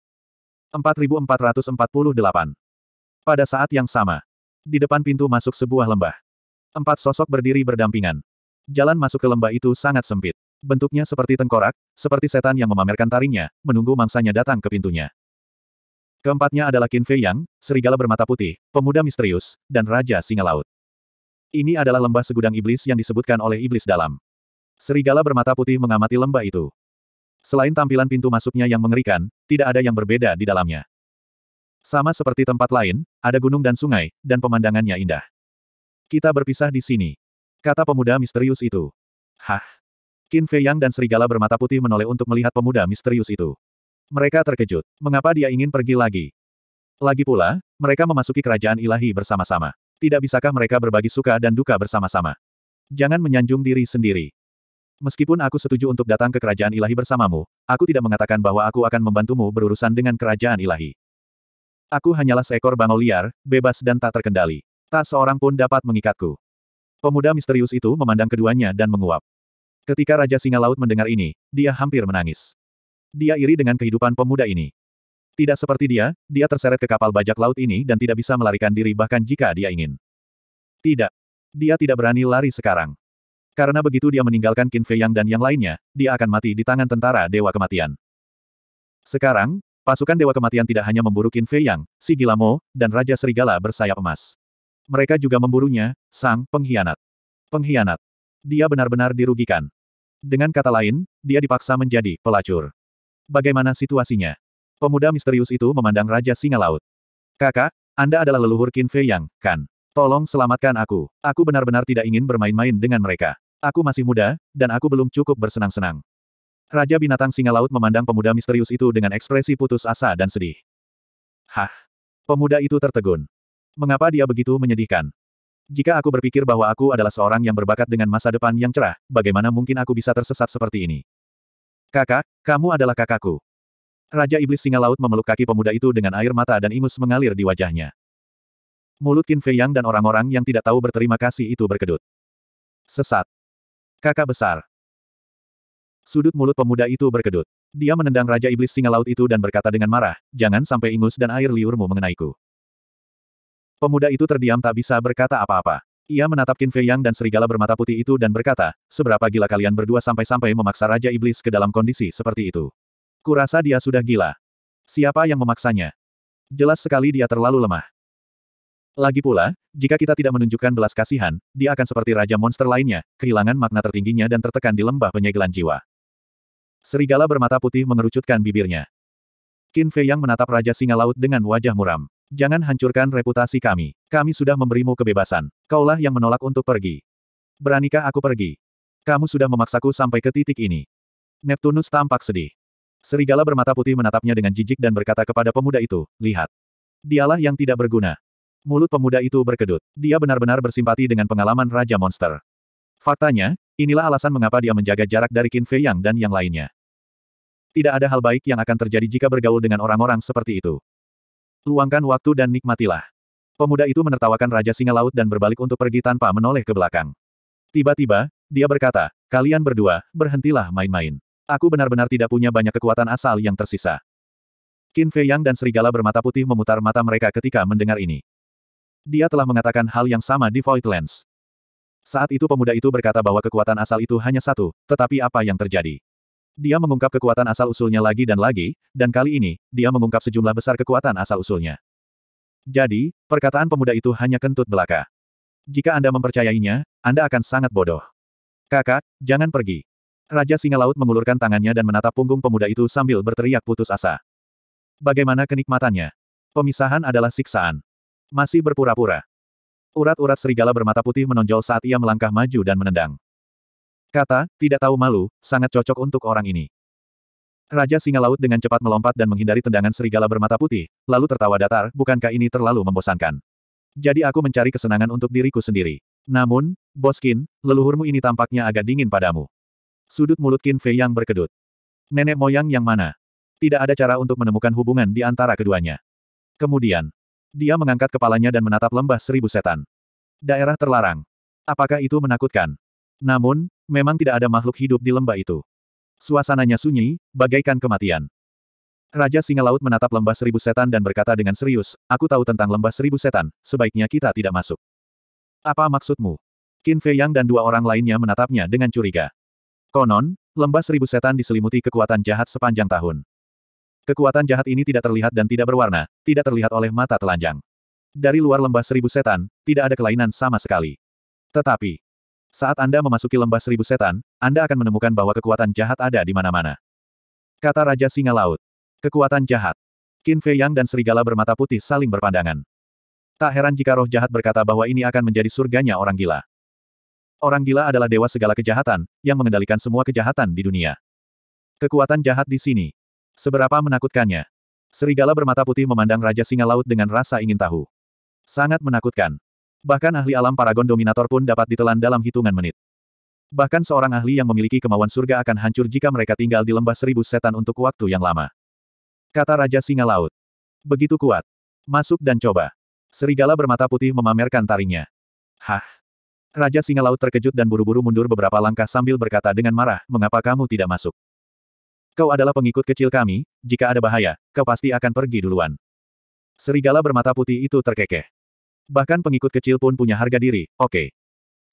4448 Pada saat yang sama, di depan pintu masuk sebuah lembah. Empat sosok berdiri berdampingan. Jalan masuk ke lembah itu sangat sempit. Bentuknya seperti tengkorak, seperti setan yang memamerkan taringnya, menunggu mangsanya datang ke pintunya. Keempatnya adalah Qin Fei Yang, serigala bermata putih, pemuda misterius, dan Raja Singa Laut. Ini adalah lembah segudang iblis yang disebutkan oleh iblis dalam. Serigala bermata putih mengamati lembah itu. Selain tampilan pintu masuknya yang mengerikan, tidak ada yang berbeda di dalamnya. Sama seperti tempat lain, ada gunung dan sungai, dan pemandangannya indah. Kita berpisah di sini. Kata pemuda misterius itu. Hah? Qin Fei Yang dan serigala bermata putih menoleh untuk melihat pemuda misterius itu. Mereka terkejut. Mengapa dia ingin pergi lagi? Lagi pula, mereka memasuki kerajaan ilahi bersama-sama. Tidak bisakah mereka berbagi suka dan duka bersama-sama? Jangan menyanjung diri sendiri. Meskipun aku setuju untuk datang ke kerajaan ilahi bersamamu, aku tidak mengatakan bahwa aku akan membantumu berurusan dengan kerajaan ilahi. Aku hanyalah seekor bangau liar, bebas dan tak terkendali. Tak seorang pun dapat mengikatku. Pemuda misterius itu memandang keduanya dan menguap. Ketika Raja Singa Laut mendengar ini, dia hampir menangis. Dia iri dengan kehidupan pemuda ini. Tidak seperti dia, dia terseret ke kapal bajak laut ini dan tidak bisa melarikan diri bahkan jika dia ingin. Tidak. Dia tidak berani lari sekarang. Karena begitu dia meninggalkan Qin Fei Yang dan yang lainnya, dia akan mati di tangan tentara Dewa Kematian. Sekarang, Pasukan Dewa Kematian tidak hanya memburu Qin Fei Yang, si Gilamo, dan Raja Serigala bersayap emas. Mereka juga memburunya, sang pengkhianat. Pengkhianat. Dia benar-benar dirugikan. Dengan kata lain, dia dipaksa menjadi pelacur. Bagaimana situasinya? Pemuda misterius itu memandang Raja Singa Laut. Kakak, Anda adalah leluhur Qin Fei Yang, kan? Tolong selamatkan aku. Aku benar-benar tidak ingin bermain-main dengan mereka. Aku masih muda, dan aku belum cukup bersenang-senang. Raja binatang singa laut memandang pemuda misterius itu dengan ekspresi putus asa dan sedih. Hah? Pemuda itu tertegun. Mengapa dia begitu menyedihkan? Jika aku berpikir bahwa aku adalah seorang yang berbakat dengan masa depan yang cerah, bagaimana mungkin aku bisa tersesat seperti ini? Kakak, kamu adalah kakakku. Raja Iblis Singa Laut memeluk kaki pemuda itu dengan air mata dan ingus mengalir di wajahnya. Mulut Qin Fei Yang dan orang-orang yang tidak tahu berterima kasih itu berkedut. Sesat. Kakak besar. Sudut mulut pemuda itu berkedut. Dia menendang Raja Iblis Singa Laut itu dan berkata dengan marah, jangan sampai ingus dan air liurmu mengenaiku. Pemuda itu terdiam tak bisa berkata apa-apa. Ia menatap Qin Fei Yang dan serigala bermata putih itu dan berkata, seberapa gila kalian berdua sampai-sampai memaksa Raja Iblis ke dalam kondisi seperti itu. Kurasa dia sudah gila. Siapa yang memaksanya? Jelas sekali dia terlalu lemah. Lagi pula, jika kita tidak menunjukkan belas kasihan, dia akan seperti raja monster lainnya, kehilangan makna tertingginya dan tertekan di lembah penyegelan jiwa. Serigala bermata putih mengerucutkan bibirnya. Qin Fei yang menatap Raja Singa Laut dengan wajah muram. Jangan hancurkan reputasi kami. Kami sudah memberimu kebebasan. Kaulah yang menolak untuk pergi. Beranikah aku pergi? Kamu sudah memaksaku sampai ke titik ini. Neptunus tampak sedih. Serigala bermata putih menatapnya dengan jijik dan berkata kepada pemuda itu, lihat. Dialah yang tidak berguna. Mulut pemuda itu berkedut. Dia benar-benar bersimpati dengan pengalaman Raja Monster. Faktanya, inilah alasan mengapa dia menjaga jarak dari Qin Fei Yang dan yang lainnya. Tidak ada hal baik yang akan terjadi jika bergaul dengan orang-orang seperti itu. Luangkan waktu dan nikmatilah. Pemuda itu menertawakan Raja Singa Laut dan berbalik untuk pergi tanpa menoleh ke belakang. Tiba-tiba, dia berkata, kalian berdua, berhentilah main-main. Aku benar-benar tidak punya banyak kekuatan asal yang tersisa. Qin Fei Yang dan serigala bermata putih memutar mata mereka ketika mendengar ini. Dia telah mengatakan hal yang sama di Voidlands. Saat itu pemuda itu berkata bahwa kekuatan asal itu hanya satu, tetapi apa yang terjadi? Dia mengungkap kekuatan asal-usulnya lagi dan lagi, dan kali ini, dia mengungkap sejumlah besar kekuatan asal-usulnya. Jadi, perkataan pemuda itu hanya kentut belaka. Jika Anda mempercayainya, Anda akan sangat bodoh. Kakak, jangan pergi. Raja Singa Laut mengulurkan tangannya dan menatap punggung pemuda itu sambil berteriak putus asa. Bagaimana kenikmatannya? Pemisahan adalah siksaan. Masih berpura-pura. Urat-urat serigala bermata putih menonjol saat ia melangkah maju dan menendang. Kata, tidak tahu malu, sangat cocok untuk orang ini. Raja Singa Laut dengan cepat melompat dan menghindari tendangan serigala bermata putih, lalu tertawa datar, bukankah ini terlalu membosankan? Jadi aku mencari kesenangan untuk diriku sendiri. Namun, Boskin, leluhurmu ini tampaknya agak dingin padamu. Sudut mulut Qin Fei yang berkedut. Nenek moyang yang mana? Tidak ada cara untuk menemukan hubungan di antara keduanya. Kemudian, dia mengangkat kepalanya dan menatap lembah seribu setan. Daerah terlarang. Apakah itu menakutkan? Namun, memang tidak ada makhluk hidup di lembah itu. Suasananya sunyi, bagaikan kematian. Raja Singa Laut menatap lembah seribu setan dan berkata dengan serius, aku tahu tentang lembah seribu setan, sebaiknya kita tidak masuk. Apa maksudmu? Qin Fei Yang dan dua orang lainnya menatapnya dengan curiga. Konon, lembah seribu setan diselimuti kekuatan jahat sepanjang tahun. Kekuatan jahat ini tidak terlihat dan tidak berwarna, tidak terlihat oleh mata telanjang. Dari luar lembah seribu setan, tidak ada kelainan sama sekali. Tetapi, saat Anda memasuki lembah seribu setan, Anda akan menemukan bahwa kekuatan jahat ada di mana-mana. Kata Raja Singa Laut. Kekuatan jahat. Qin Fei Yang dan serigala bermata putih saling berpandangan. Tak heran jika roh jahat berkata bahwa ini akan menjadi surganya orang gila. Orang gila adalah dewa segala kejahatan, yang mengendalikan semua kejahatan di dunia. Kekuatan jahat di sini. Seberapa menakutkannya. Serigala bermata putih memandang Raja Singa Laut dengan rasa ingin tahu. Sangat menakutkan. Bahkan ahli alam paragon dominator pun dapat ditelan dalam hitungan menit. Bahkan seorang ahli yang memiliki kemauan surga akan hancur jika mereka tinggal di lembah seribu setan untuk waktu yang lama. Kata Raja Singa Laut. Begitu kuat. Masuk dan coba. Serigala bermata putih memamerkan taringnya. Hah? Raja Singa Laut terkejut dan buru-buru mundur beberapa langkah sambil berkata dengan marah, mengapa kamu tidak masuk? Kau adalah pengikut kecil kami, jika ada bahaya, kau pasti akan pergi duluan. Serigala bermata putih itu terkekeh. Bahkan pengikut kecil pun punya harga diri, oke. Okay.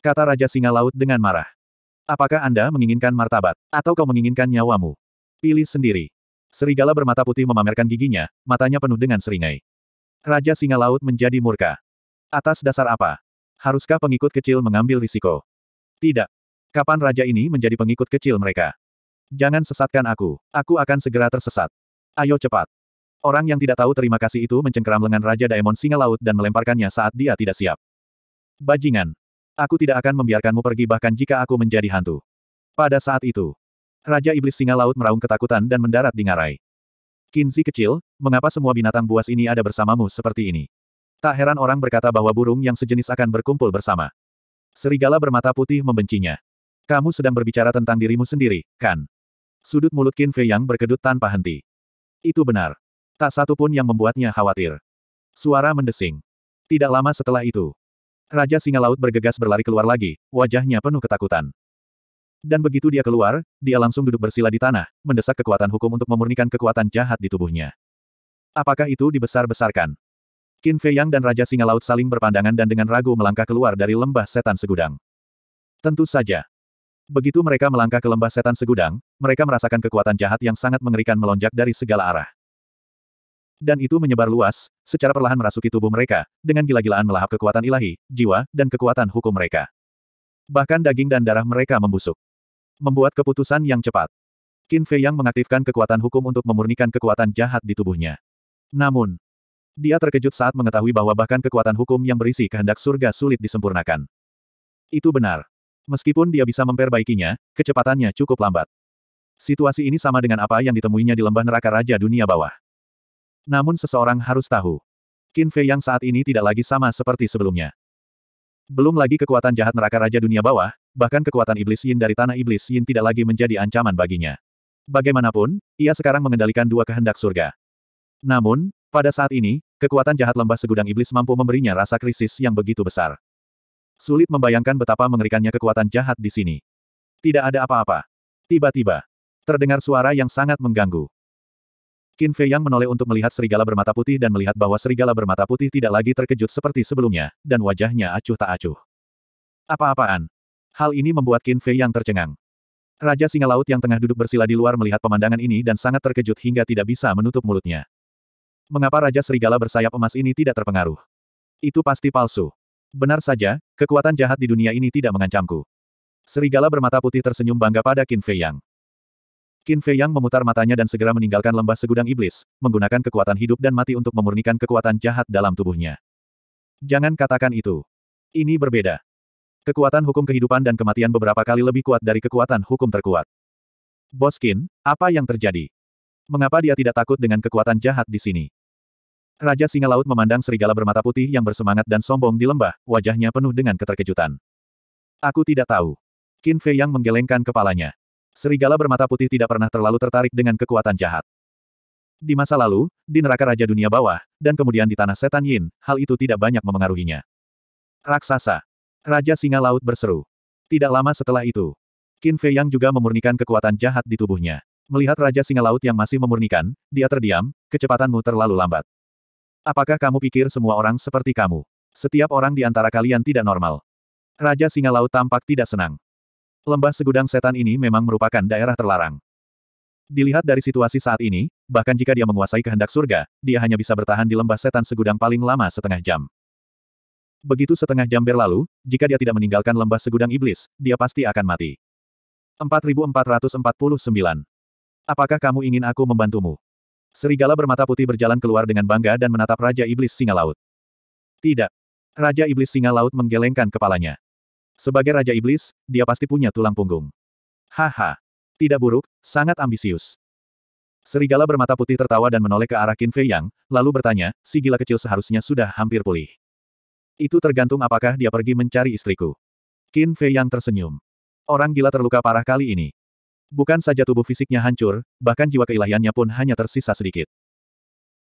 Kata Raja Singa Laut dengan marah. Apakah Anda menginginkan martabat, atau kau menginginkan nyawamu? Pilih sendiri. Serigala bermata putih memamerkan giginya, matanya penuh dengan seringai. Raja Singa Laut menjadi murka. Atas dasar apa? Haruskah pengikut kecil mengambil risiko? Tidak. Kapan raja ini menjadi pengikut kecil mereka? Jangan sesatkan aku. Aku akan segera tersesat. Ayo cepat. Orang yang tidak tahu terima kasih itu mencengkeram lengan Raja Daemon Singa Laut dan melemparkannya saat dia tidak siap. Bajingan! Aku tidak akan membiarkanmu pergi bahkan jika aku menjadi hantu. Pada saat itu, Raja Iblis Singa Laut meraung ketakutan dan mendarat di ngarai. Kinzi kecil, mengapa semua binatang buas ini ada bersamamu seperti ini? Tak heran orang berkata bahwa burung yang sejenis akan berkumpul bersama. Serigala bermata putih membencinya. Kamu sedang berbicara tentang dirimu sendiri, kan? Sudut mulut Kinfei yang berkedut tanpa henti. Itu benar. Tak satu pun yang membuatnya khawatir. Suara mendesing. Tidak lama setelah itu, Raja Singa Laut bergegas berlari keluar lagi, wajahnya penuh ketakutan. Dan begitu dia keluar, dia langsung duduk bersila di tanah, mendesak kekuatan hukum untuk memurnikan kekuatan jahat di tubuhnya. Apakah itu dibesar-besarkan? Qin Fei Yang dan Raja Singa Laut saling berpandangan dan dengan ragu melangkah keluar dari lembah setan segudang. Tentu saja. Begitu mereka melangkah ke lembah setan segudang, mereka merasakan kekuatan jahat yang sangat mengerikan melonjak dari segala arah. Dan itu menyebar luas, secara perlahan merasuki tubuh mereka, dengan gila-gilaan melahap kekuatan ilahi, jiwa, dan kekuatan hukum mereka. Bahkan daging dan darah mereka membusuk. Membuat keputusan yang cepat. Qin Fei Yang mengaktifkan kekuatan hukum untuk memurnikan kekuatan jahat di tubuhnya. Namun, dia terkejut saat mengetahui bahwa bahkan kekuatan hukum yang berisi kehendak surga sulit disempurnakan. Itu benar. Meskipun dia bisa memperbaikinya, kecepatannya cukup lambat. Situasi ini sama dengan apa yang ditemuinya di lembah neraka Raja Dunia Bawah. Namun seseorang harus tahu. Qin Fei yang saat ini tidak lagi sama seperti sebelumnya. Belum lagi kekuatan jahat neraka Raja Dunia Bawah, bahkan kekuatan Iblis Yin dari Tanah Iblis Yin tidak lagi menjadi ancaman baginya. Bagaimanapun, ia sekarang mengendalikan dua kehendak surga. Namun, pada saat ini, kekuatan jahat lembah segudang iblis mampu memberinya rasa krisis yang begitu besar. Sulit membayangkan betapa mengerikannya kekuatan jahat di sini. Tidak ada apa-apa. Tiba-tiba, terdengar suara yang sangat mengganggu. Qin Fei Yang menoleh untuk melihat serigala bermata putih dan melihat bahwa serigala bermata putih tidak lagi terkejut seperti sebelumnya, dan wajahnya acuh tak acuh. Apa-apaan? Hal ini membuat Qin Fei Yang tercengang. Raja Singa Laut yang tengah duduk bersila di luar melihat pemandangan ini dan sangat terkejut hingga tidak bisa menutup mulutnya. Mengapa Raja Serigala bersayap emas ini tidak terpengaruh? Itu pasti palsu. Benar saja, kekuatan jahat di dunia ini tidak mengancamku. Serigala bermata putih tersenyum bangga pada Qin Fei Yang. Qin Fei Yang memutar matanya dan segera meninggalkan lembah segudang iblis, menggunakan kekuatan hidup dan mati untuk memurnikan kekuatan jahat dalam tubuhnya. Jangan katakan itu. Ini berbeda. Kekuatan hukum kehidupan dan kematian beberapa kali lebih kuat dari kekuatan hukum terkuat. Bos Qin, apa yang terjadi? Mengapa dia tidak takut dengan kekuatan jahat di sini? Raja Singa Laut memandang serigala bermata putih yang bersemangat dan sombong di lembah, wajahnya penuh dengan keterkejutan. Aku tidak tahu. Qin Fei Yang menggelengkan kepalanya. Serigala bermata putih tidak pernah terlalu tertarik dengan kekuatan jahat. Di masa lalu, di neraka Raja Dunia Bawah, dan kemudian di Tanah Setan Yin, hal itu tidak banyak memengaruhinya. Raksasa. Raja Singa Laut berseru. Tidak lama setelah itu, Qin Fei Yang juga memurnikan kekuatan jahat di tubuhnya. Melihat Raja Singa Laut yang masih memurnikan, dia terdiam, kecepatanmu terlalu lambat. Apakah kamu pikir semua orang seperti kamu? Setiap orang di antara kalian tidak normal. Raja Singa Laut tampak tidak senang. Lembah segudang setan ini memang merupakan daerah terlarang. Dilihat dari situasi saat ini, bahkan jika dia menguasai kehendak surga, dia hanya bisa bertahan di lembah setan segudang paling lama setengah jam. Begitu setengah jam berlalu, jika dia tidak meninggalkan lembah segudang iblis, dia pasti akan mati. 4449. Apakah kamu ingin aku membantumu? Serigala bermata putih berjalan keluar dengan bangga dan menatap Raja Iblis Singa Laut. Tidak. Raja Iblis Singa Laut menggelengkan kepalanya. Sebagai Raja Iblis, dia pasti punya tulang punggung. Haha. Tidak buruk, sangat ambisius. Serigala bermata putih tertawa dan menoleh ke arah Qin Fei Yang, lalu bertanya, si gila kecil seharusnya sudah hampir pulih. Itu tergantung apakah dia pergi mencari istriku. Qin Fei Yang tersenyum. Orang gila terluka parah kali ini. Bukan saja tubuh fisiknya hancur, bahkan jiwa keilahiannya pun hanya tersisa sedikit.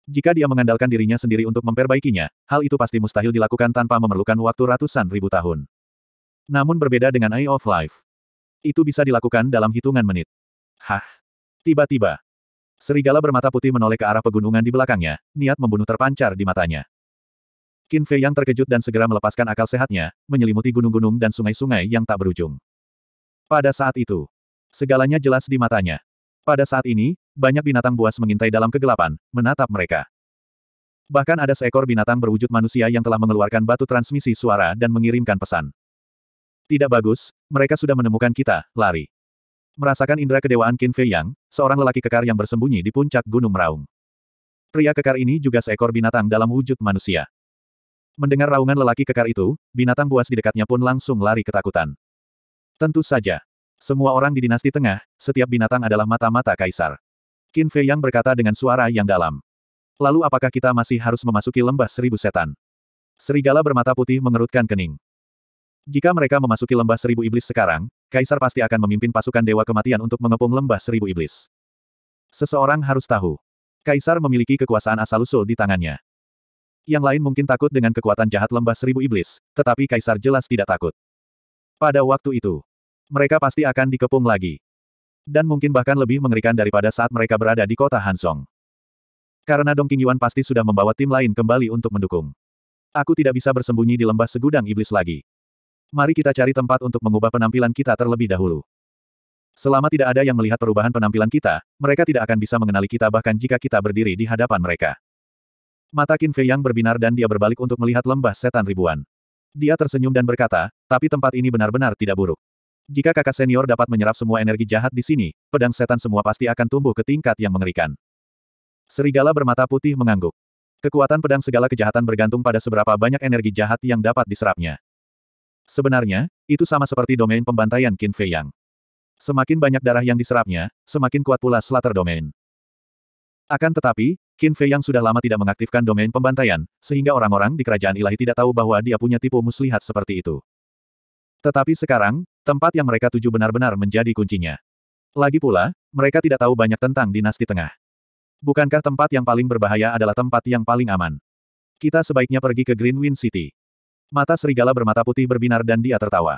Jika dia mengandalkan dirinya sendiri untuk memperbaikinya, hal itu pasti mustahil dilakukan tanpa memerlukan waktu ratusan ribu tahun. Namun berbeda dengan Eye of Life. Itu bisa dilakukan dalam hitungan menit. Hah? Tiba-tiba. Serigala bermata putih menoleh ke arah pegunungan di belakangnya, niat membunuh terpancar di matanya. Qin Fei yang terkejut dan segera melepaskan akal sehatnya, menyelimuti gunung-gunung dan sungai-sungai yang tak berujung. Pada saat itu, segalanya jelas di matanya. Pada saat ini, banyak binatang buas mengintai dalam kegelapan, menatap mereka. Bahkan ada seekor binatang berwujud manusia yang telah mengeluarkan batu transmisi suara dan mengirimkan pesan. Tidak bagus, mereka sudah menemukan kita, lari. Merasakan indera kedewaan Qin Fei Yang, seorang lelaki kekar yang bersembunyi di puncak Gunung Meraung. Pria kekar ini juga seekor binatang dalam wujud manusia. Mendengar raungan lelaki kekar itu, binatang buas di dekatnya pun langsung lari ketakutan. Tentu saja. Semua orang di dinasti tengah, setiap binatang adalah mata-mata kaisar. Qin Fei Yang berkata dengan suara yang dalam. Lalu apakah kita masih harus memasuki lembah seribu setan? Serigala bermata putih mengerutkan kening. Jika mereka memasuki lembah seribu iblis sekarang, Kaisar pasti akan memimpin pasukan Dewa Kematian untuk mengepung lembah seribu iblis. Seseorang harus tahu. Kaisar memiliki kekuasaan asal-usul di tangannya. Yang lain mungkin takut dengan kekuatan jahat lembah seribu iblis, tetapi Kaisar jelas tidak takut. Pada waktu itu, mereka pasti akan dikepung lagi. Dan mungkin bahkan lebih mengerikan daripada saat mereka berada di kota Hansong. Karena Dong Qingyuan pasti sudah membawa tim lain kembali untuk mendukung. Aku tidak bisa bersembunyi di lembah segudang iblis lagi. Mari kita cari tempat untuk mengubah penampilan kita terlebih dahulu. Selama tidak ada yang melihat perubahan penampilan kita, mereka tidak akan bisa mengenali kita bahkan jika kita berdiri di hadapan mereka. Mata Qin Fei yang berbinar dan dia berbalik untuk melihat lembah setan ribuan. Dia tersenyum dan berkata, tapi tempat ini benar-benar tidak buruk. Jika kakak senior dapat menyerap semua energi jahat di sini, pedang setan semua pasti akan tumbuh ke tingkat yang mengerikan. Serigala bermata putih mengangguk. Kekuatan pedang segala kejahatan bergantung pada seberapa banyak energi jahat yang dapat diserapnya. Sebenarnya, itu sama seperti domain pembantaian Qin Fei Yang. Semakin banyak darah yang diserapnya, semakin kuat pula Slater Domain. Akan tetapi, Qin Fei Yang sudah lama tidak mengaktifkan domain pembantaian, sehingga orang-orang di kerajaan ilahi tidak tahu bahwa dia punya tipu muslihat seperti itu. Tetapi sekarang, tempat yang mereka tuju benar-benar menjadi kuncinya. Lagi pula, mereka tidak tahu banyak tentang dinasti tengah. Bukankah tempat yang paling berbahaya adalah tempat yang paling aman? Kita sebaiknya pergi ke Greenwind City. Mata serigala bermata putih berbinar dan dia tertawa.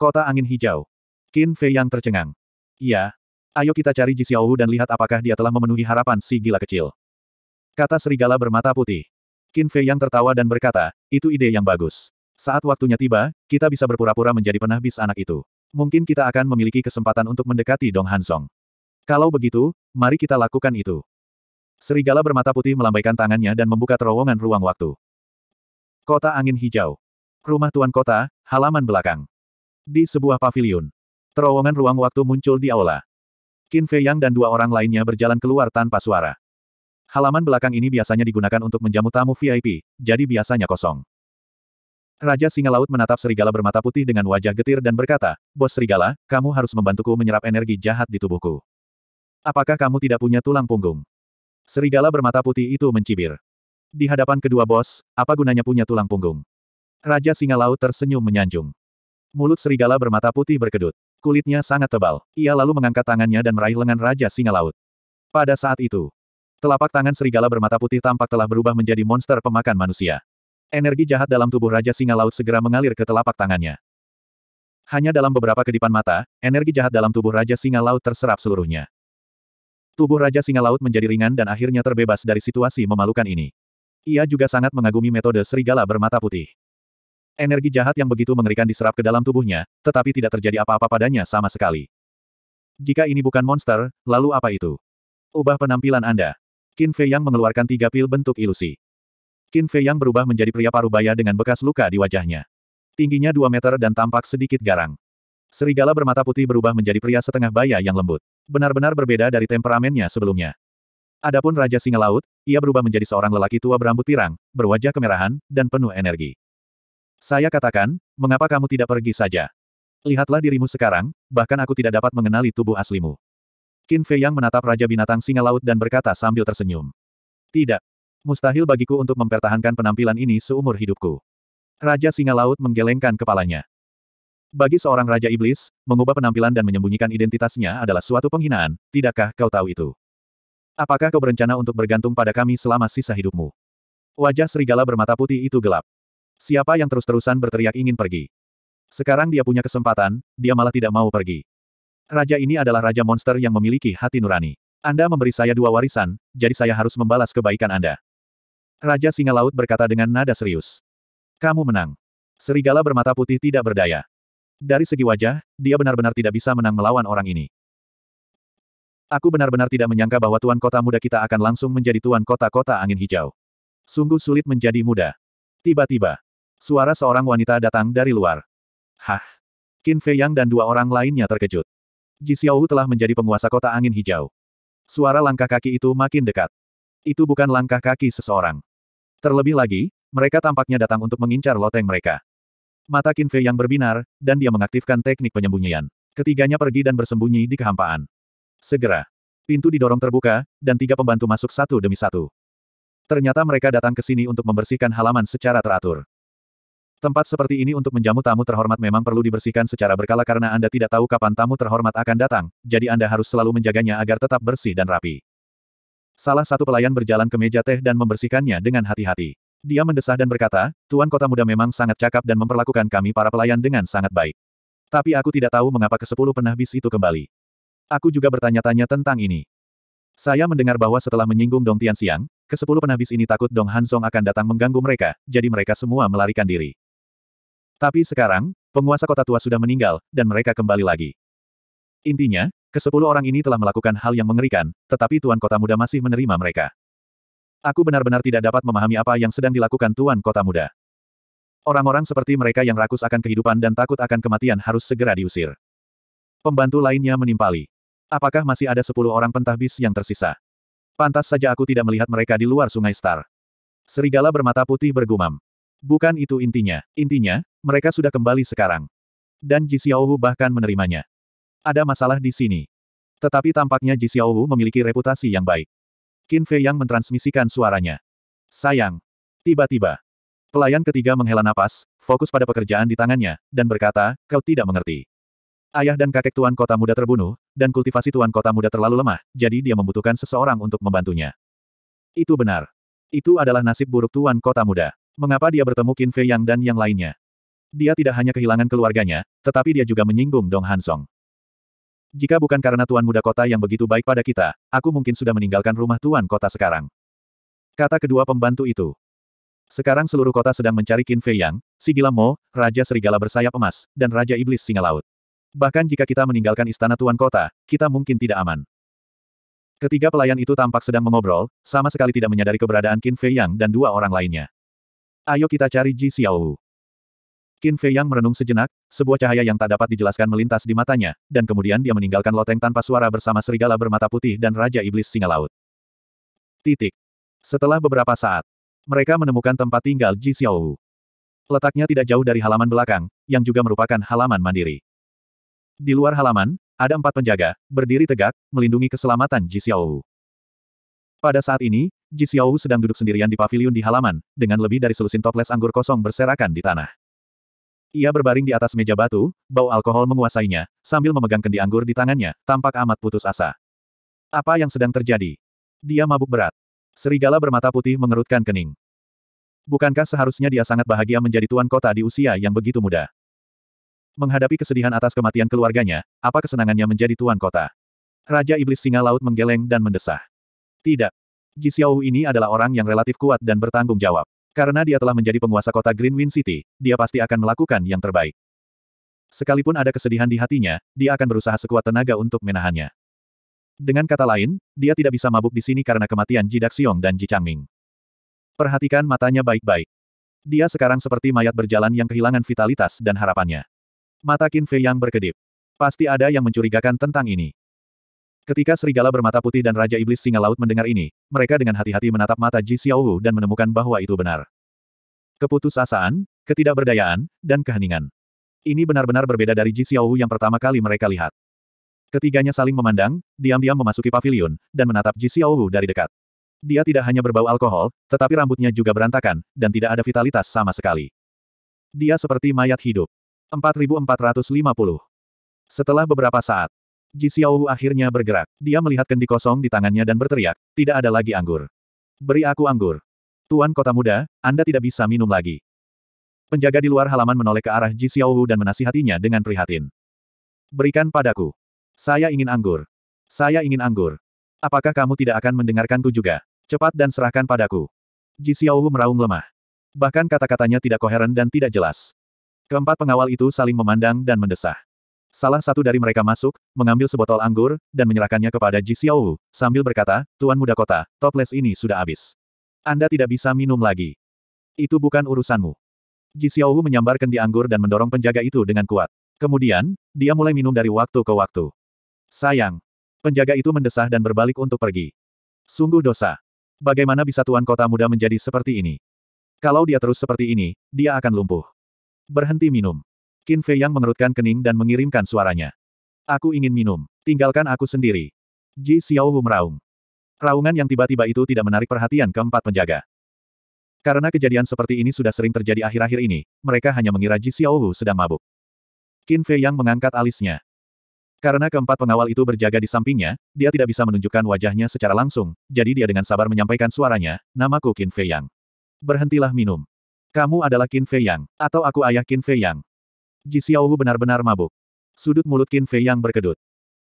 Kota angin hijau. Qin Fei yang tercengang. Ya, Ayo kita cari Ji Xiaowu dan lihat apakah dia telah memenuhi harapan si gila kecil. Kata serigala bermata putih. Qin Fei yang tertawa dan berkata, itu ide yang bagus. Saat waktunya tiba, kita bisa berpura-pura menjadi penahbis anak itu. Mungkin kita akan memiliki kesempatan untuk mendekati Dong Hansong. Kalau begitu, mari kita lakukan itu. Serigala bermata putih melambaikan tangannya dan membuka terowongan ruang waktu. Kota angin hijau. Rumah Tuan Kota, halaman belakang. Di sebuah pavilion. Terowongan ruang waktu muncul di aula. Qin Fei Yang dan dua orang lainnya berjalan keluar tanpa suara. Halaman belakang ini biasanya digunakan untuk menjamu tamu VIP, jadi biasanya kosong. Raja Singa Laut menatap serigala bermata putih dengan wajah getir dan berkata, Bos serigala, kamu harus membantuku menyerap energi jahat di tubuhku. Apakah kamu tidak punya tulang punggung? Serigala bermata putih itu mencibir. Di hadapan kedua bos, apa gunanya punya tulang punggung? Raja Singa Laut tersenyum menyanjung. Mulut serigala bermata putih berkedut. Kulitnya sangat tebal. Ia lalu mengangkat tangannya dan meraih lengan Raja Singa Laut. Pada saat itu, telapak tangan serigala bermata putih tampak telah berubah menjadi monster pemakan manusia. Energi jahat dalam tubuh Raja Singa Laut segera mengalir ke telapak tangannya. Hanya dalam beberapa kedipan mata, energi jahat dalam tubuh Raja Singa Laut terserap seluruhnya. Tubuh Raja Singa Laut menjadi ringan dan akhirnya terbebas dari situasi memalukan ini. Ia juga sangat mengagumi metode serigala bermata putih. Energi jahat yang begitu mengerikan diserap ke dalam tubuhnya, tetapi tidak terjadi apa-apa padanya sama sekali. Jika ini bukan monster, lalu apa itu? Ubah penampilan Anda. Qin Fei Yang mengeluarkan tiga pil bentuk ilusi. Qin Fei Yang berubah menjadi pria parubaya dengan bekas luka di wajahnya. Tingginya 2 meter dan tampak sedikit garang. Serigala bermata putih berubah menjadi pria setengah baya yang lembut. Benar-benar berbeda dari temperamennya sebelumnya. Adapun Raja Singa Laut, ia berubah menjadi seorang lelaki tua berambut pirang, berwajah kemerahan, dan penuh energi. Saya katakan, mengapa kamu tidak pergi saja? Lihatlah dirimu sekarang, bahkan aku tidak dapat mengenali tubuh aslimu. Qin Fei yang menatap Raja Binatang Singa Laut dan berkata sambil tersenyum. Tidak. Mustahil bagiku untuk mempertahankan penampilan ini seumur hidupku. Raja Singa Laut menggelengkan kepalanya. Bagi seorang Raja Iblis, mengubah penampilan dan menyembunyikan identitasnya adalah suatu penghinaan, tidakkah kau tahu itu? Apakah kau berencana untuk bergantung pada kami selama sisa hidupmu? Wajah serigala bermata putih itu gelap. Siapa yang terus-terusan berteriak ingin pergi? Sekarang dia punya kesempatan, dia malah tidak mau pergi. Raja ini adalah raja monster yang memiliki hati nurani. Anda memberi saya dua warisan, jadi saya harus membalas kebaikan Anda. Raja Singa Laut berkata dengan nada serius. Kamu menang. Serigala bermata putih tidak berdaya. Dari segi wajah, dia benar-benar tidak bisa menang melawan orang ini. Aku benar-benar tidak menyangka bahwa tuan kota muda kita akan langsung menjadi tuan kota-kota angin hijau. Sungguh sulit menjadi muda. Tiba-tiba, Suara seorang wanita datang dari luar. Hah! Qin Fei Yang dan dua orang lainnya terkejut. Ji Xiaowu telah menjadi penguasa kota angin hijau. Suara langkah kaki itu makin dekat. Itu bukan langkah kaki seseorang. Terlebih lagi, mereka tampaknya datang untuk mengincar loteng mereka. Mata Qin Fei yang berbinar, dan dia mengaktifkan teknik penyembunyian. Ketiganya pergi dan bersembunyi di kehampaan. Segera, pintu didorong terbuka, dan tiga pembantu masuk satu demi satu. Ternyata mereka datang ke sini untuk membersihkan halaman secara teratur. Tempat seperti ini untuk menjamu tamu terhormat memang perlu dibersihkan secara berkala karena Anda tidak tahu kapan tamu terhormat akan datang, jadi Anda harus selalu menjaganya agar tetap bersih dan rapi. Salah satu pelayan berjalan ke meja teh dan membersihkannya dengan hati-hati. Dia mendesah dan berkata, Tuan Kota Muda memang sangat cakap dan memperlakukan kami para pelayan dengan sangat baik. Tapi aku tidak tahu mengapa ke sepuluh penahbis itu kembali. Aku juga bertanya-tanya tentang ini. Saya mendengar bahwa setelah menyinggung Dong Tian Siang, ke sepuluh penahbis ini takut Dong Hansong akan datang mengganggu mereka, jadi mereka semua melarikan diri. Tapi sekarang, penguasa kota tua sudah meninggal, dan mereka kembali lagi. Intinya, kesepuluh orang ini telah melakukan hal yang mengerikan, tetapi tuan kota muda masih menerima mereka. Aku benar-benar tidak dapat memahami apa yang sedang dilakukan tuan kota muda. Orang-orang seperti mereka yang rakus akan kehidupan dan takut akan kematian harus segera diusir. Pembantu lainnya menimpali. Apakah masih ada sepuluh orang pentahbis yang tersisa? Pantas saja aku tidak melihat mereka di luar sungai Star. Serigala bermata putih bergumam. Bukan itu intinya. Intinya, mereka sudah kembali sekarang. Dan Ji Xiaohu bahkan menerimanya. Ada masalah di sini. Tetapi tampaknya Ji Xiaohu memiliki reputasi yang baik. Qin Fei yang mentransmisikan suaranya. Sayang. Tiba-tiba. Pelayan ketiga menghela napas, fokus pada pekerjaan di tangannya, dan berkata, kau tidak mengerti. Ayah dan kakek tuan kota muda terbunuh, dan kultivasi tuan kota muda terlalu lemah, jadi dia membutuhkan seseorang untuk membantunya. Itu benar. Itu adalah nasib buruk tuan kota muda. Mengapa dia bertemu Qin Fei Yang dan yang lainnya? Dia tidak hanya kehilangan keluarganya, tetapi dia juga menyinggung Dong Hansong. Jika bukan karena Tuan Muda Kota yang begitu baik pada kita, aku mungkin sudah meninggalkan rumah Tuan Kota sekarang. Kata kedua pembantu itu. Sekarang seluruh kota sedang mencari Qin Fei Yang, si Gila Mo, Raja Serigala Bersayap Emas, dan Raja Iblis Singa Laut. Bahkan jika kita meninggalkan istana Tuan Kota, kita mungkin tidak aman. Ketiga pelayan itu tampak sedang mengobrol, sama sekali tidak menyadari keberadaan Qin Fei Yang dan dua orang lainnya. Ayo kita cari Ji Xiaowu. Qin Fei Yang merenung sejenak, sebuah cahaya yang tak dapat dijelaskan melintas di matanya, dan kemudian dia meninggalkan loteng tanpa suara bersama serigala bermata putih dan Raja Iblis Singa Laut. Titik. Setelah beberapa saat, mereka menemukan tempat tinggal Ji Xiaowu. Letaknya tidak jauh dari halaman belakang, yang juga merupakan halaman mandiri. Di luar halaman, ada empat penjaga, berdiri tegak, melindungi keselamatan Ji Xiaowu. Pada saat ini, Ji Xiaowu sedang duduk sendirian di pavilion di halaman, dengan lebih dari selusin toples anggur kosong berserakan di tanah. Ia berbaring di atas meja batu, bau alkohol menguasainya, sambil memegang kendi anggur di tangannya, tampak amat putus asa. Apa yang sedang terjadi? Dia mabuk berat. Serigala bermata putih mengerutkan kening. Bukankah seharusnya dia sangat bahagia menjadi tuan kota di usia yang begitu muda? Menghadapi kesedihan atas kematian keluarganya, apa kesenangannya menjadi tuan kota? Raja Iblis Singa Laut menggeleng dan mendesah. Tidak. Ji ini adalah orang yang relatif kuat dan bertanggung jawab. Karena dia telah menjadi penguasa kota Wind City, dia pasti akan melakukan yang terbaik. Sekalipun ada kesedihan di hatinya, dia akan berusaha sekuat tenaga untuk menahannya. Dengan kata lain, dia tidak bisa mabuk di sini karena kematian Ji Daxiong dan Ji Changming. Perhatikan matanya baik-baik. Dia sekarang seperti mayat berjalan yang kehilangan vitalitas dan harapannya. Mata Qin Fei yang berkedip. Pasti ada yang mencurigakan tentang ini. Ketika serigala bermata putih dan Raja Iblis Singa Laut mendengar ini, mereka dengan hati-hati menatap mata Ji Xiaowu dan menemukan bahwa itu benar. Keputusasaan, ketidakberdayaan, dan keheningan. Ini benar-benar berbeda dari Ji Xiaowu yang pertama kali mereka lihat. Ketiganya saling memandang, diam-diam memasuki pavilion, dan menatap Ji Xiaowu dari dekat. Dia tidak hanya berbau alkohol, tetapi rambutnya juga berantakan, dan tidak ada vitalitas sama sekali. Dia seperti mayat hidup. 4450 Setelah beberapa saat, Ji Xiaohu akhirnya bergerak. Dia melihat kendi kosong di tangannya dan berteriak, tidak ada lagi anggur. Beri aku anggur. Tuan Kota Muda, Anda tidak bisa minum lagi. Penjaga di luar halaman menoleh ke arah Ji Xiaohu dan menasihatinya dengan prihatin. Berikan padaku. Saya ingin anggur. Saya ingin anggur. Apakah kamu tidak akan mendengarkanku juga? Cepat dan serahkan padaku. Ji Xiaohu meraung lemah. Bahkan kata-katanya tidak koheren dan tidak jelas. Keempat pengawal itu saling memandang dan mendesah. Salah satu dari mereka masuk, mengambil sebotol anggur, dan menyerahkannya kepada Ji Xiaowu, sambil berkata, Tuan Muda Kota, toples ini sudah habis. Anda tidak bisa minum lagi. Itu bukan urusanmu. Ji Xiaowu menyambar kendi anggur dan mendorong penjaga itu dengan kuat. Kemudian, dia mulai minum dari waktu ke waktu. Sayang. Penjaga itu mendesah dan berbalik untuk pergi. Sungguh dosa. Bagaimana bisa Tuan Kota Muda menjadi seperti ini? Kalau dia terus seperti ini, dia akan lumpuh. Berhenti minum. Qin Fei Yang mengerutkan kening dan mengirimkan suaranya. Aku ingin minum. Tinggalkan aku sendiri. Ji Xiaohu meraung. Raungan yang tiba-tiba itu tidak menarik perhatian keempat penjaga. Karena kejadian seperti ini sudah sering terjadi akhir-akhir ini, mereka hanya mengira Ji Xiaohu sedang mabuk. Qin Fei Yang mengangkat alisnya. Karena keempat pengawal itu berjaga di sampingnya, dia tidak bisa menunjukkan wajahnya secara langsung, jadi dia dengan sabar menyampaikan suaranya, namaku Qin Fei Yang. Berhentilah minum. Kamu adalah Qin Fei Yang, atau aku ayah Qin Fei Yang. Ji Xiaohu benar-benar mabuk. Sudut mulut Qin Fei yang berkedut.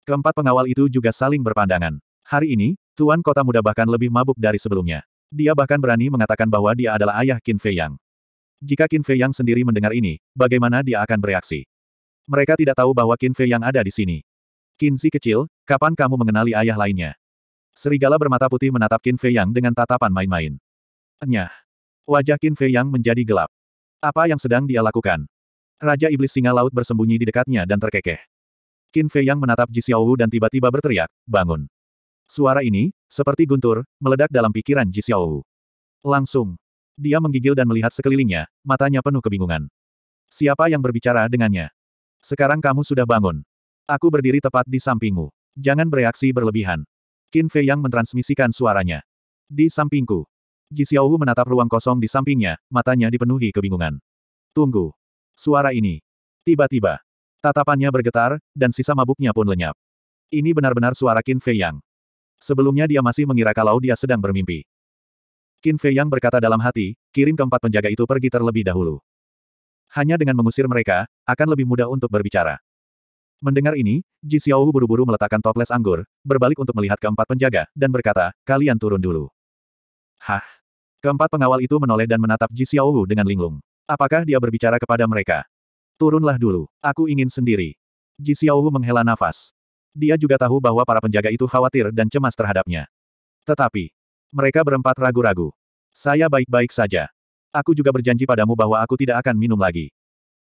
Keempat pengawal itu juga saling berpandangan. Hari ini, Tuan Kota Muda bahkan lebih mabuk dari sebelumnya. Dia bahkan berani mengatakan bahwa dia adalah ayah Qin Fei Yang. Jika Qin Fei Yang sendiri mendengar ini, bagaimana dia akan bereaksi? Mereka tidak tahu bahwa Qin Fei Yang ada di sini. Qin Si kecil, kapan kamu mengenali ayah lainnya? Serigala bermata putih menatap Qin Fei Yang dengan tatapan main-main. Nyah. Wajah Qin Fei Yang menjadi gelap. Apa yang sedang dia lakukan? Raja Iblis Singa Laut bersembunyi di dekatnya dan terkekeh. Qin Fei yang menatap Ji Xiaowu dan tiba-tiba berteriak, bangun. Suara ini, seperti guntur, meledak dalam pikiran Ji Xiaowu. Langsung. Dia menggigil dan melihat sekelilingnya, matanya penuh kebingungan. Siapa yang berbicara dengannya? Sekarang kamu sudah bangun. Aku berdiri tepat di sampingmu. Jangan bereaksi berlebihan. Qin Fei yang mentransmisikan suaranya. Di sampingku. Ji Xiaowu menatap ruang kosong di sampingnya, matanya dipenuhi kebingungan. Tunggu. Suara ini. Tiba-tiba. Tatapannya bergetar, dan sisa mabuknya pun lenyap. Ini benar-benar suara Qin Fei Yang. Sebelumnya dia masih mengira kalau dia sedang bermimpi. Qin Fei Yang berkata dalam hati, kirim keempat penjaga itu pergi terlebih dahulu. Hanya dengan mengusir mereka, akan lebih mudah untuk berbicara. Mendengar ini, Ji Xiaohu buru-buru meletakkan toples anggur, berbalik untuk melihat keempat penjaga, dan berkata, kalian turun dulu. Hah? Keempat pengawal itu menoleh dan menatap Ji Xiaohu dengan linglung. Apakah dia berbicara kepada mereka? Turunlah dulu, aku ingin sendiri. Ji Xiaohu menghela nafas. Dia juga tahu bahwa para penjaga itu khawatir dan cemas terhadapnya. Tetapi, mereka berempat ragu-ragu. Saya baik-baik saja. Aku juga berjanji padamu bahwa aku tidak akan minum lagi.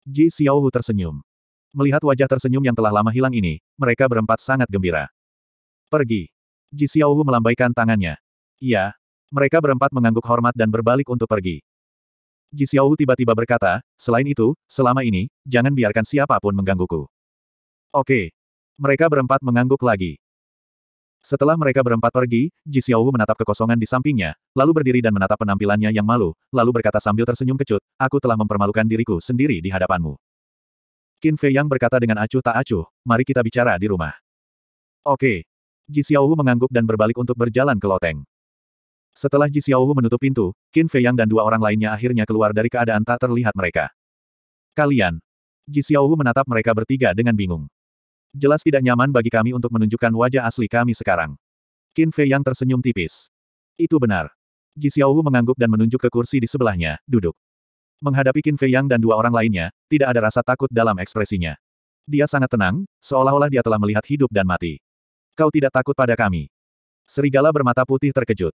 Ji Xiaohu tersenyum. Melihat wajah tersenyum yang telah lama hilang ini, mereka berempat sangat gembira. Pergi. Ji Xiaohu melambaikan tangannya. Iya. Mereka berempat mengangguk hormat dan berbalik untuk pergi. Ji Xiao tiba-tiba berkata, selain itu, selama ini, jangan biarkan siapapun menggangguku. Oke. Mereka berempat mengangguk lagi. Setelah mereka berempat pergi, Ji Xiaowu menatap kekosongan di sampingnya, lalu berdiri dan menatap penampilannya yang malu, lalu berkata sambil tersenyum kecut, aku telah mempermalukan diriku sendiri di hadapanmu. Qin Fei Yang berkata dengan acuh tak acuh, mari kita bicara di rumah. Oke. Ji Xiaowu mengangguk dan berbalik untuk berjalan ke loteng. Setelah Ji Xiaohu menutup pintu, Qin Fei yang dan dua orang lainnya akhirnya keluar dari keadaan tak terlihat mereka. Kalian. Ji Xiaohu menatap mereka bertiga dengan bingung. Jelas tidak nyaman bagi kami untuk menunjukkan wajah asli kami sekarang. Qin Fei yang tersenyum tipis. Itu benar. Ji Xiaohu mengangguk dan menunjuk ke kursi di sebelahnya, duduk. Menghadapi Qin Fei yang dan dua orang lainnya, tidak ada rasa takut dalam ekspresinya. Dia sangat tenang, seolah-olah dia telah melihat hidup dan mati. Kau tidak takut pada kami. Serigala bermata putih terkejut.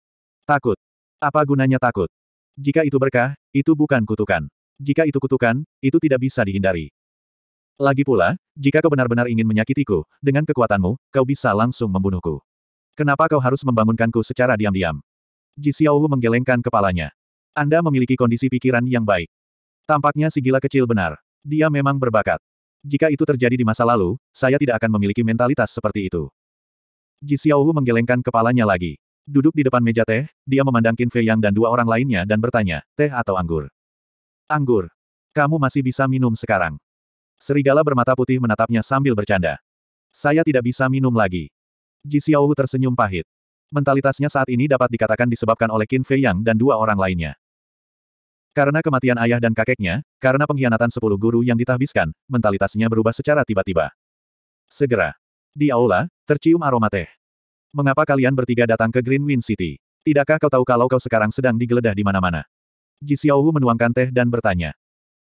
Takut. Apa gunanya takut? Jika itu berkah, itu bukan kutukan. Jika itu kutukan, itu tidak bisa dihindari. Lagi pula, jika kau benar-benar ingin menyakitiku, dengan kekuatanmu, kau bisa langsung membunuhku. Kenapa kau harus membangunkanku secara diam-diam? Ji Xiaowu menggelengkan kepalanya. Anda memiliki kondisi pikiran yang baik. Tampaknya si gila kecil benar. Dia memang berbakat. Jika itu terjadi di masa lalu, saya tidak akan memiliki mentalitas seperti itu. Ji Xiaowu menggelengkan kepalanya lagi. Duduk di depan meja teh, dia memandang Qin Fei Yang dan dua orang lainnya dan bertanya, teh atau anggur? Anggur. Kamu masih bisa minum sekarang. Serigala bermata putih menatapnya sambil bercanda. Saya tidak bisa minum lagi. Ji Xiaohu tersenyum pahit. Mentalitasnya saat ini dapat dikatakan disebabkan oleh Qin Fei Yang dan dua orang lainnya. Karena kematian ayah dan kakeknya, karena pengkhianatan sepuluh guru yang ditahbiskan, mentalitasnya berubah secara tiba-tiba. Segera. Di aula, tercium aroma teh. Mengapa kalian bertiga datang ke Green Wind City? Tidakkah kau tahu kalau kau sekarang sedang digeledah di mana-mana? Ji Xiaohu menuangkan teh dan bertanya.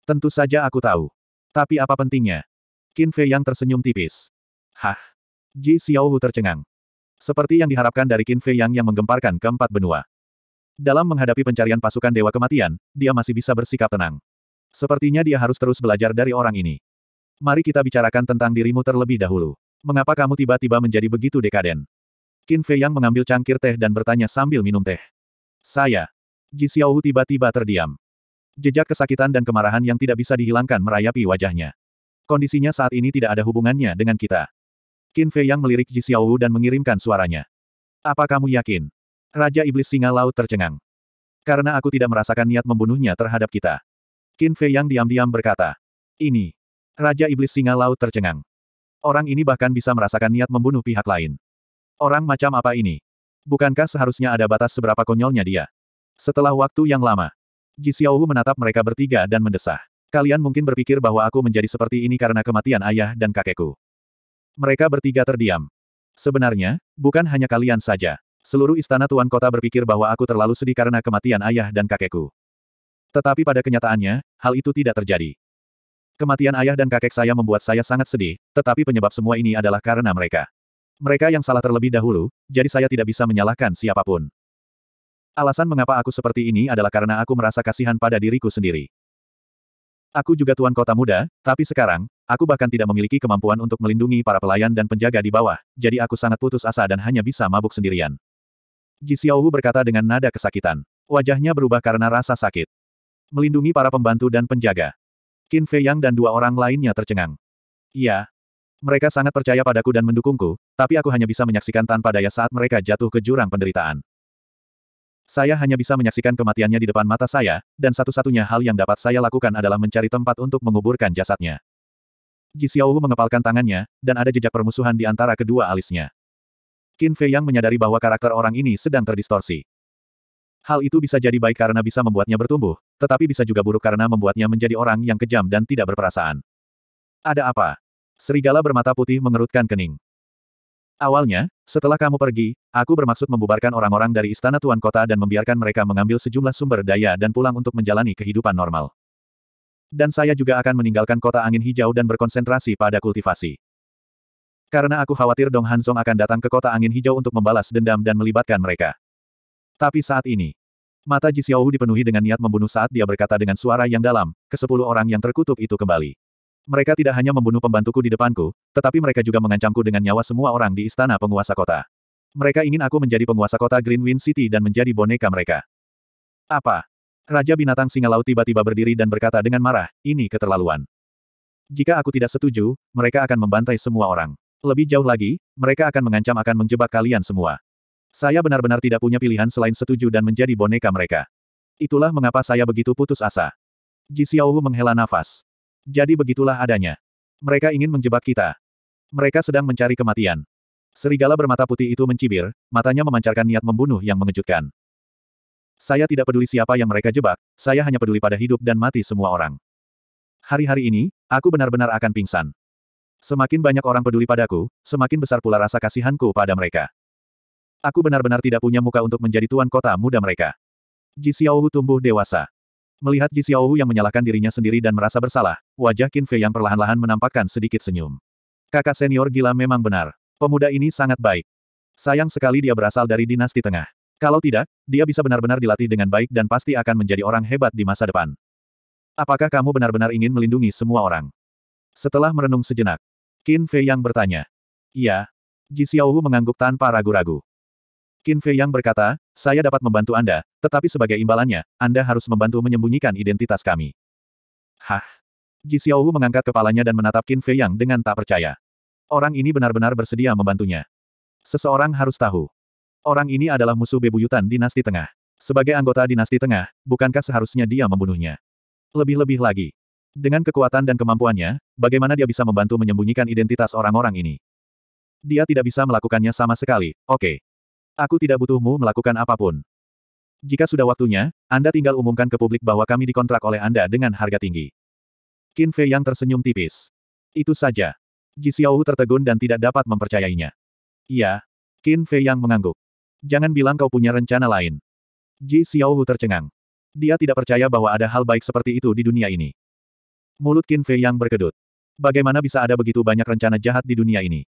Tentu saja aku tahu. Tapi apa pentingnya? Qin Fei yang tersenyum tipis. Hah? Ji Xiaohu tercengang. Seperti yang diharapkan dari Qin Fei yang yang menggemparkan keempat benua. Dalam menghadapi pencarian pasukan Dewa Kematian, dia masih bisa bersikap tenang. Sepertinya dia harus terus belajar dari orang ini. Mari kita bicarakan tentang dirimu terlebih dahulu. Mengapa kamu tiba-tiba menjadi begitu dekaden? Qin Fei Yang mengambil cangkir teh dan bertanya sambil minum teh. Saya. Ji Xiaohu tiba-tiba terdiam. Jejak kesakitan dan kemarahan yang tidak bisa dihilangkan merayapi wajahnya. Kondisinya saat ini tidak ada hubungannya dengan kita. Qin Fei Yang melirik Ji Xiaohu dan mengirimkan suaranya. Apa kamu yakin? Raja Iblis Singa Laut tercengang. Karena aku tidak merasakan niat membunuhnya terhadap kita. Qin Fei Yang diam-diam berkata. Ini. Raja Iblis Singa Laut tercengang. Orang ini bahkan bisa merasakan niat membunuh pihak lain. Orang macam apa ini? Bukankah seharusnya ada batas seberapa konyolnya dia? Setelah waktu yang lama, Ji Xiaohu menatap mereka bertiga dan mendesah. Kalian mungkin berpikir bahwa aku menjadi seperti ini karena kematian ayah dan kakekku. Mereka bertiga terdiam. Sebenarnya, bukan hanya kalian saja. Seluruh istana tuan kota berpikir bahwa aku terlalu sedih karena kematian ayah dan kakekku. Tetapi pada kenyataannya, hal itu tidak terjadi. Kematian ayah dan kakek saya membuat saya sangat sedih, tetapi penyebab semua ini adalah karena mereka. Mereka yang salah terlebih dahulu, jadi saya tidak bisa menyalahkan siapapun. Alasan mengapa aku seperti ini adalah karena aku merasa kasihan pada diriku sendiri. Aku juga tuan kota muda, tapi sekarang, aku bahkan tidak memiliki kemampuan untuk melindungi para pelayan dan penjaga di bawah, jadi aku sangat putus asa dan hanya bisa mabuk sendirian. Ji Xiaohu berkata dengan nada kesakitan. Wajahnya berubah karena rasa sakit. Melindungi para pembantu dan penjaga. Qin Fei Yang dan dua orang lainnya tercengang. Iya, mereka sangat percaya padaku dan mendukungku, tapi aku hanya bisa menyaksikan tanpa daya saat mereka jatuh ke jurang penderitaan. Saya hanya bisa menyaksikan kematiannya di depan mata saya, dan satu-satunya hal yang dapat saya lakukan adalah mencari tempat untuk menguburkan jasadnya. Ji Xiaowu mengepalkan tangannya, dan ada jejak permusuhan di antara kedua alisnya. Qin Fei Yang menyadari bahwa karakter orang ini sedang terdistorsi. Hal itu bisa jadi baik karena bisa membuatnya bertumbuh, tetapi bisa juga buruk karena membuatnya menjadi orang yang kejam dan tidak berperasaan. Ada apa? Serigala bermata putih mengerutkan kening. Awalnya, setelah kamu pergi, aku bermaksud membubarkan orang-orang dari istana tuan kota dan membiarkan mereka mengambil sejumlah sumber daya dan pulang untuk menjalani kehidupan normal. Dan saya juga akan meninggalkan kota angin hijau dan berkonsentrasi pada kultivasi. Karena aku khawatir Dong Hansong akan datang ke kota angin hijau untuk membalas dendam dan melibatkan mereka. Tapi saat ini, mata Ji Xiaohu dipenuhi dengan niat membunuh saat dia berkata dengan suara yang dalam, ke sepuluh orang yang terkutuk itu kembali. Mereka tidak hanya membunuh pembantuku di depanku, tetapi mereka juga mengancamku dengan nyawa semua orang di istana penguasa kota. Mereka ingin aku menjadi penguasa kota Greenwind City dan menjadi boneka mereka. Apa? Raja binatang singa laut tiba-tiba berdiri dan berkata dengan marah, ini keterlaluan. Jika aku tidak setuju, mereka akan membantai semua orang. Lebih jauh lagi, mereka akan mengancam akan menjebak kalian semua. Saya benar-benar tidak punya pilihan selain setuju dan menjadi boneka mereka. Itulah mengapa saya begitu putus asa. Ji Xiaohu menghela nafas. Jadi begitulah adanya. Mereka ingin menjebak kita. Mereka sedang mencari kematian. Serigala bermata putih itu mencibir, matanya memancarkan niat membunuh yang mengejutkan. Saya tidak peduli siapa yang mereka jebak, saya hanya peduli pada hidup dan mati semua orang. Hari-hari ini, aku benar-benar akan pingsan. Semakin banyak orang peduli padaku, semakin besar pula rasa kasihanku pada mereka. Aku benar-benar tidak punya muka untuk menjadi tuan kota muda mereka. Ji Xiaohu tumbuh dewasa. Melihat Ji Xiaowu yang menyalahkan dirinya sendiri dan merasa bersalah, wajah Qin Fei yang perlahan-lahan menampakkan sedikit senyum. Kakak senior gila memang benar. Pemuda ini sangat baik. Sayang sekali dia berasal dari dinasti tengah. Kalau tidak, dia bisa benar-benar dilatih dengan baik dan pasti akan menjadi orang hebat di masa depan. Apakah kamu benar-benar ingin melindungi semua orang? Setelah merenung sejenak, Qin Fei yang bertanya. Iya. Ji Xiaohu mengangguk tanpa ragu-ragu. Qin Fei Yang berkata, saya dapat membantu Anda, tetapi sebagai imbalannya, Anda harus membantu menyembunyikan identitas kami. Hah? Ji Xiaohu mengangkat kepalanya dan menatap Qin Fei Yang dengan tak percaya. Orang ini benar-benar bersedia membantunya. Seseorang harus tahu. Orang ini adalah musuh bebuyutan dinasti tengah. Sebagai anggota dinasti tengah, bukankah seharusnya dia membunuhnya? Lebih-lebih lagi. Dengan kekuatan dan kemampuannya, bagaimana dia bisa membantu menyembunyikan identitas orang-orang ini? Dia tidak bisa melakukannya sama sekali, oke. Okay. Aku tidak butuhmu melakukan apapun. Jika sudah waktunya, Anda tinggal umumkan ke publik bahwa kami dikontrak oleh Anda dengan harga tinggi. Qin Fei yang tersenyum tipis. Itu saja. Ji Xiao Hu tertegun dan tidak dapat mempercayainya. Iya. Qin Fei yang mengangguk. Jangan bilang kau punya rencana lain. Ji Xiao Hu tercengang. Dia tidak percaya bahwa ada hal baik seperti itu di dunia ini. Mulut Qin Fei yang berkedut. Bagaimana bisa ada begitu banyak rencana jahat di dunia ini?